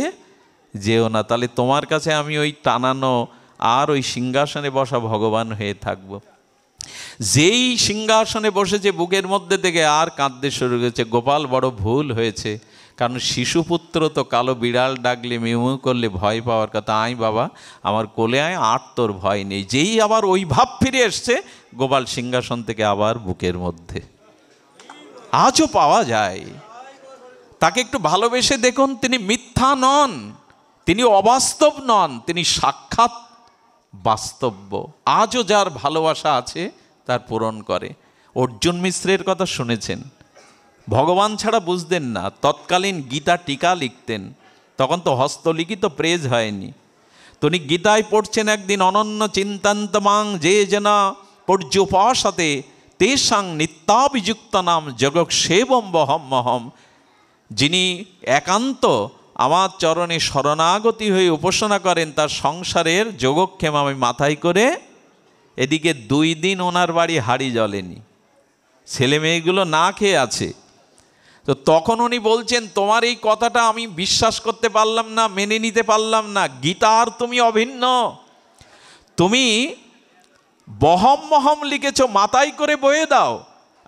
যেও না তাহলে তোমার কাছে আমি ওই টানানো আর ওই সিংহাসনে বসা ভগবান হয়ে থাকব যেই সিংহাসনে বসেছে বুকের মধ্যে থেকে আর কাঁদতে শুরু করেছে গোপাল বড় ভুল হয়েছে কারণ শিশুপুত্র তো কালো বিড়াল ডাকলে মিমু করলে ভয় পাওয়ার কথা আয় বাবা আমার কোলে আয় আর তোর ভয় নেই যেই আবার ওই ভাব ফিরে এসছে গোপাল সিংহাসন থেকে আবার বুকের মধ্যে আজও পাওয়া যায় তাকে একটু ভালোবেসে দেখুন তিনি মিথ্যা নন তিনি অবাস্তব নন তিনি সাক্ষাৎ বাস্তব্য আজও যার ভালোবাসা আছে তার পূরণ করে অর্জুন মিশ্রের কথা শুনেছেন ভগবান ছাড়া বুঝতেন না তৎকালীন গীতা টিকা লিখতেন তখন তো হস্তলিখিত প্রেজ হয়নি তো উনি গীতায় পড়ছেন একদিন অনন্য চিন্তান্তমাং যে জেনা পর্যুপাসাতে তেসাং নিত্যাভিযুক্ত নাম জগৎ সেবম বহম মহম যিনি একান্ত আমার চরণে শরণাগতি হয়ে উপাসনা করেন তার সংসারের যোগক্ষেম আমি মাথায় করে এদিকে দুই দিন ওনার বাড়ি হাড়ি জ্বলেনি ছেলে মেয়েগুলো না খেয়ে আছে তো তখন উনি বলছেন তোমার এই কথাটা আমি বিশ্বাস করতে পারলাম না মেনে নিতে পারলাম না গীতার তুমি অভিন্ন তুমি বহম মহম লিখেছ মাথায় করে বয়ে দাও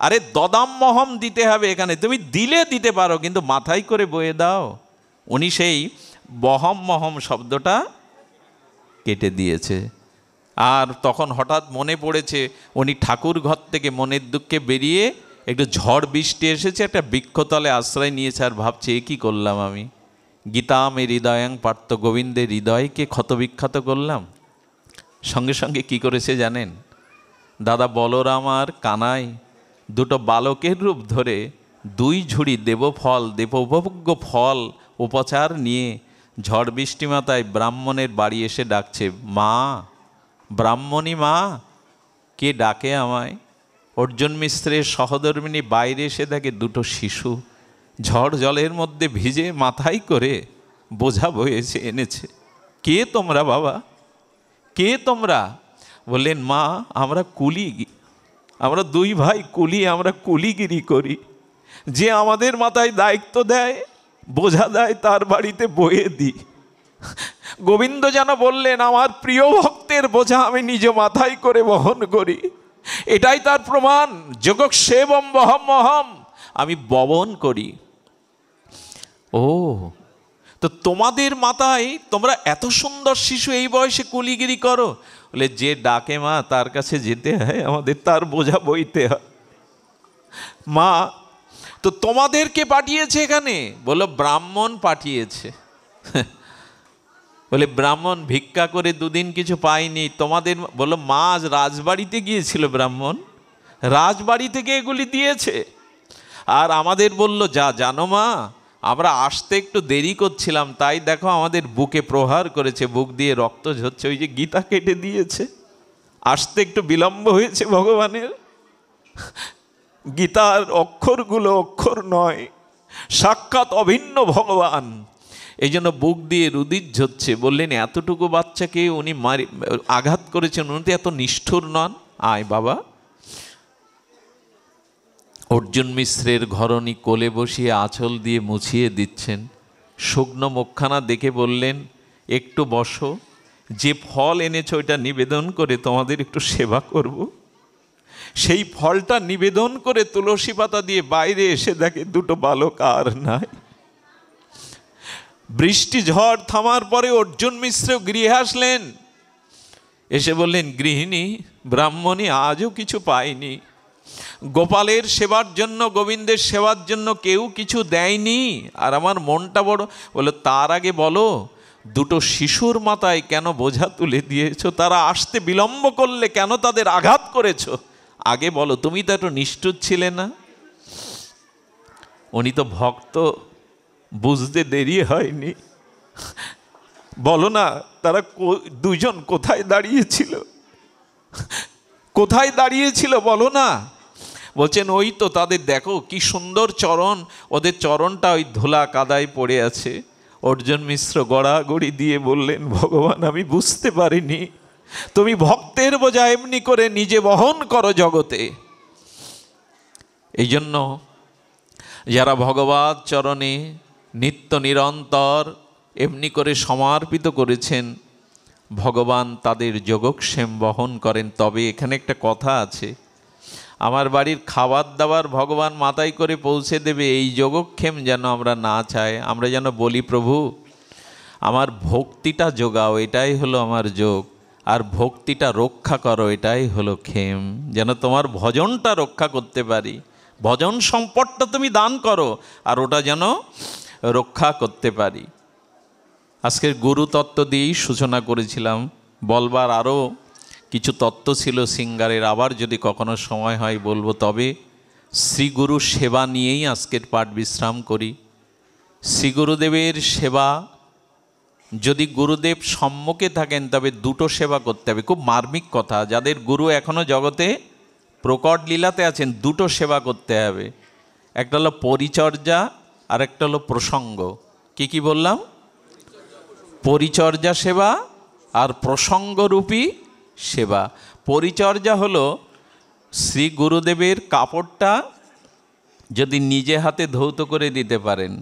আরে দদাম মহম দিতে হবে এখানে তুমি দিলে দিতে পারো কিন্তু মাথায় করে বয়ে দাও উনি সেই বহম মহম শব্দটা কেটে দিয়েছে আর তখন হঠাৎ মনে পড়েছে উনি ঠাকুর ঘর থেকে মনের দুঃখে বেরিয়ে একটু ঝড় বৃষ্টি এসেছে একটা বৃক্ষতলে আশ্রয় নিয়েছে আর ভাবছে এ কী করলাম আমি গীতাম এই হৃদয়াং পার্থ গোবিন্দের হৃদয়কে ক্ষতবিখ্যাত করলাম সঙ্গে সঙ্গে কি করেছে জানেন দাদা বলরাম আর কানাই দুটো বালকের রূপ ধরে দুই ঝুড়ি দেবফল দেবভোগ্য ফল উপচার নিয়ে ঝড় বৃষ্টিমাতায় ব্রাহ্মণের বাড়ি এসে ডাকছে মা ব্রাহ্মণী মা কে ডাকে আমায় অর্জুন মিশ্রের সহধর্মিনী বাইরে এসে দেখে দুটো শিশু ঝড় জলের মধ্যে ভিজে মাথায় করে বোঝা বয়েছে এনেছে কে তোমরা বাবা কে তোমরা বললেন মা আমরা কুলি আমরা দুই ভাই কুলি আমরা কুলিগিরি করি যে আমাদের মাথায় দায়িত্ব দেয় বোঝা দেয় তার বাড়িতে বয়ে দিই গোবিন্দ যেন বললেন আমার প্রিয় ভক্তের বোঝা আমি নিজে মাথায় করে বহন করি এটাই তার প্রমাণ যোগক সেবম বহম মহম আমি ববন করি ও তো তোমাদের মাথায় তোমরা এত সুন্দর শিশু এই বয়সে কুলিগিরি করো বলে যে ডাকে মা তার কাছে যেতে হয় আমাদের তার বোঝা বইতে হয় মা তো তোমাদেরকে পাঠিয়েছে এখানে বলো ব্রাহ্মণ পাঠিয়েছে বলে ব্রাহ্মণ ভিক্ষা করে দুদিন কিছু পাইনি তোমাদের বলো মাজ রাজবাড়িতে গিয়েছিল ব্রাহ্মণ রাজবাড়ি থেকে এগুলি দিয়েছে আর আমাদের বলল যা জানো মা আমরা আসতে একটু দেরি করছিলাম তাই দেখো আমাদের বুকে প্রহার করেছে বুক দিয়ে রক্ত ঝরছে ওই যে গীতা কেটে দিয়েছে আসতে একটু বিলম্ব হয়েছে ভগবানের গীতার অক্ষরগুলো অক্ষর নয় সাক্ষাৎ অভিন্ন ভগবান এই জন্য বুক দিয়ে রুদির ঝরছে বললেন এতটুকু বাচ্চাকে উনি মারি আঘাত করেছেন উনি এত নিষ্ঠুর নন আয় বাবা অর্জুন মিশ্রের ঘরণি কোলে বসিয়ে আঁচল দিয়ে মুছিয়ে দিচ্ছেন শুকনো মুখখানা দেখে বললেন একটু বসো যে ফল এনেছ ওইটা নিবেদন করে তোমাদের একটু সেবা করব। সেই ফলটা নিবেদন করে তুলসী পাতা দিয়ে বাইরে এসে দেখে দুটো বালক আর নাই বৃষ্টি ঝড় থামার পরে অর্জুন মিশ্র গৃহে আসলেন এসে বললেন গৃহিণী ব্রাহ্মণী আজও কিছু পায়নি গোপালের সেবার জন্য গোবিন্দের সেবার জন্য কেউ কিছু দেয়নি আর আমার মনটা বড় বলে তার আগে বলো দুটো শিশুর মাথায় কেন বোঝা তুলে দিয়েছো তারা আসতে বিলম্ব করলে কেন তাদের আঘাত করেছো আগে বলো তুমি তো একটু নিষ্ঠুর ছিলে না উনি তো ভক্ত বুঝতে দেরি হয়নি বলো না তারা দুজন কোথায় দাঁড়িয়েছিল কোথায় দাঁড়িয়েছিল বলো না বলছেন ওই তো তাদের দেখো কি সুন্দর চরণ ওদের চরণটা ওই ধুলা কাদায় পড়ে আছে অর্জুন মিশ্র গড়াগড়ি দিয়ে বললেন ভগবান আমি বুঝতে পারিনি তুমি ভক্তের বোঝা এমনি করে নিজে বহন করো জগতে এই জন্য যারা ভগবত চরণে নিত্য নিরন্তর এমনি করে সমর্পিত করেছেন ভগবান তাদের যোগক্ষেম বহন করেন তবে এখানে একটা কথা আছে আমার বাড়ির খাবার দাবার ভগবান মাথায় করে পৌঁছে দেবে এই যোগক্ষেম যেন আমরা না চাই আমরা যেন বলি প্রভু আমার ভক্তিটা যোগাও এটাই হলো আমার যোগ আর ভক্তিটা রক্ষা করো এটাই হলো ক্ষেম যেন তোমার ভজনটা রক্ষা করতে পারি ভজন সম্পদটা তুমি দান করো আর ওটা যেন রক্ষা করতে পারি আজকের গুরু তত্ত্ব দিয়েই সূচনা করেছিলাম বলবার আরও কিছু তত্ত্ব ছিল সিঙ্গারের আবার যদি কখনো সময় হয় বলবো তবে শ্রীগুরু সেবা নিয়েই আজকের পাঠ বিশ্রাম করি শ্রীগুরুদেবের সেবা যদি গুরুদেব সম্মুখে থাকেন তবে দুটো সেবা করতে হবে খুব মার্মিক কথা যাদের গুরু এখনও জগতে প্রকট লীলাতে আছেন দুটো সেবা করতে হবে একটা হলো পরিচর্যা আর একটা হলো প্রসঙ্গ কি কি বললাম পরিচর্যা সেবা আর প্রসঙ্গরূপী সেবা পরিচর্যা হলো শ্রী গুরুদেবের কাপড়টা যদি নিজে হাতে ধৌত করে দিতে পারেন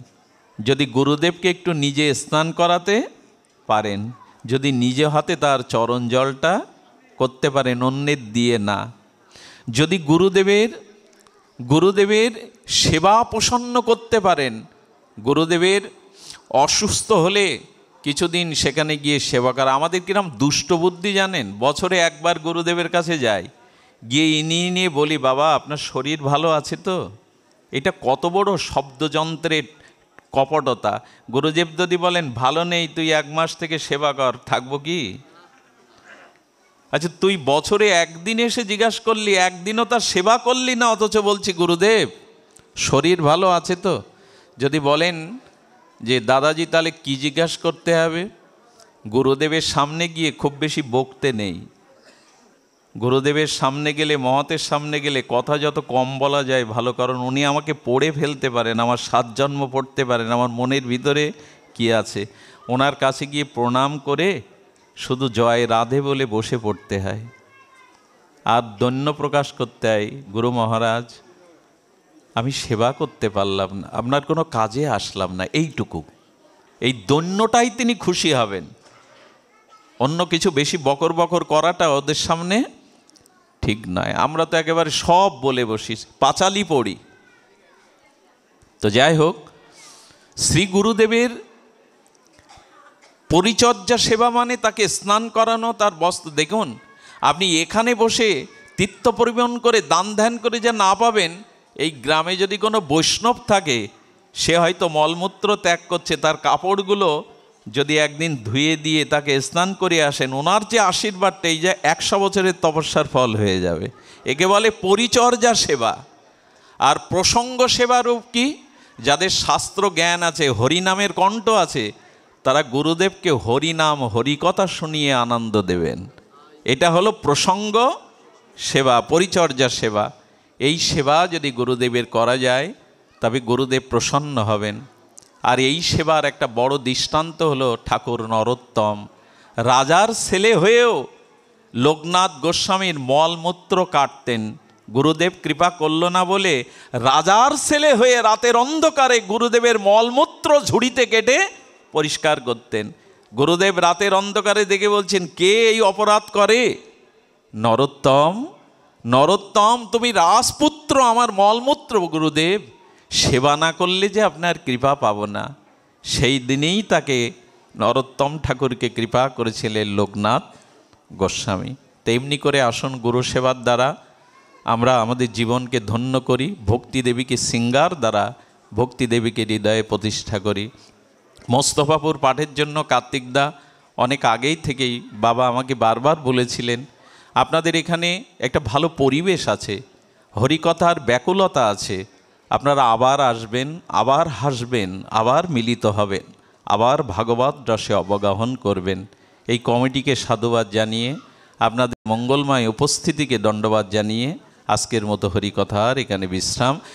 যদি গুরুদেবকে একটু নিজে স্নান করাতে পারেন যদি নিজে হাতে তার চরণ জলটা করতে পারেন অন্যের দিয়ে না যদি গুরুদেবের গুরুদেবের সেবা প্রসন্ন করতে পারেন গুরুদেবের অসুস্থ হলে কিছুদিন সেখানে গিয়ে সেবা করা আমাদের কিরম দুষ্টবুদ্ধি জানেন বছরে একবার গুরুদেবের কাছে যাই গিয়ে ইনি নিয়ে বলি বাবা আপনার শরীর ভালো আছে তো এটা কত বড় শব্দযন্ত্রের কপটতা গুরুদেব যদি বলেন ভালো নেই তুই এক মাস থেকে সেবা কর থাকবো কি আচ্ছা তুই বছরে একদিন এসে জিজ্ঞাসা করলি একদিনও তার সেবা করলি না অথচ বলছি গুরুদেব শরীর ভালো আছে তো যদি বলেন যে দাদাজি তাহলে কি জিজ্ঞাসা করতে হবে গুরুদেবের সামনে গিয়ে খুব বেশি বকতে নেই গুরুদেবের সামনে গেলে মহতের সামনে গেলে কথা যত কম বলা যায় ভালো কারণ উনি আমাকে পড়ে ফেলতে পারেন আমার সাত জন্ম পড়তে পারেন আমার মনের ভিতরে কি আছে ওনার কাছে গিয়ে প্রণাম করে শুধু জয় রাধে বলে বসে পড়তে হয় আর দৈন্য প্রকাশ করতে হয় গুরু মহারাজ আমি সেবা করতে পারলাম না আপনার কোনো কাজে আসলাম না এইটুকু এই দৈন্যটাই তিনি খুশি হবেন অন্য কিছু বেশি বকর বকর করাটা ওদের সামনে ঠিক নয় আমরা তো একেবারে সব বলে বসি পাঁচালি পড়ি তো যাই হোক শ্রী গুরুদেবের পরিচর্যা সেবা মানে তাকে স্নান করানো তার বস্ত্র দেখুন আপনি এখানে বসে তীর্থ পরিবহন করে দান ধ্যান করে যা না পাবেন এই গ্রামে যদি কোনো বৈষ্ণব থাকে সে হয়তো মলমূত্র ত্যাগ করছে তার কাপড়গুলো যদি একদিন ধুয়ে দিয়ে তাকে স্নান করে আসেন ওনার যে আশীর্বাদটা এই যে একশো বছরের তপস্যার ফল হয়ে যাবে একে বলে পরিচর্যা সেবা আর প্রসঙ্গ সেবারূপ কি যাদের শাস্ত্র জ্ঞান আছে হরিনামের কণ্ঠ আছে তারা গুরুদেবকে হরিনাম হরিকথা শুনিয়ে আনন্দ দেবেন এটা হলো প্রসঙ্গ সেবা পরিচর্যা সেবা এই সেবা যদি গুরুদেবের করা যায় তবে গুরুদেব প্রসন্ন হবেন আর এই সেবার একটা বড় দৃষ্টান্ত হলো ঠাকুর নরোত্তম রাজার ছেলে হয়েও লোকনাথ গোস্বামীর মলমূত্র কাটতেন গুরুদেব কৃপা করল না বলে রাজার ছেলে হয়ে রাতের অন্ধকারে গুরুদেবের মলমূত্র ঝুড়িতে কেটে পরিষ্কার করতেন গুরুদেব রাতের অন্ধকারে দেখে বলছেন কে এই অপরাধ করে নরোত্তম নরোত্তম তুমি রাজপুত্র আমার মলমূত্র গুরুদেব সেবা না করলে যে আপনার কৃপা পাব না সেই দিনেই তাকে নরোত্তম ঠাকুরকে কৃপা করেছিলেন লোকনাথ গোস্বামী তেমনি করে আসন গুরু সেবার দ্বারা আমরা আমাদের জীবনকে ধন্য করি ভক্তি দেবীকে সিঙ্গার দ্বারা ভক্তি দেবীকে হৃদয়ে প্রতিষ্ঠা করি মোস্তফাপুর পাঠের জন্য কার্তিকদা অনেক আগেই থেকেই বাবা আমাকে বারবার বলেছিলেন আপনাদের এখানে একটা ভালো পরিবেশ আছে হরিকথার ব্যাকুলতা আছে আপনারা আবার আসবেন আবার হাসবেন আবার মিলিত হবেন আবার ভাগবত রসে অবগাহন করবেন এই কমিটিকে সাধুবাদ জানিয়ে আপনাদের মঙ্গলময় উপস্থিতিকে দণ্ডবাদ জানিয়ে আজকের মতো হরিকথার এখানে বিশ্রাম